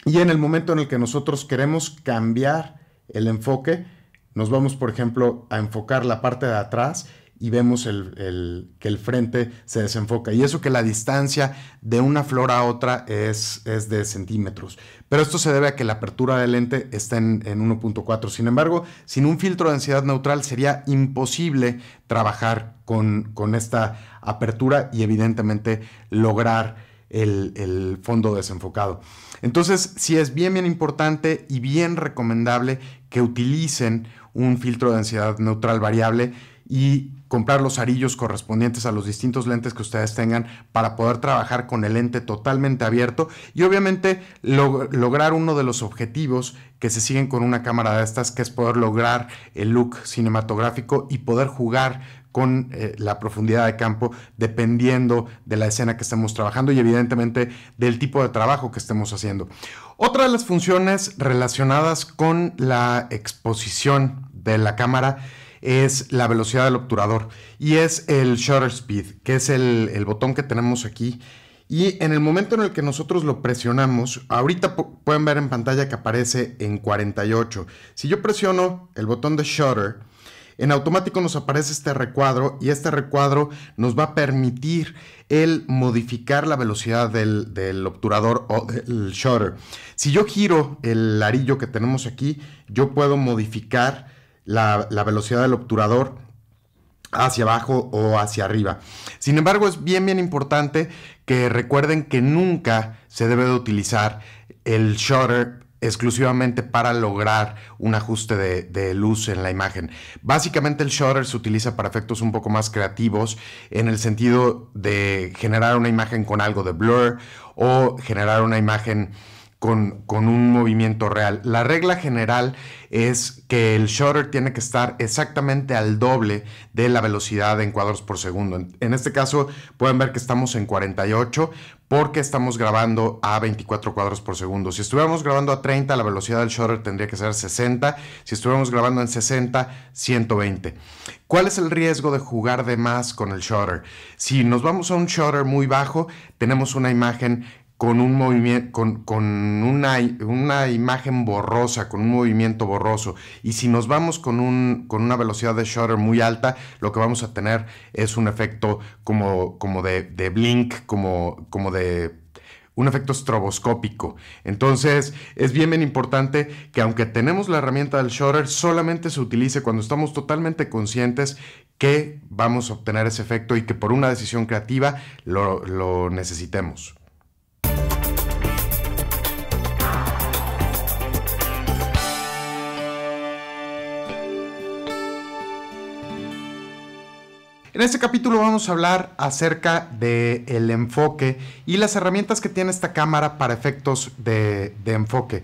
Y en el momento en el que nosotros queremos cambiar el enfoque, nos vamos, por ejemplo, a enfocar la parte de atrás y vemos que el frente se desenfoca. Y eso que la distancia de una flor a otra es, es de centímetros. Pero esto se debe a que la apertura del lente está en, 1.4. Sin embargo, sin un filtro de densidad neutral sería imposible trabajar con, esta apertura y evidentemente lograr el, fondo desenfocado. Entonces, si es bien, bien importante y bien recomendable que utilicen un filtro de densidad neutral variable y comprar los arillos correspondientes a los distintos lentes que ustedes tengan para poder trabajar con el lente totalmente abierto y obviamente lograr uno de los objetivos que se siguen con una cámara de estas, que es poder lograr el look cinematográfico y poder jugar con eh, la profundidad de campo dependiendo de la escena que estemos trabajando y evidentemente del tipo de trabajo que estemos haciendo. Otra de las funciones relacionadas con la exposición de la cámara es la velocidad del obturador y es el shutter speed, que es el, botón que tenemos aquí. Y en el momento en el que nosotros lo presionamos, ahorita pueden ver en pantalla que aparece en 48. Si yo presiono el botón de shutter, en automático nos aparece este recuadro y este recuadro nos va a permitir el modificar la velocidad del, del obturador o del shutter. Si yo giro el arillo que tenemos aquí, yo puedo modificar la, velocidad del obturador hacia abajo o hacia arriba. Sin embargo, es bien, bien importante que recuerden que nunca se debe de utilizar el shutter exclusivamente para lograr un ajuste de, luz en la imagen. Básicamente el shutter se utiliza para efectos un poco más creativos en el sentido de generar una imagen con algo de blur o generar una imagen con, un movimiento real. La regla general es que el shutter tiene que estar exactamente al doble de la velocidad en cuadros por segundo. En, en este caso pueden ver que estamos en 48 porque estamos grabando a 24 cuadros por segundo. Si estuviéramos grabando a 30, la velocidad del shutter tendría que ser 60. Si estuviéramos grabando en 60, 120. ¿Cuál es el riesgo de jugar de más con el shutter? Si nos vamos a un shutter muy bajo, tenemos una imagen con, un movimiento, con, una, una, imagen borrosa, con un movimiento borroso. Y si nos vamos con, un, con una velocidad de shutter muy alta, lo que vamos a tener es un efecto como, como de, blink, como, como de un efecto estroboscópico. Entonces, es bien, bien importante que aunque tenemos la herramienta del shutter, solamente se utilice cuando estamos totalmente conscientes que vamos a obtener ese efecto y que por una decisión creativa lo necesitemos. En este capítulo vamos a hablar acerca del enfoque y las herramientas que tiene esta cámara para efectos de, enfoque.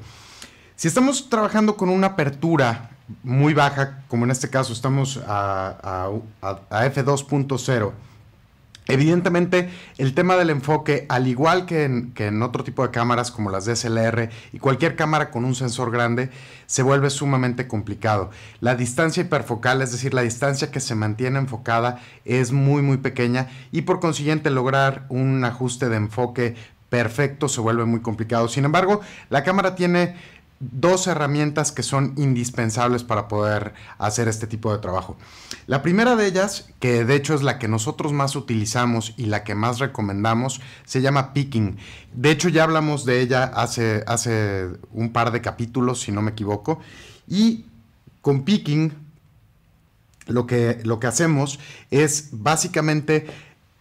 Si estamos trabajando con una apertura muy baja, como en este caso estamos a F2.0, Evidentemente, el tema del enfoque, al igual que en, otro tipo de cámaras como las DSLR y cualquier cámara con un sensor grande, se vuelve sumamente complicado. La distancia hiperfocal, es decir, la distancia que se mantiene enfocada, es muy, muy pequeña y por consiguiente lograr un ajuste de enfoque perfecto se vuelve muy complicado. Sin embargo, la cámara tiene dos herramientas que son indispensables para poder hacer este tipo de trabajo. La primera de ellas, que de hecho es la que nosotros más utilizamos y la que más recomendamos, se llama Picking. De hecho ya hablamos de ella hace, hace un par de capítulos, si no me equivoco. Y con Picking lo que, lo que hacemos es básicamente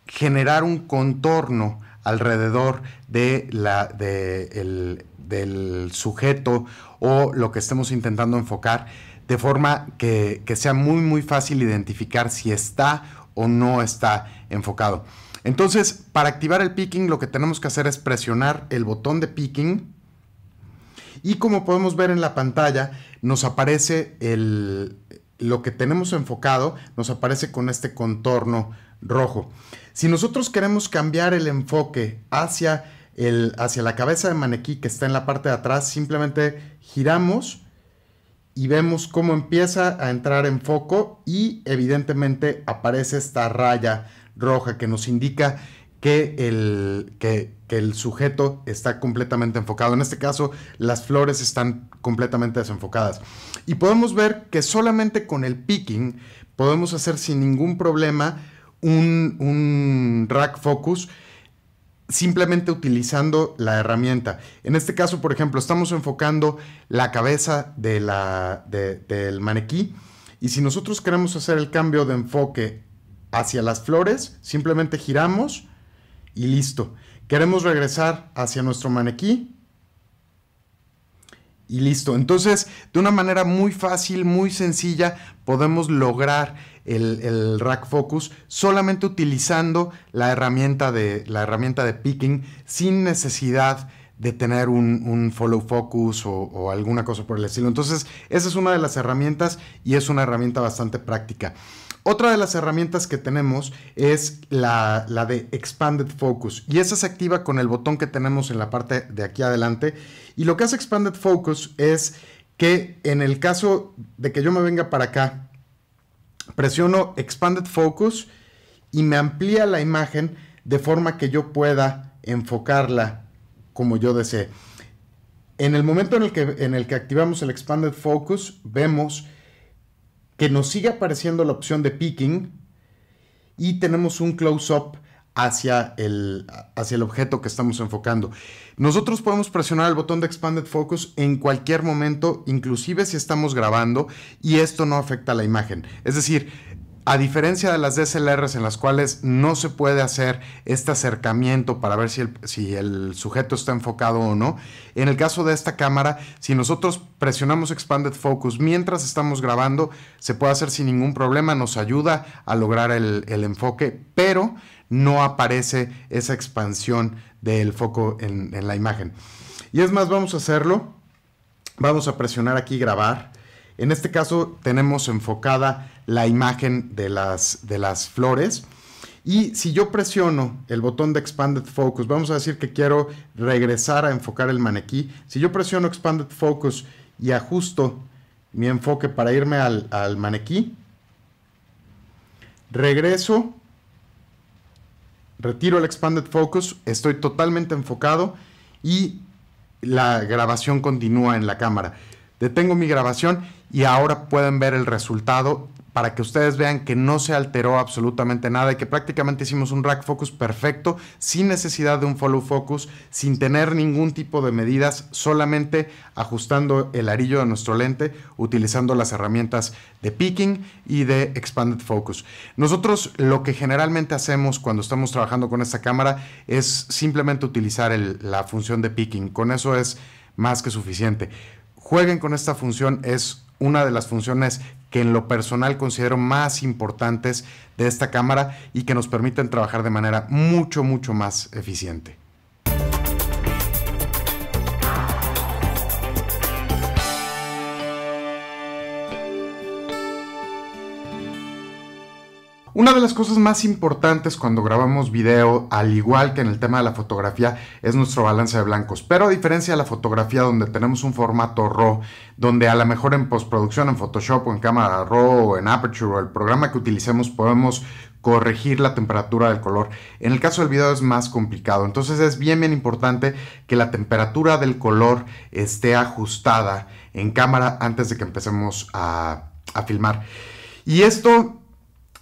generar un contorno alrededor de la, de del sujeto o lo que estemos intentando enfocar, de forma que, sea muy, muy fácil identificar si está o no está enfocado. Entonces, para activar el picking, lo que tenemos que hacer es presionar el botón de picking. Y como podemos ver en la pantalla, nos aparece el, lo que tenemos enfocado, nos aparece con este contorno rojo. Si nosotros queremos cambiar el enfoque hacia hacia la cabeza de maniquí que está en la parte de atrás, simplemente giramos y vemos cómo empieza a entrar en foco y evidentemente aparece esta raya roja que nos indica que el, el sujeto está completamente enfocado. En este caso, las flores están completamente desenfocadas. Y podemos ver que solamente con el picking podemos hacer sin ningún problema un, un rack focus simplemente utilizando la herramienta. En este caso, por ejemplo, estamos enfocando la cabeza del maniquí y si nosotros queremos hacer el cambio de enfoque hacia las flores, simplemente giramos y listo. Queremos regresar hacia nuestro maniquí y listo. Entonces, de una manera muy fácil, muy sencilla, podemos lograr el, rack focus solamente utilizando la herramienta de, la herramienta de picking sin necesidad de tener un, follow focus o, alguna cosa por el estilo. Entonces, esa es una de las herramientas y es una herramienta bastante práctica. Otra de las herramientas que tenemos es la, la de Expanded Focus y esa se activa con el botón que tenemos en la parte de aquí adelante. Y lo que hace Expanded Focus es que en el caso de que yo me venga para acá presiono Expanded Focus y me amplía la imagen de forma que yo pueda enfocarla como yo desee. En el momento en el que, en el que activamos el Expanded Focus, vemos que nos sigue apareciendo la opción de picking y tenemos un close-up hacia el, hacia el objeto que estamos enfocando. Nosotros podemos presionar el botón de Expanded Focus en cualquier momento, inclusive si estamos grabando, y esto no afecta a la imagen. Es decir, a diferencia de las DSLRs en las cuales no se puede hacer este acercamiento para ver si el, sujeto está enfocado o no, en el caso de esta cámara, si nosotros presionamos Expanded Focus mientras estamos grabando, se puede hacer sin ningún problema, nos ayuda a lograr el, el enfoque, pero no aparece esa expansión del foco en, la imagen. Y es más, vamos a hacerlo. Vamos a presionar aquí grabar. En este caso tenemos enfocada la imagen de las, flores. Y si yo presiono el botón de Expanded Focus, vamos a decir que quiero regresar a enfocar el maniquí. Si yo presiono Expanded Focus y ajusto mi enfoque para irme al, al maniquí, regreso retiro el Expanded Focus, estoy totalmente enfocado y la grabación continúa en la cámara. Detengo mi grabación y ahora pueden ver el resultado para que ustedes vean que no se alteró absolutamente nada y que prácticamente hicimos un rack focus perfecto, sin necesidad de un follow focus, sin tener ningún tipo de medidas, solamente ajustando el arillo de nuestro lente, utilizando las herramientas de picking y de expanded focus. Nosotros lo que generalmente hacemos cuando estamos trabajando con esta cámara es simplemente utilizar la función de picking, con eso es más que suficiente. Jueguen con esta función, es una de las funciones que en lo personal considero más importantes de esta Cámara y que nos permiten trabajar de manera mucho, mucho más eficiente. Una de las cosas más importantes cuando grabamos video, al igual que en el tema de la fotografía, es nuestro balance de blancos. Pero a diferencia de la fotografía donde tenemos un formato RAW, donde a lo mejor en postproducción, en Photoshop o en cámara RAW o en Aperture o el programa que utilicemos podemos corregir la temperatura del color. En el caso del video es más complicado. Entonces es bien, bien importante que la temperatura del color esté ajustada en cámara antes de que empecemos a, a filmar. Y esto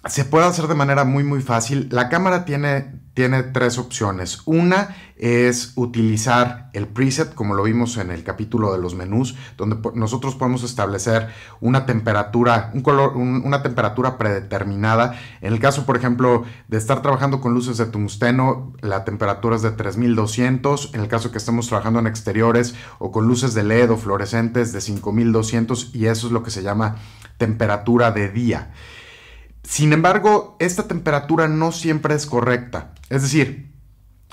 se puede hacer de manera muy muy fácil. La cámara tiene, tiene tres opciones. Una es utilizar el preset, como lo vimos en el capítulo de los menús, donde nosotros podemos establecer una temperatura, un color, una temperatura predeterminada. En el caso, por ejemplo, de estar trabajando con luces de tungsteno, la temperatura es de 3200. En el caso que estemos trabajando en exteriores o con luces de LED o fluorescentes de 5200 y eso es lo que se llama temperatura de día. Sin embargo, esta temperatura no siempre es correcta. Es decir,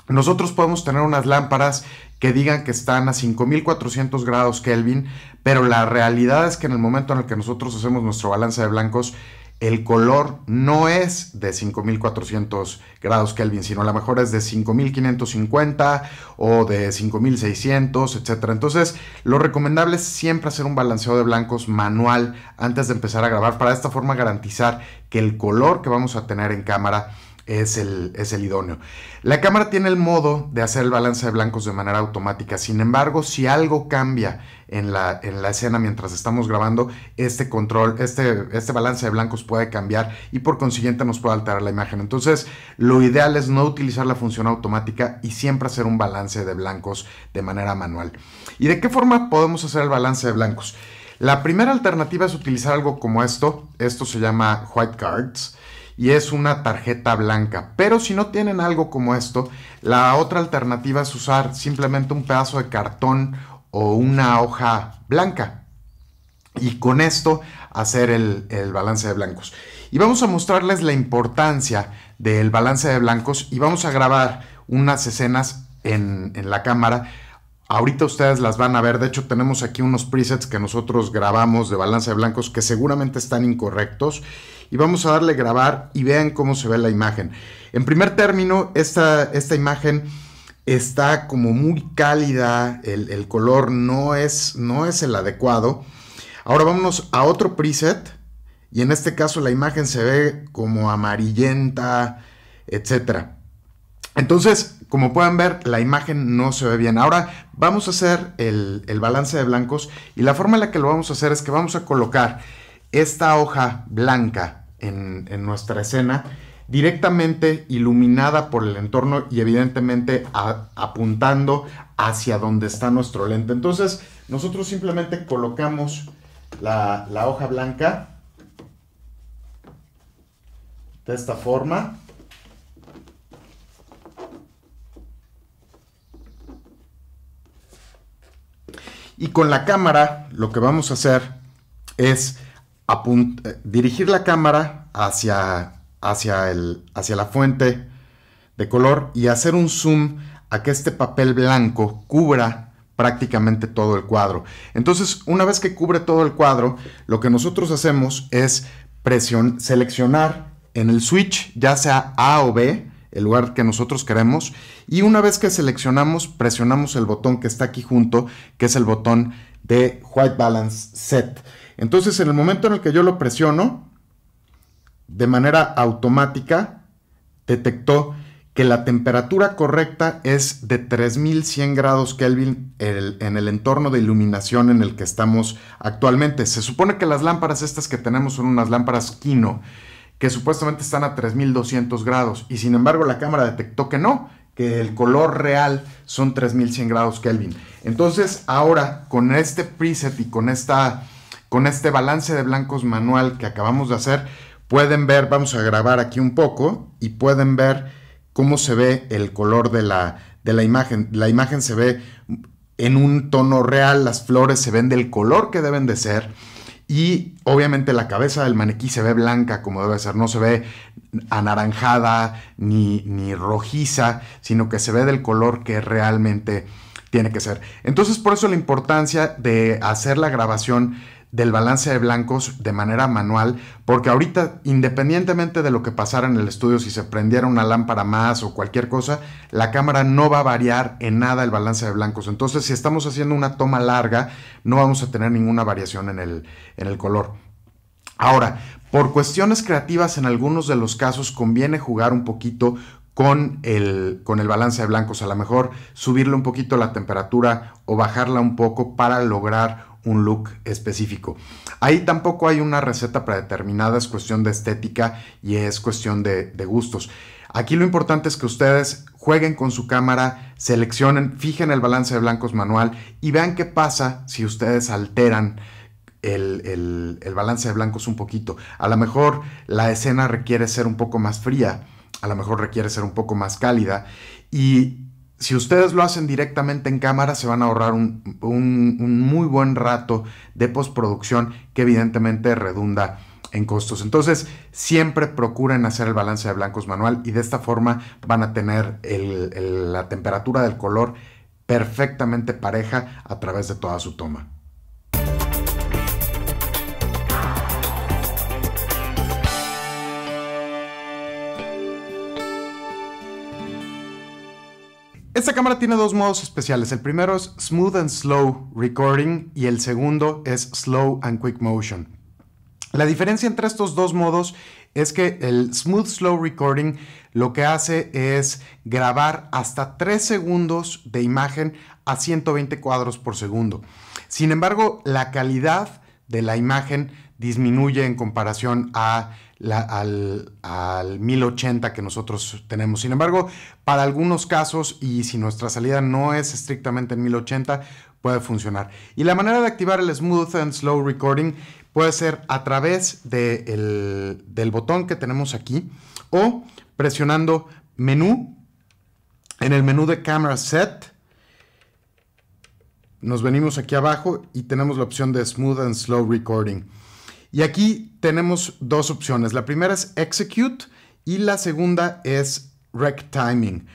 nosotros podemos tener unas lámparas que digan que están a 5400 grados Kelvin, pero la realidad es que en el momento en el que nosotros hacemos nuestro balance de blancos, el color no es de 5400 grados Kelvin, sino a lo mejor es de 5550 o de 5600, etc. Entonces, lo recomendable es siempre hacer un balanceo de blancos manual antes de empezar a grabar para de esta forma garantizar que el color que vamos a tener en cámara es el, idóneo. La cámara tiene el modo de hacer el balance de blancos de manera automática, sin embargo, si algo cambia en la, escena mientras estamos grabando, este control, este, este balance de blancos puede cambiar y por consiguiente nos puede alterar la imagen. Entonces, lo ideal es no utilizar la función automática y siempre hacer un balance de blancos de manera manual. ¿Y de qué forma podemos hacer el balance de blancos? La primera alternativa es utilizar algo como esto, esto se llama white cards y es una tarjeta blanca. Pero si no tienen algo como esto, la otra alternativa es usar simplemente un pedazo de cartón o una hoja blanca. Y con esto hacer el, balance de blancos. Y vamos a mostrarles la importancia del balance de blancos y vamos a grabar unas escenas en, en la cámara. Ahorita ustedes las van a ver. De hecho, tenemos aquí unos presets que nosotros grabamos de balance de blancos que seguramente están incorrectos y vamos a darle grabar y vean cómo se ve la imagen. En primer término, esta, esta imagen está como muy cálida, el, color no es, no es el adecuado. Ahora vámonos a otro preset y en este caso la imagen se ve como amarillenta, etc. Entonces, como pueden ver, la imagen no se ve bien. Ahora vamos a hacer el, el, balance de blancos y la forma en la que lo vamos a hacer es que vamos a colocar esta hoja blanca en, nuestra escena, directamente iluminada por el entorno y evidentemente apuntando hacia donde está nuestro lente. Entonces, nosotros simplemente colocamos la hoja blanca de esta forma. Y con la cámara lo que vamos a hacer es eh, dirigir la cámara hacia, hacia, el, hacia la fuente de color y hacer un zoom a que este papel blanco cubra prácticamente todo el cuadro. Entonces, una vez que cubre todo el cuadro, lo que nosotros hacemos es seleccionar en el switch, ya sea A o B, el lugar que nosotros queremos, y una vez que seleccionamos, presionamos el botón que está aquí junto, que es el botón de White Balance Set. Entonces, en el momento en el que yo lo presiono, de manera automática, detectó que la temperatura correcta es de 3100 grados Kelvin en el entorno de iluminación en el que estamos actualmente. Se supone que las lámparas estas que tenemos son unas lámparas Kino, que supuestamente están a 3200 grados, y sin embargo la cámara detectó que no, que el color real son 3100 grados Kelvin. Entonces ahora con este preset y con esta con este balance de blancos manual que acabamos de hacer, pueden ver, vamos a grabar aquí un poco y pueden ver cómo se ve el color de la, de la imagen. La imagen se ve en un tono real, las flores se ven del color que deben de ser. Y obviamente la cabeza del maniquí se ve blanca como debe ser, no se ve anaranjada ni, ni, rojiza, sino que se ve del color que realmente tiene que ser. Entonces por eso la importancia de hacer la grabación del balance de blancos de manera manual, porque ahorita, independientemente de lo que pasara en el estudio, si se prendiera una lámpara más o cualquier cosa, la cámara no va a variar en nada el balance de blancos. Entonces, si estamos haciendo una toma larga, no vamos a tener ninguna variación en el, color. Ahora, por cuestiones creativas, en algunos de los casos conviene jugar un poquito con el, con el, balance de blancos. A lo mejor subirle un poquito la temperatura o bajarla un poco para lograr un look específico. Ahí tampoco hay una receta predeterminada, es cuestión de estética y es cuestión de, gustos. Aquí lo importante es que ustedes jueguen con su cámara, seleccionen, fijen el balance de blancos manual y vean qué pasa si ustedes alteran el, el, balance de blancos un poquito. A lo mejor la escena requiere ser un poco más fría, a lo mejor requiere ser un poco más cálida y si ustedes lo hacen directamente en cámara, se van a ahorrar un, muy buen rato de postproducción que evidentemente redunda en costos. Entonces, siempre procuren hacer el balance de blancos manual y de esta forma van a tener la temperatura del color perfectamente pareja a través de toda su toma. Esta cámara tiene dos modos especiales. El primero es Smooth and Slow Recording y el segundo es Slow and Quick Motion. La diferencia entre estos dos modos es que el Smooth Slow Recording lo que hace es grabar hasta 3 segundos de imagen a 120 cuadros por segundo. Sin embargo, la calidad de la imagen disminuye en comparación a al, 1080 que nosotros tenemos. Sin embargo, para algunos casos, y si nuestra salida no es estrictamente en 1080, puede funcionar. Y la manera de activar el Smooth and Slow Recording puede ser a través del botón que tenemos aquí o presionando menú. En el menú de Camera Set nos venimos aquí abajo y tenemos la opción de Smooth and Slow Recording. Y aquí tenemos dos opciones. La primera es execute y la segunda es rec timing.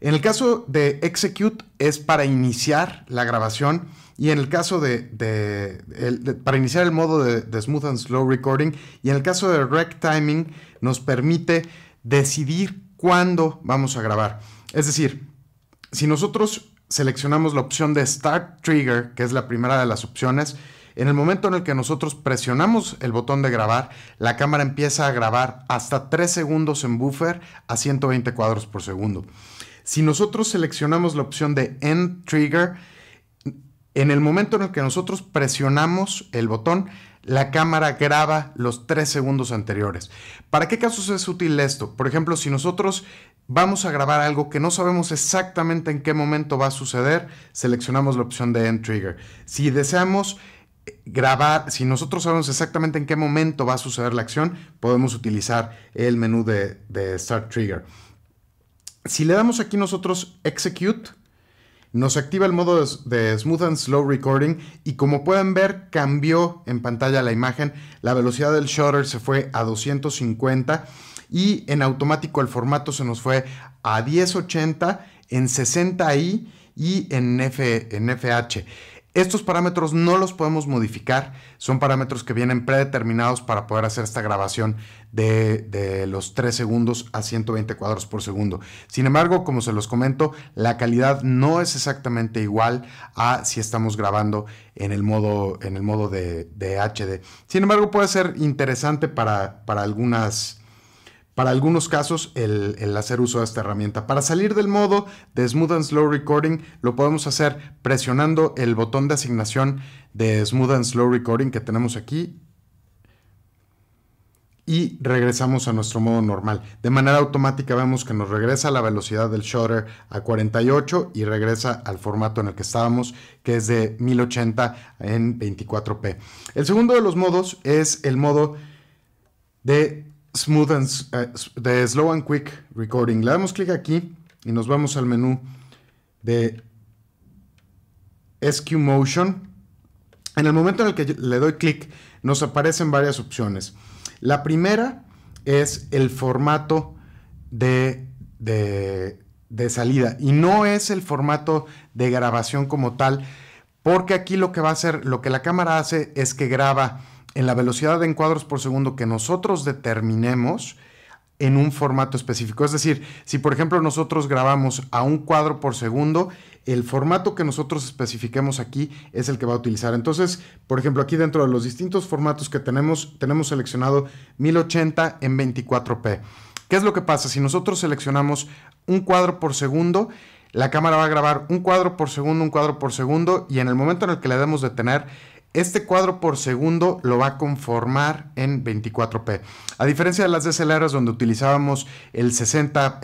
En el caso de execute es para iniciar la grabación y en el caso de, para iniciar el modo de, de, smooth and slow recording y en el caso de rec timing nos permite decidir cuándo vamos a grabar. Es decir, si nosotros seleccionamos la opción de start trigger, que es la primera de las opciones, en el momento en el que nosotros presionamos el botón de grabar, la cámara empieza a grabar hasta 3 segundos en buffer a 120 cuadros por segundo. Si nosotros seleccionamos la opción de End Trigger, en el momento en el que nosotros presionamos el botón, la cámara graba los 3 segundos anteriores. ¿Para qué casos es útil esto? Por ejemplo, si nosotros vamos a grabar algo que no sabemos exactamente en qué momento va a suceder, seleccionamos la opción de End Trigger. Si deseamos grabar, si nosotros sabemos exactamente en qué momento va a suceder la acción, podemos utilizar el menú de, Start Trigger. Si le damos aquí nosotros Execute, nos activa el modo de Smooth and Slow Recording y como pueden ver cambió en pantalla la imagen, la velocidad del shutter se fue a 250 y en automático el formato se nos fue a 1080, en 60i y en, en FH. Estos parámetros no los podemos modificar, son parámetros que vienen predeterminados para poder hacer esta grabación de, los 3 segundos a 120 cuadros por segundo. Sin embargo, como se los comento, la calidad no es exactamente igual a si estamos grabando en el modo, en el modo de, HD. Sin embargo, puede ser interesante para, para algunas para algunos casos, el, hacer uso de esta herramienta. Para salir del modo de Smooth and Slow Recording, lo podemos hacer presionando el botón de asignación de Smooth and Slow Recording que tenemos aquí. Y regresamos a nuestro modo normal. De manera automática vemos que nos regresa la velocidad del shutter a 48 y regresa al formato en el que estábamos, que es de 1080 en 24p. El segundo de los modos es el modo de Smooth and, eh, Slow and Quick Recording. Le damos clic aquí y nos vamos al menú de SQ Motion. En el momento en el que le doy clic, nos aparecen varias opciones. La primera es el formato de, salida y no es el formato de grabación como tal, porque aquí lo que va a hacer, lo que la cámara hace es que graba en la velocidad de cuadros por segundo que nosotros determinemos en un formato específico. Es decir, si por ejemplo nosotros grabamos a un cuadro por segundo, el formato que nosotros especifiquemos aquí es el que va a utilizar. Entonces, por ejemplo, aquí dentro de los distintos formatos que tenemos, tenemos seleccionado 1080 en 24p. ¿Qué es lo que pasa? Si nosotros seleccionamos un cuadro por segundo, la cámara va a grabar un cuadro por segundo, un cuadro por segundo, y en el momento en el que le demos detener, este cuadro por segundo lo va a conformar en 24p. A diferencia de las DSLRs donde utilizábamos el 60,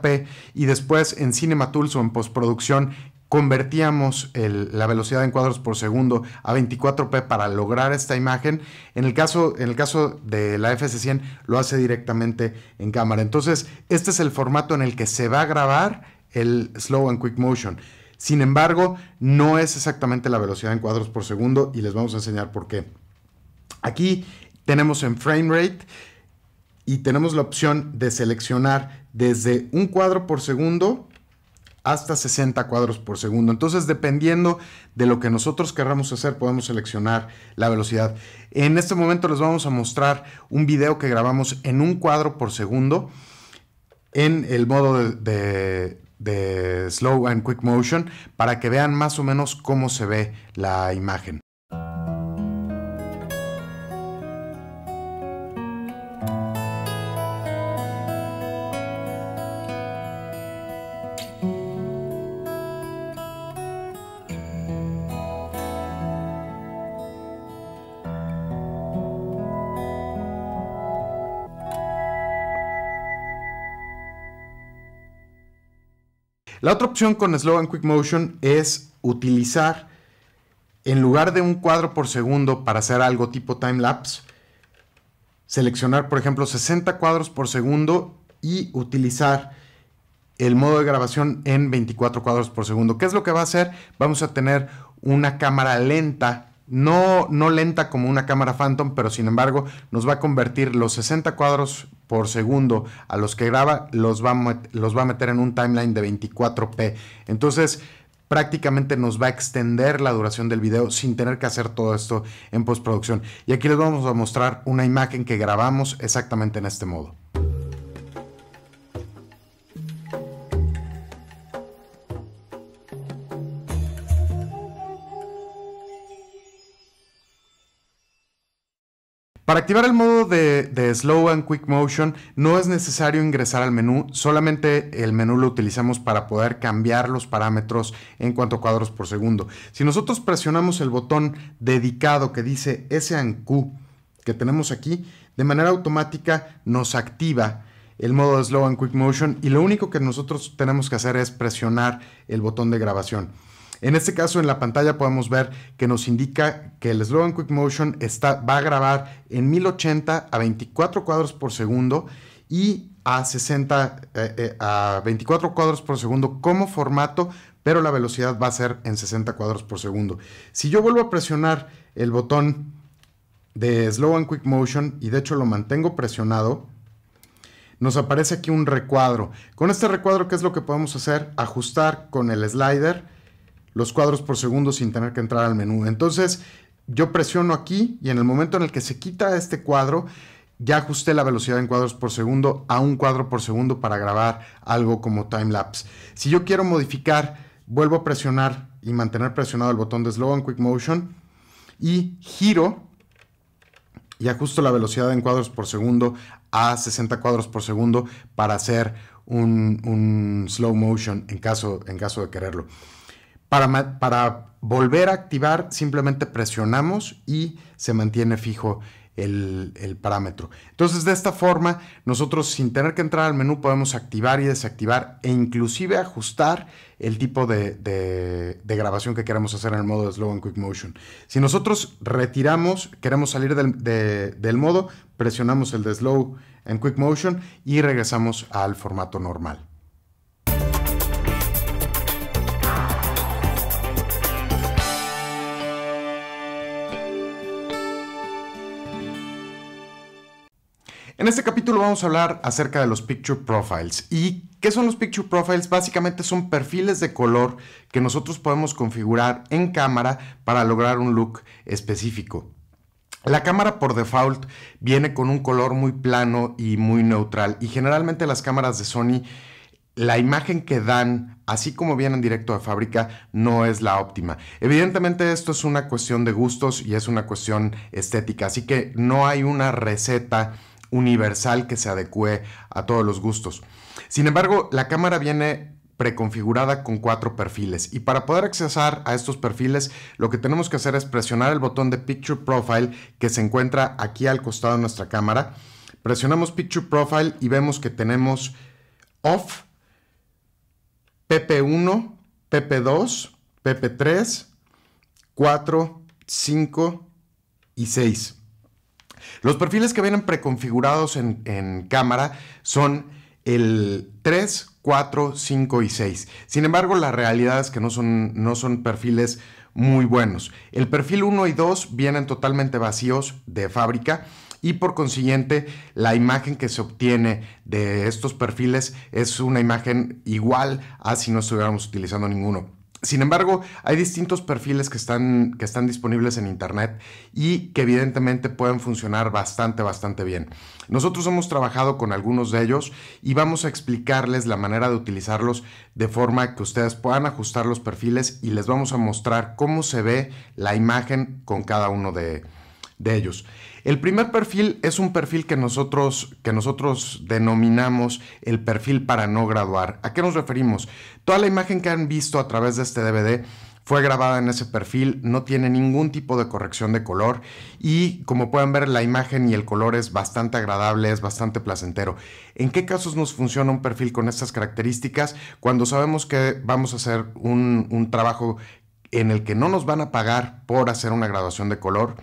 p y después en Cinema Tools o en postproducción convertíamos la velocidad en cuadros por segundo a 24p para lograr esta imagen. En el caso, en el caso de la FS100 lo hace directamente en cámara. Entonces, este es el formato en el que se va a grabar el slow and quick motion. Sin embargo, no es exactamente la velocidad en cuadros por segundo y les vamos a enseñar por qué. Aquí tenemos en frame rate y tenemos la opción de seleccionar desde un cuadro por segundo hasta 60 cuadros por segundo. Entonces, dependiendo de lo que nosotros querramos hacer, podemos seleccionar la velocidad. En este momento les vamos a mostrar un video que grabamos en un cuadro por segundo en el modo de, de de slow and quick motion para que vean más o menos cómo se ve la imagen. La otra opción con Slow and Quick Motion es utilizar, en lugar de un cuadro por segundo para hacer algo tipo time lapse, seleccionar, por ejemplo, 60 cuadros por segundo y utilizar el modo de grabación en 24 cuadros por segundo. ¿Qué es lo que va a hacer? Vamos a tener una cámara lenta no, no lenta como una cámara Phantom, pero sin embargo nos va a convertir los 60 cuadros por segundo a los que graba, los los va a meter en un timeline de 24p. Entonces prácticamente nos va a extender la duración del video sin tener que hacer todo esto en postproducción. Y aquí les vamos a mostrar una imagen que grabamos exactamente en este modo. Para activar el modo de, Slow and Quick Motion no es necesario ingresar al menú, solamente el menú lo utilizamos para poder cambiar los parámetros en cuanto cuadros por segundo. Si nosotros presionamos el botón dedicado que dice S que tenemos aquí, de manera automática nos activa el modo de Slow and Quick Motion y lo único que nosotros tenemos que hacer es presionar el botón de grabación. En este caso, en la pantalla podemos ver que nos indica que el slow and quick motion está, va a grabar en 1080 a 24 cuadros por segundo y a 60 eh, eh, a 24 cuadros por segundo como formato, pero la velocidad va a ser en 60 cuadros por segundo. Si yo vuelvo a presionar el botón de Slow and Quick Motion y de hecho lo mantengo presionado, nos aparece aquí un recuadro. Con este recuadro, ¿qué es lo que podemos hacer? Ajustar con el slider los cuadros por segundo sin tener que entrar al menú. Entonces, yo presiono aquí y en el momento en el que se quita este cuadro, ya ajusté la velocidad en cuadros por segundo a un cuadro por segundo para grabar algo como time lapse. Si yo quiero modificar, vuelvo a presionar y mantener presionado el botón de slow and quick motion y giro y ajusto la velocidad en cuadros por segundo a 60 cuadros por segundo para hacer un, un slow motion en caso, en caso de quererlo. Para, volver a activar, simplemente presionamos y se mantiene fijo el, parámetro. Entonces, de esta forma, nosotros sin tener que entrar al menú podemos activar y desactivar e inclusive ajustar el tipo de, grabación que queremos hacer en el modo de Slow and Quick Motion. Si nosotros retiramos, queremos salir del, del modo, presionamos el de Slow and Quick Motion y regresamos al formato normal. En este capítulo vamos a hablar acerca de los Picture Profiles. ¿Y qué son los Picture Profiles? Básicamente son perfiles de color que nosotros podemos configurar en cámara para lograr un look específico. La cámara por default viene con un color muy plano y muy neutral y generalmente las cámaras de Sony la imagen que dan, así como vienen directo de fábrica, no es la óptima. Evidentemente esto es una cuestión de gustos y es una cuestión estética, así que no hay una receta universal que se adecue a todos los gustos. Sin embargo, la cámara viene preconfigurada con cuatro perfiles y para poder accesar a estos perfiles lo que tenemos que hacer es presionar el botón de Picture Profile que se encuentra aquí al costado de nuestra cámara. Presionamos Picture Profile y vemos que tenemos Off, PP1, PP2, PP3, 4, 5 y 6. Los perfiles que vienen preconfigurados en, cámara son el 3, 4, 5 y 6. Sin embargo, la realidad es que no son, no son perfiles muy buenos. El perfil 1 y 2 vienen totalmente vacíos de fábrica y por consiguiente la imagen que se obtiene de estos perfiles es una imagen igual a si no estuviéramos utilizando ninguno. Sin embargo, hay distintos perfiles que están, que están disponibles en Internet y que evidentemente pueden funcionar bastante, bastante bien. Nosotros hemos trabajado con algunos de ellos y vamos a explicarles la manera de utilizarlos de forma que ustedes puedan ajustar los perfiles y les vamos a mostrar cómo se ve la imagen con cada uno de, de ellos. El primer perfil es un perfil que nosotros, que nosotros denominamos el perfil para no graduar. ¿A qué nos referimos? Toda la imagen que han visto a través de este DVD fue grabada en ese perfil, no tiene ningún tipo de corrección de color y como pueden ver la imagen y el color es bastante agradable, es bastante placentero. ¿En qué casos nos funciona un perfil con estas características? Cuando sabemos que vamos a hacer un, un trabajo en el que no nos van a pagar por hacer una graduación de color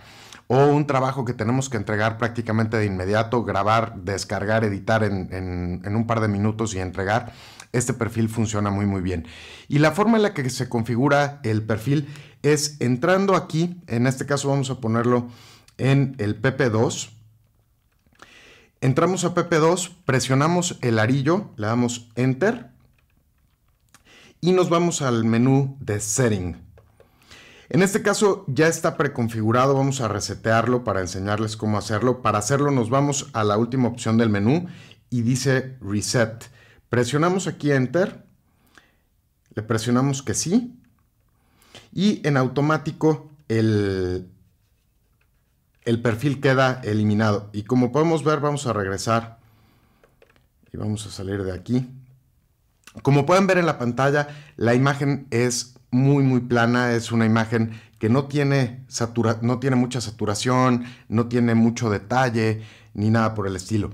o un trabajo que tenemos que entregar prácticamente de inmediato, grabar, descargar, editar en, un par de minutos y entregar, este perfil funciona muy muy bien. Y la forma en la que se configura el perfil es entrando aquí, en este caso vamos a ponerlo en el PP2, entramos a PP2, presionamos el arillo, le damos Enter y nos vamos al menú de Setting. En este caso ya está preconfigurado, vamos a resetearlo para enseñarles cómo hacerlo. Para hacerlo nos vamos a la última opción del menú y dice Reset. Presionamos aquí Enter, le presionamos que sí y en automático el, el perfil queda eliminado. Y como podemos ver vamos a regresar y vamos a salir de aquí. Como pueden ver en la pantalla, la imagen es muy, muy plana, es una imagen que no tiene, no tiene mucha saturación, no tiene mucho detalle, ni nada por el estilo.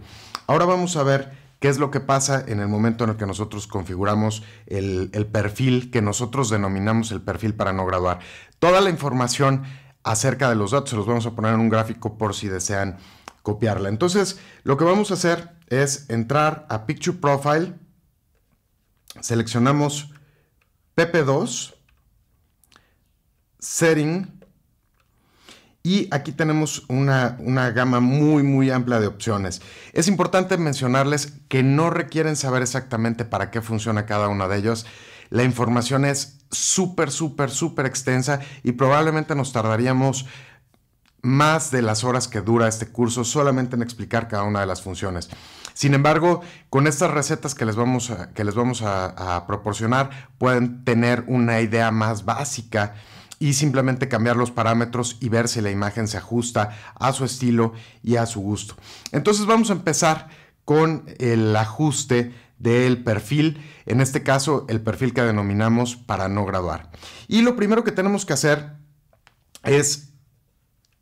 Ahora vamos a ver qué es lo que pasa en el momento en el que nosotros configuramos el, el perfil que nosotros denominamos el perfil para no graduar. Toda la información acerca de los datos se los vamos a poner en un gráfico por si desean copiarla. Entonces, lo que vamos a hacer es entrar a Picture Profile, seleccionamos PP2, setting. Y aquí tenemos una, gama muy, muy amplia de opciones. Es importante mencionarles que no requieren saber exactamente para qué funciona cada una de ellos La información es súper, súper, súper extensa y probablemente nos tardaríamos más de las horas que dura este curso solamente en explicar cada una de las funciones. Sin embargo, con estas recetas que les vamos que les vamos a proporcionar, pueden tener una idea más básica y simplemente cambiar los parámetros y ver si la imagen se ajusta a su estilo y a su gusto. Entonces vamos a empezar con el ajuste del perfil, en este caso el perfil que denominamos para no graduar. Y lo primero que tenemos que hacer es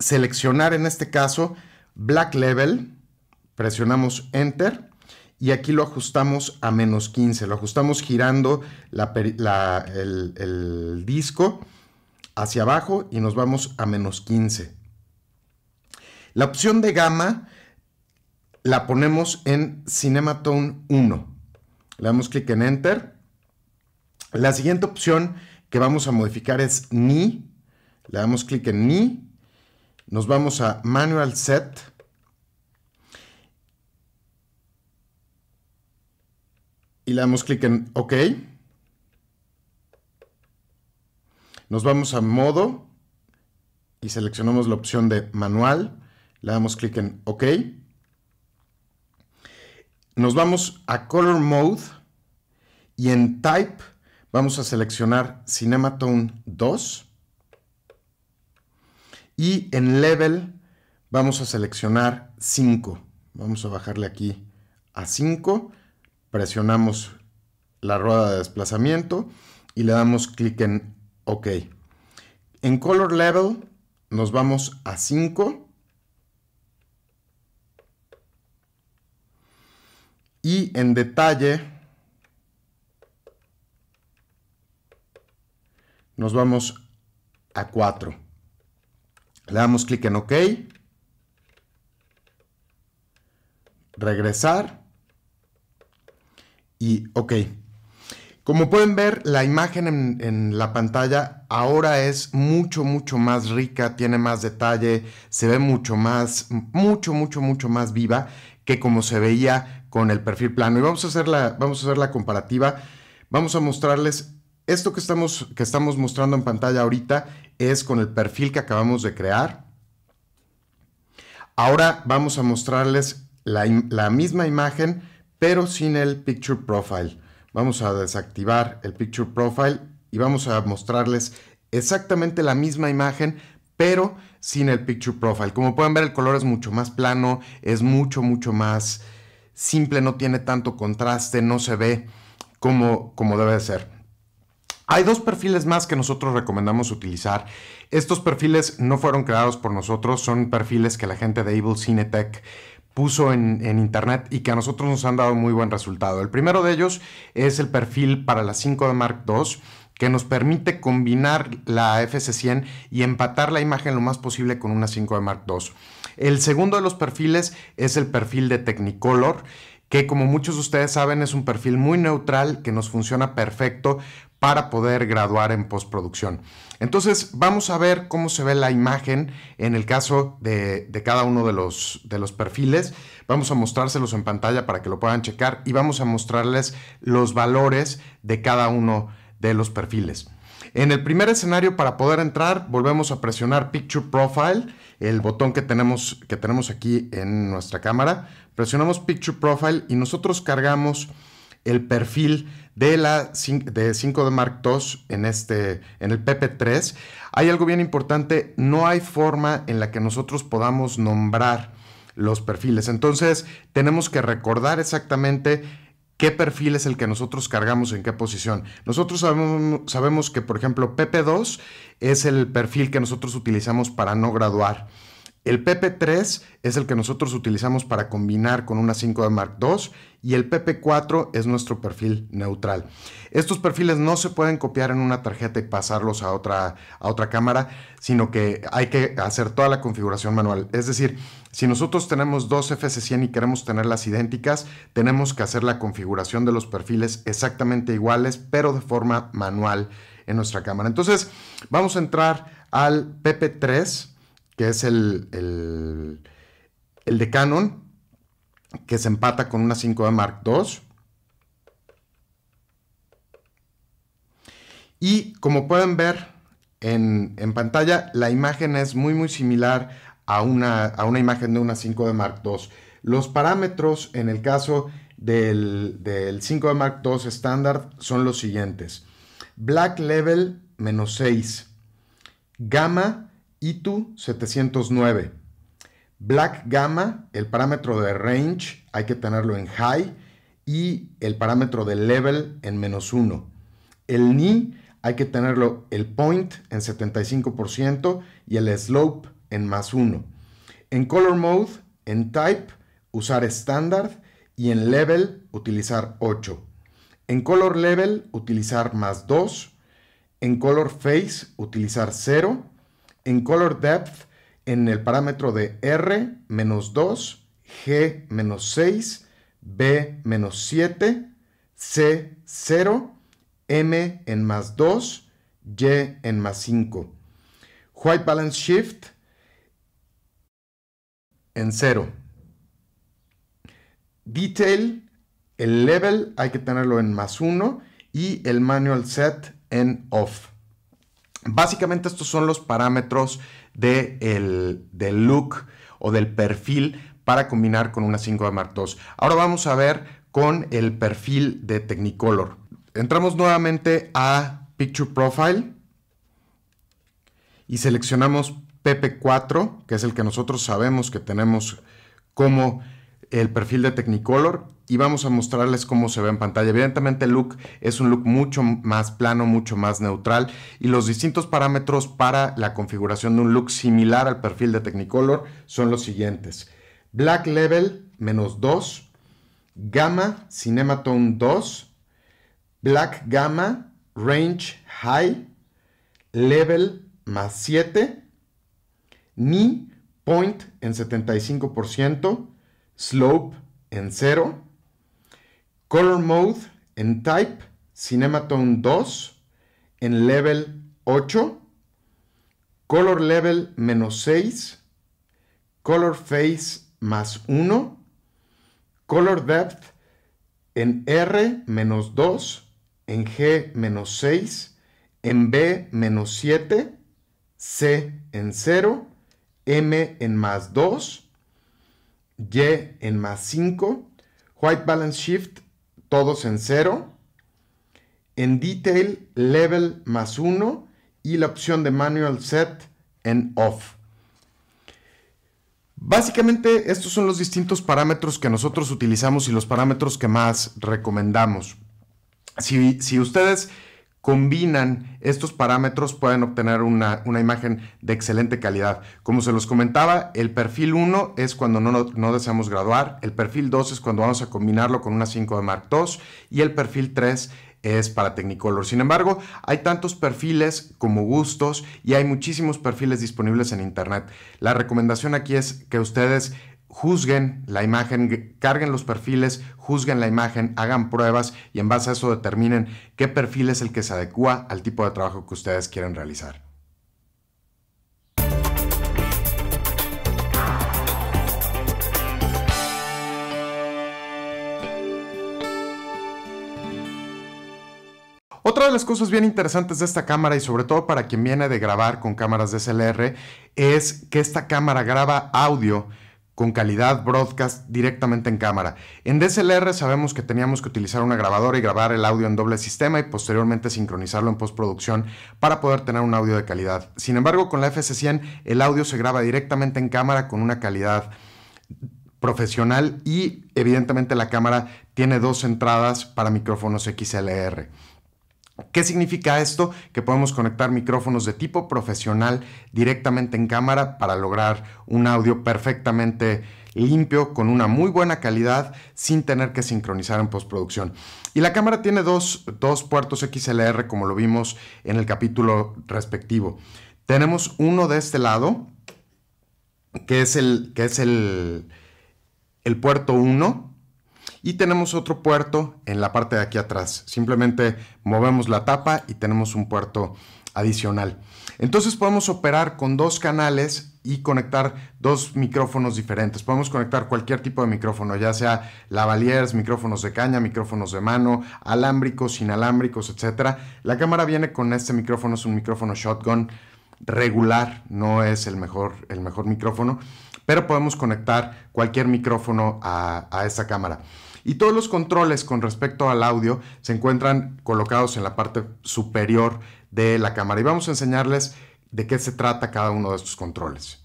seleccionar en este caso Black Level, presionamos Enter y aquí lo ajustamos a menos 15, lo ajustamos girando el disco hacia abajo y nos vamos a menos 15. La opción de gama la ponemos en Cinematone 1. Le damos clic en Enter. La siguiente opción que vamos a modificar es Ni. Le damos clic en Ni. Nos vamos a Manual Set. Y le damos clic en OK. Nos vamos a modo y seleccionamos la opción de manual. Le damos clic en OK. Nos vamos a Color Mode y en Type vamos a seleccionar Cinematone 2. Y en Level vamos a seleccionar 5. Vamos a bajarle aquí a 5. Presionamos la rueda de desplazamiento y le damos clic en Ok. En color level nos vamos a 5. Y en detalle nos vamos a 4. Le damos clic en OK. Regresar. Y OK. Como pueden ver, la imagen en, la pantalla ahora es mucho, mucho más rica, tiene más detalle, se ve mucho más, mucho, mucho, mucho más viva que como se veía con el perfil plano. Y vamos a hacer la, vamos a hacer la comparativa. Vamos a mostrarles esto que estamos, que estamos mostrando en pantalla ahorita es con el perfil que acabamos de crear. Ahora vamos a mostrarles la misma imagen, pero sin el Picture Profile. Vamos a desactivar el Picture Profile y vamos a mostrarles exactamente la misma imagen, pero sin el Picture Profile. Como pueden ver, el color es mucho más plano, es mucho, mucho más simple, no tiene tanto contraste, no se ve como, como debe ser. Hay dos perfiles más que nosotros recomendamos utilizar. Estos perfiles no fueron creados por nosotros, son perfiles que la gente de Able Cinetech puso en, internet y que a nosotros nos han dado muy buen resultado. El primero de ellos es el perfil para la 5 de Mark II que nos permite combinar la FC100 y empatar la imagen lo más posible con una 5 de Mark II. El segundo de los perfiles es el perfil de Technicolor, que como muchos de ustedes saben es un perfil muy neutral que nos funciona perfecto para poder graduar en postproducción. Entonces vamos a ver cómo se ve la imagen en el caso de, cada uno de los, de los perfiles. Vamos a mostrárselos en pantalla para que lo puedan checar y vamos a mostrarles los valores de cada uno de los perfiles. En el primer escenario para poder entrar volvemos a presionar Picture Profile, el botón que tenemos, que tenemos aquí en nuestra cámara. Presionamos Picture Profile y nosotros cargamos el perfil de la de 5 de Mark II en, este, en el PP3, hay algo bien importante, no hay forma en la que nosotros podamos nombrar los perfiles. Entonces, tenemos que recordar exactamente qué perfil es el que nosotros cargamos en qué posición. Nosotros sabemos, sabemos que, por ejemplo, PP2 es el perfil que nosotros utilizamos para no graduar. El PP3 es el que nosotros utilizamos para combinar con una 5 d e Mark II y el PP4 es nuestro perfil neutral. Estos perfiles no se pueden copiar en una tarjeta y pasarlos a otra, a otra cámara, sino que hay que hacer toda la configuración manual. Es decir, si nosotros tenemos dos fs 100 y queremos tenerlas idénticas, tenemos que hacer la configuración de los perfiles exactamente iguales, pero de forma manual en nuestra cámara. Entonces, vamos a entrar al PP3 que es el, de Canon, que se empata con una 5D e Mark II. Y como pueden ver en, pantalla, la imagen es muy muy similar a una, a una imagen de una 5D e Mark II. Los parámetros en el caso del, del 5D e Mark II estándar son los siguientes. Black Level menos 6. Gamma ITU 709. Black Gamma, el parámetro de range hay que tenerlo en high y el parámetro de level en menos 1. El ni hay que tenerlo el point en 75% y el slope en más 1. En color mode, en type, usar standard y en level utilizar 8. En color level utilizar más 2. En color face utilizar 0 en color depth en el parámetro de R menos 2, G menos 6, B menos 7, C 0, M en más 2, Y en más 5. White balance shift en 0. Detail, el level hay que tenerlo en más 1 y el manual set en off. Básicamente estos son los parámetros de el, del look o del perfil para combinar con una 5 de Mark Ahora vamos a ver con el perfil de Technicolor. Entramos nuevamente a Picture Profile y seleccionamos PP4, que es el que nosotros sabemos que tenemos como el perfil de Technicolor y vamos a mostrarles cómo se ve en pantalla. Evidentemente el look es un look mucho más plano, mucho más neutral y los distintos parámetros para la configuración de un look similar al perfil de Technicolor son los siguientes. Black Level menos 2, Gamma Cinematone 2, Black Gamma Range High, Level más 7, Ni Point en 75%, Slope en 0, Color Mode en Type, Cinematone 2 en Level 8, Color Level menos 6, Color Face más 1, Color Depth en R menos 2, en G menos 6, en B menos 7, C en 0, M en más 2, Y en más 5, White Balance Shift todos en cero. En Detail, Level más 1 y la opción de Manual Set en Off. Básicamente estos son los distintos parámetros que nosotros utilizamos y los parámetros que más recomendamos. Si, si ustedes combinan estos parámetros pueden obtener una, imagen de excelente calidad. Como se los comentaba, el perfil 1 es cuando no, deseamos graduar, el perfil 2 es cuando vamos a combinarlo con una 5 de Mark II y el perfil 3 es para Technicolor. Sin embargo, hay tantos perfiles como gustos y hay muchísimos perfiles disponibles en Internet. La recomendación aquí es que ustedes juzguen la imagen, carguen los perfiles, juzguen la imagen, hagan pruebas y en base a eso determinen qué perfil es el que se adecua al tipo de trabajo que ustedes quieren realizar. Otra de las cosas bien interesantes de esta cámara y sobre todo para quien viene de grabar con cámaras DSLR es que esta cámara graba audio con calidad broadcast directamente en cámara. En DSLR sabemos que teníamos que utilizar una grabadora y grabar el audio en doble sistema y posteriormente sincronizarlo en postproducción para poder tener un audio de calidad. Sin embargo, con la FS100 el audio se graba directamente en cámara con una calidad profesional y evidentemente la cámara tiene dos entradas para micrófonos XLR. ¿Qué significa esto? Que podemos conectar micrófonos de tipo profesional directamente en cámara para lograr un audio perfectamente limpio, con una muy buena calidad, sin tener que sincronizar en postproducción. Y la cámara tiene dos, puertos XLR, como lo vimos en el capítulo respectivo. Tenemos uno de este lado, que es que es el puerto 1, y tenemos otro puerto en la parte de aquí atrás. Simplemente movemos la tapa y tenemos un puerto adicional. Entonces podemos operar con dos canales y conectar dos micrófonos diferentes. Podemos conectar cualquier tipo de micrófono, ya sea lavaliers, micrófonos de caña, micrófonos de mano, alámbricos, inalámbricos, etc. La cámara viene con este micrófono, es un micrófono shotgun regular, no es el mejor, el mejor micrófono, pero podemos conectar cualquier micrófono a, a esta cámara. Y todos los controles con respecto al audio se encuentran colocados en la parte superior de la cámara. Y vamos a enseñarles de qué se trata cada uno de estos controles.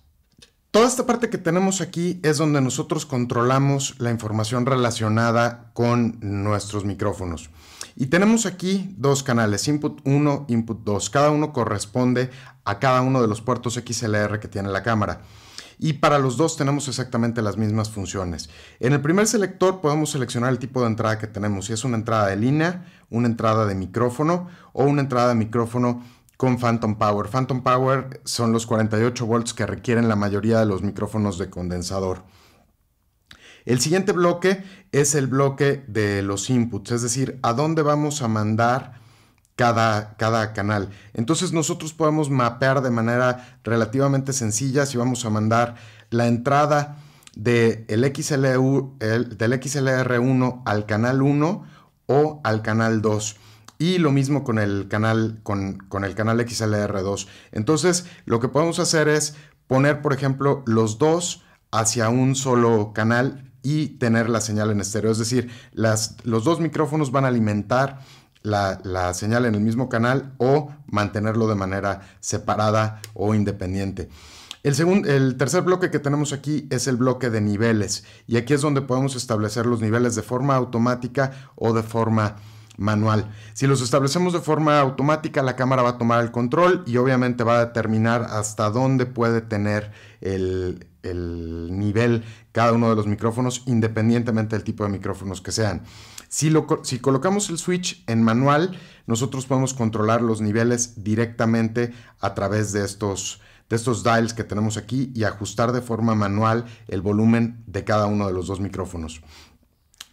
Toda esta parte que tenemos aquí es donde nosotros controlamos la información relacionada con nuestros micrófonos. Y tenemos aquí dos canales, input 1, input 2. Cada uno corresponde a cada uno de los puertos XLR que tiene la cámara y para los dos tenemos exactamente las mismas funciones. En el primer selector podemos seleccionar el tipo de entrada que tenemos, si es una entrada de línea, una entrada de micrófono o una entrada de micrófono con Phantom Power. Phantom Power son los 48 volts que requieren la mayoría de los micrófonos de condensador. El siguiente bloque es el bloque de los inputs, es decir, a dónde vamos a mandar cada, canal. Entonces nosotros podemos mapear de manera relativamente sencilla si vamos a mandar la entrada del XLR1 al canal 1 o al canal 2. Y lo mismo con el canal, con, el canal XLR2. Entonces, lo que podemos hacer es poner, por ejemplo, los dos hacia un solo canal y tener la señal en estéreo. Es decir, las, los dos micrófonos van a alimentar la, señal en el mismo canal o mantenerlo de manera separada o independiente. El, segundo, el tercer bloque que tenemos aquí es el bloque de niveles y aquí es donde podemos establecer los niveles de forma automática o de forma manual. Si los establecemos de forma automática, la cámara va a tomar el control y obviamente va a determinar hasta dónde puede tener el nivel cada uno de los micrófonos, independientemente del tipo de micrófonos que sean. Si, colocamos el switch en manual, nosotros podemos controlar los niveles directamente a través de estos, dials que tenemos aquí y ajustar de forma manual el volumen de cada uno de los dos micrófonos.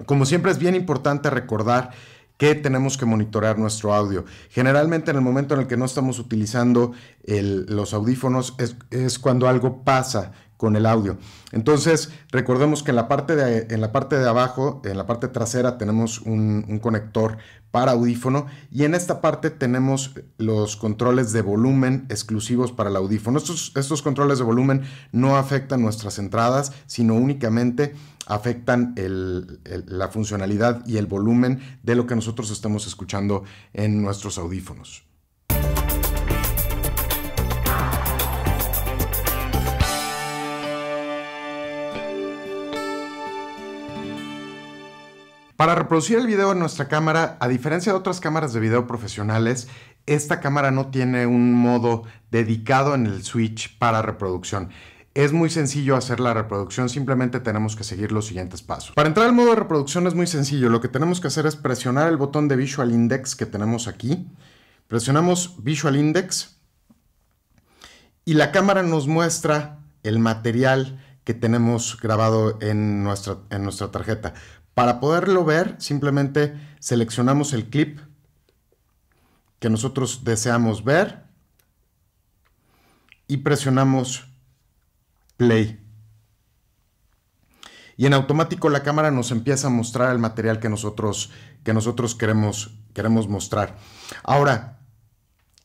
Como siempre es bien importante recordar que tenemos que monitorear nuestro audio. Generalmente en el momento en el que no estamos utilizando los audífonos es, es cuando algo pasa con el audio. Entonces, recordemos que en la parte de, en la parte de abajo, en la parte trasera, tenemos un, conector para audífono y en esta parte tenemos los controles de volumen exclusivos para el audífono. Estos, estos controles de volumen no afectan nuestras entradas, sino únicamente afectan la funcionalidad y el volumen de lo que nosotros estamos escuchando en nuestros audífonos. Para reproducir el video en nuestra cámara, a diferencia de otras cámaras de video profesionales, esta cámara no tiene un modo dedicado en el switch para reproducción. Es muy sencillo hacer la reproducción, simplemente tenemos que seguir los siguientes pasos. Para entrar al modo de reproducción es muy sencillo, lo que tenemos que hacer es presionar el botón de Visual Index que tenemos aquí. Presionamos Visual Index y la cámara nos muestra el material que tenemos grabado en nuestra, en nuestra tarjeta. Para poderlo ver, simplemente seleccionamos el clip que nosotros deseamos ver y presionamos play. Y en automático la cámara nos empieza a mostrar el material que nosotros, que nosotros queremos, queremos mostrar. Ahora,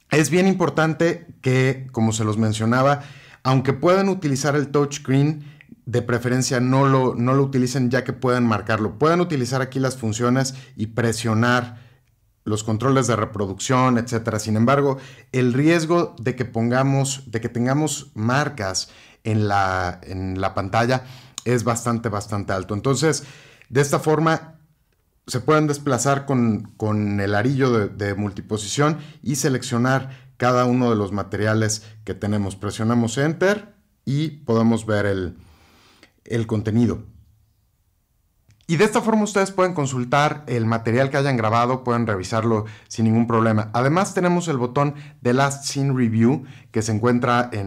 es bien importante que, como se los mencionaba, aunque puedan utilizar el touchscreen, de preferencia no lo, no lo utilicen ya que pueden marcarlo. Pueden utilizar aquí las funciones y presionar los controles de reproducción, etcétera. Sin embargo, el riesgo de que pongamos, de que tengamos marcas en la, en la pantalla es bastante, bastante alto. Entonces, de esta forma se pueden desplazar con, el arillo de multiposición y seleccionar cada uno de los materiales que tenemos. Presionamos Enter y podemos ver el, el contenido. Y de esta forma ustedes pueden consultar el material que hayan grabado, pueden revisarlo sin ningún problema. Además tenemos el botón de Last Scene Review que se encuentra eh,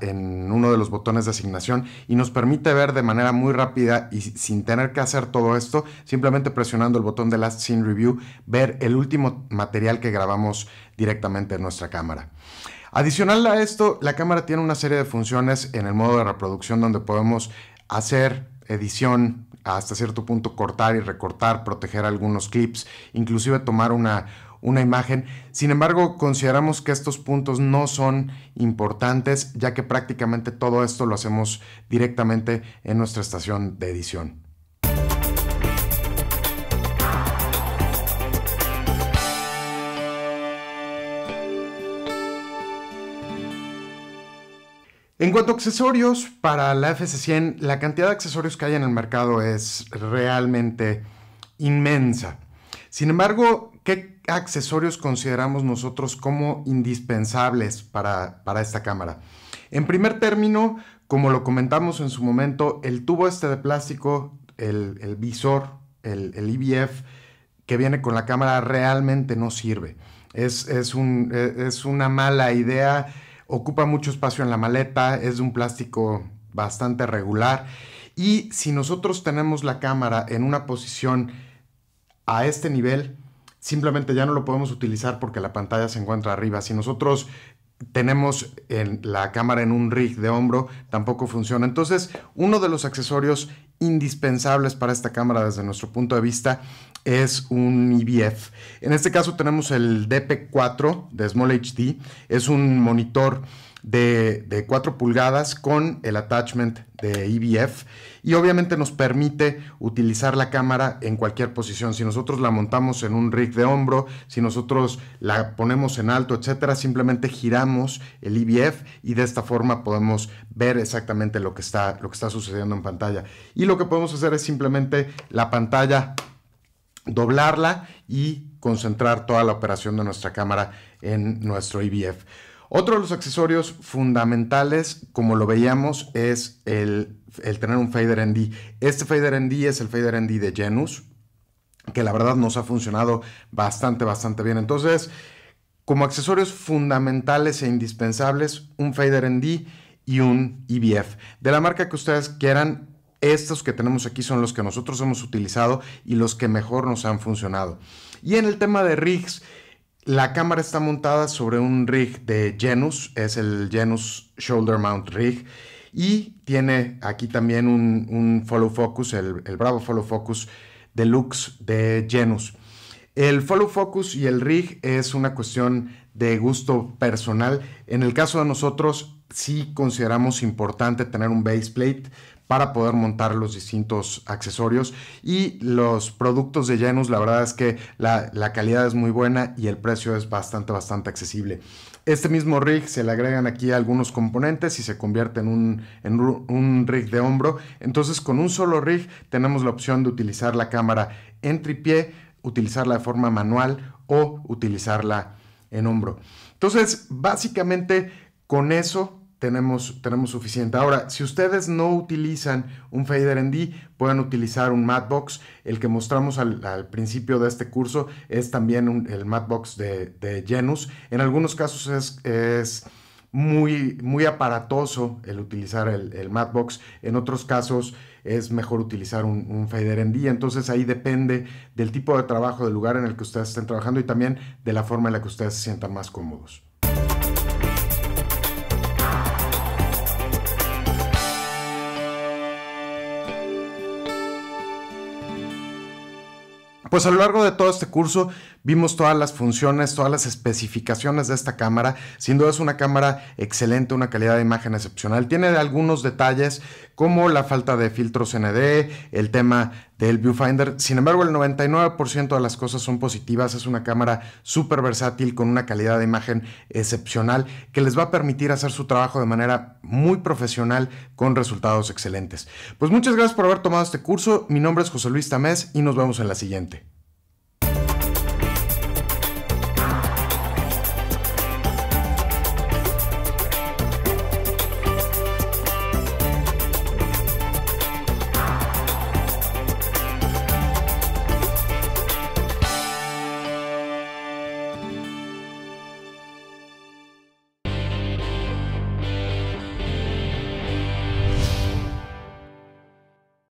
en, uno de los botones de asignación y nos permite ver de manera muy rápida y sin tener que hacer todo esto, simplemente presionando el botón de Last Scene Review, ver el último material que grabamos directamente en nuestra cámara. Adicional a esto, la cámara tiene una serie de funciones en el modo de reproducción donde podemos hacer edición, hasta cierto punto cortar y recortar, proteger algunos clips, inclusive tomar una, una imagen. Sin embargo, consideramos que estos puntos no son importantes, ya que prácticamente todo esto lo hacemos directamente en nuestra estación de edición. En cuanto a accesorios, para la FC100 la cantidad de accesorios que hay en el mercado es realmente inmensa. Sin embargo, ¿qué accesorios consideramos nosotros como indispensables para, esta cámara? En primer término, como lo comentamos en su momento, el tubo este de plástico, el, visor, el, el, que viene con la cámara realmente no sirve. Es, es, e, es una mala idea ocupa mucho espacio en la maleta, es de un plástico bastante regular y si nosotros tenemos la cámara en una posición a este nivel, simplemente ya no lo podemos utilizar porque la pantalla se encuentra arriba. Si nosotros tenemos en la cámara en un rig de hombro, tampoco funciona. Entonces, uno de los accesorios indispensables para esta cámara desde nuestro punto de vista es un IBF. En este caso tenemos el DP4 de Small HD, es un monitor de, 4 pulgadas con el attachment de EVF y obviamente nos permite utilizar la cámara en cualquier posición. Si nosotros la montamos en un rig de hombro, si nosotros la ponemos en alto, etcétera, simplemente giramos el EVF y de esta forma podemos ver exactamente lo que está, lo que está sucediendo en pantalla. Y lo que podemos hacer es simplemente la pantalla doblarla y concentrar toda la operación de nuestra cámara en nuestro EVF otro de los accesorios fundamentales, como lo veíamos, es el, tener un fader ND. Este fader ND es el fader ND de Genus, que la verdad nos ha funcionado bastante, bastante bien. Entonces, como accesorios fundamentales e indispensables, un fader ND y un EBF. De la marca que ustedes quieran, estos que tenemos aquí son los que nosotros hemos utilizado y los que mejor nos han funcionado. Y en el tema de rigs, la cámara está montada sobre un rig de Genus, es el Genus Shoulder Mount Rig, y tiene aquí también un, follow focus, el, el, Bravo Follow Focus Deluxe de Genus. El follow focus y el rig es una cuestión de gusto personal. En el caso de nosotros, sí consideramos importante tener un base plate para poder montar los distintos accesorios y los productos de Janus la verdad es que la, calidad es muy buena y el precio es bastante bastante accesible. Este mismo rig se le agregan aquí algunos componentes y se convierte en un, en un rig de hombro. Entonces con un solo rig tenemos la opción de utilizar la cámara en tripié, utilizarla de forma manual o utilizarla en hombro. Entonces básicamente con eso tenemos, suficiente. Ahora, si ustedes no utilizan un Fader ND, pueden utilizar un Matbox. El que mostramos al, principio de este curso es también el Matbox de, de, Genus. En algunos casos es, es muy, muy aparatoso el utilizar el, Matbox. En otros casos es mejor utilizar un, un Fader ND. Entonces ahí depende del tipo de trabajo, del lugar en el que ustedes estén trabajando y también de la forma en la que ustedes se sientan más cómodos. Pues a lo largo de todo este curso vimos todas las funciones, todas las especificaciones de esta cámara. Sin duda es una cámara excelente, una calidad de imagen excepcional. Tiene algunos detalles como la falta de filtros ND, el tema el viewfinder. Sin embargo, el 99% de las cosas son positivas. Es una cámara súper versátil con una calidad de imagen excepcional que les va a permitir hacer su trabajo de manera muy profesional con resultados excelentes. Pues muchas gracias por haber tomado este curso. Mi nombre es José Luis Tamés y nos vemos en la siguiente.